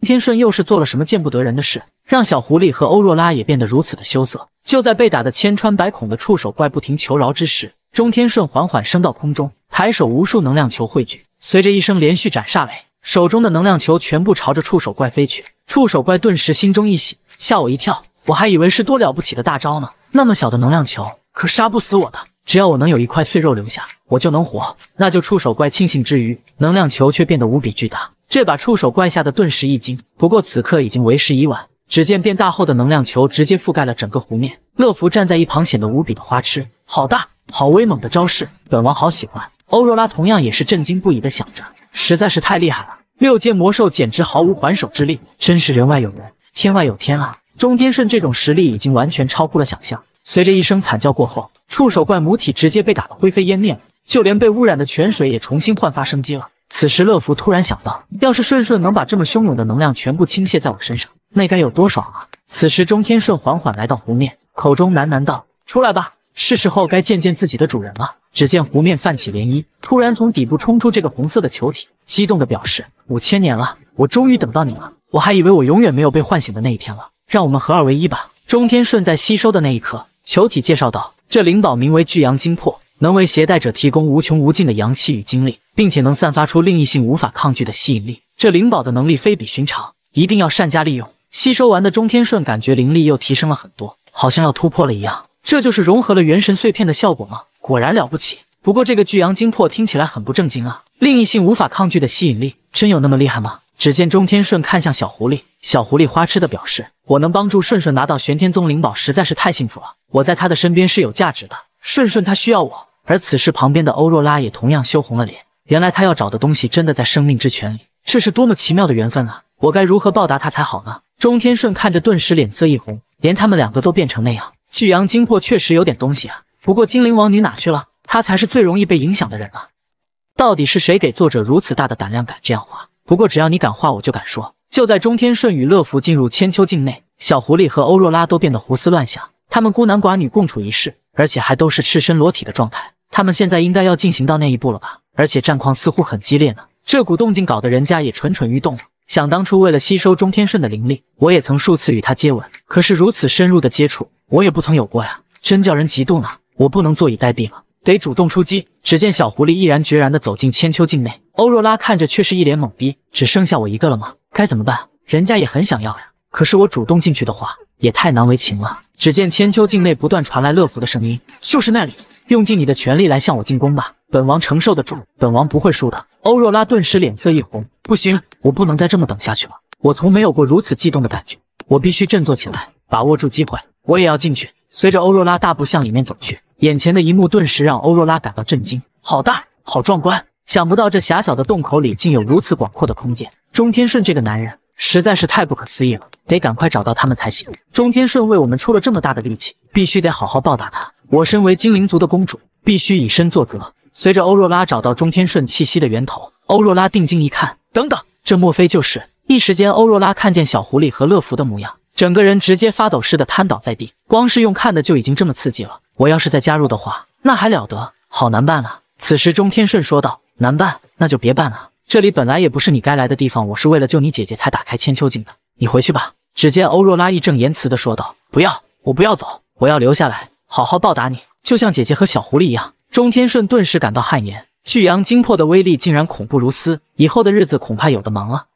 钟天顺又是做了什么见不得人的事，让小狐狸和欧若拉也变得如此的羞涩？就在被打得千疮百孔的触手怪不停求饶之时，钟天顺缓缓升到空中，抬手，无数能量球汇聚，随着一声连续斩煞雷。手中的能量球全部朝着触手怪飞去，触手怪顿时心中一喜，吓我一跳，我还以为是多了不起的大招呢，那么小的能量球可杀不死我的，只要我能有一块碎肉留下，我就能活。那就触手怪庆幸之余，能量球却变得无比巨大，这把触手怪吓得顿时一惊，不过此刻已经为时已晚，只见变大后的能量球直接覆盖了整个湖面。乐福站在一旁显得无比的花痴，好大好威猛的招式，本王好喜欢。欧若拉同样也是震惊不已的想着。实在是太厉害了，六阶魔兽简直毫无还手之力，真是人外有人，天外有天啊！钟天顺这种实力已经完全超乎了想象。随着一声惨叫过后，触手怪母体直接被打得灰飞烟灭，就连被污染的泉水也重新焕发生机了。此时乐福突然想到，要是顺顺能把这么汹涌的能量全部倾泻在我身上，那该有多爽啊！此时钟天顺缓缓来到湖面，口中喃喃道：“出来吧。”是时候该见见自己的主人了。只见湖面泛起涟漪，突然从底部冲出这个红色的球体，激动地表示：“五千年了，我终于等到你了！我还以为我永远没有被唤醒的那一天了。让我们合二为一吧！”中天顺在吸收的那一刻，球体介绍道：“这灵宝名为巨阳精魄，能为携带者提供无穷无尽的阳气与精力，并且能散发出另一性无法抗拒的吸引力。这灵宝的能力非比寻常，一定要善加利用。”吸收完的中天顺感觉灵力又提升了很多，好像要突破了一样。这就是融合了元神碎片的效果吗？果然了不起。不过这个巨阳精魄听起来很不正经啊。另一性无法抗拒的吸引力，真有那么厉害吗？只见钟天顺看向小狐狸，小狐狸花痴的表示：“我能帮助顺顺拿到玄天宗灵宝，实在是太幸福了。我在他的身边是有价值的，顺顺他需要我。”而此时旁边的欧若拉也同样羞红了脸。原来他要找的东西真的在生命之泉里，这是多么奇妙的缘分啊！我该如何报答他才好呢？钟天顺看着，顿时脸色一红，连他们两个都变成那样。巨阳精魄确实有点东西啊，不过精灵王女哪去了？她才是最容易被影响的人了。到底是谁给作者如此大的胆量敢这样画？不过只要你敢画，我就敢说。就在钟天顺与乐福进入千秋境内，小狐狸和欧若拉都变得胡思乱想。他们孤男寡女共处一室，而且还都是赤身裸体的状态。他们现在应该要进行到那一步了吧？而且战况似乎很激烈呢。这股动静搞得人家也蠢蠢欲动了。想当初为了吸收钟天顺的灵力，我也曾数次与他接吻，可是如此深入的接触。我也不曾有过呀，真叫人嫉妒呢。我不能坐以待毙了，得主动出击。只见小狐狸毅然决然地走进千秋境内，欧若拉看着却是一脸懵逼。只剩下我一个了吗？该怎么办？人家也很想要呀。可是我主动进去的话，也太难为情了。只见千秋境内不断传来乐福的声音：“就是那里，用尽你的全力来向我进攻吧，本王承受得住，本王不会输的。”欧若拉顿时脸色一红，不行，我不能再这么等下去了。我从没有过如此激动的感觉，我必须振作起来，把握住机会。我也要进去。随着欧若拉大步向里面走去，眼前的一幕顿时让欧若拉感到震惊。好大，好壮观！想不到这狭小的洞口里竟有如此广阔的空间。钟天顺这个男人实在是太不可思议了，得赶快找到他们才行。钟天顺为我们出了这么大的力气，必须得好好报答他。我身为精灵族的公主，必须以身作则。随着欧若拉找到钟天顺气息的源头，欧若拉定睛一看，等等，这莫非就是……一时间，欧若拉看见小狐狸和乐福的模样。整个人直接发抖似的瘫倒在地，光是用看的就已经这么刺激了。我要是再加入的话，那还了得？好难办啊！此时钟天顺说道：“难办，那就别办了。这里本来也不是你该来的地方，我是为了救你姐姐才打开千秋镜的。你回去吧。”只见欧若拉义正言辞的说道：“不要，我不要走，我要留下来，好好报答你，就像姐姐和小狐狸一样。”钟天顺顿时感到汗颜，巨阳精魄的威力竟然恐怖如斯，以后的日子恐怕有的忙了。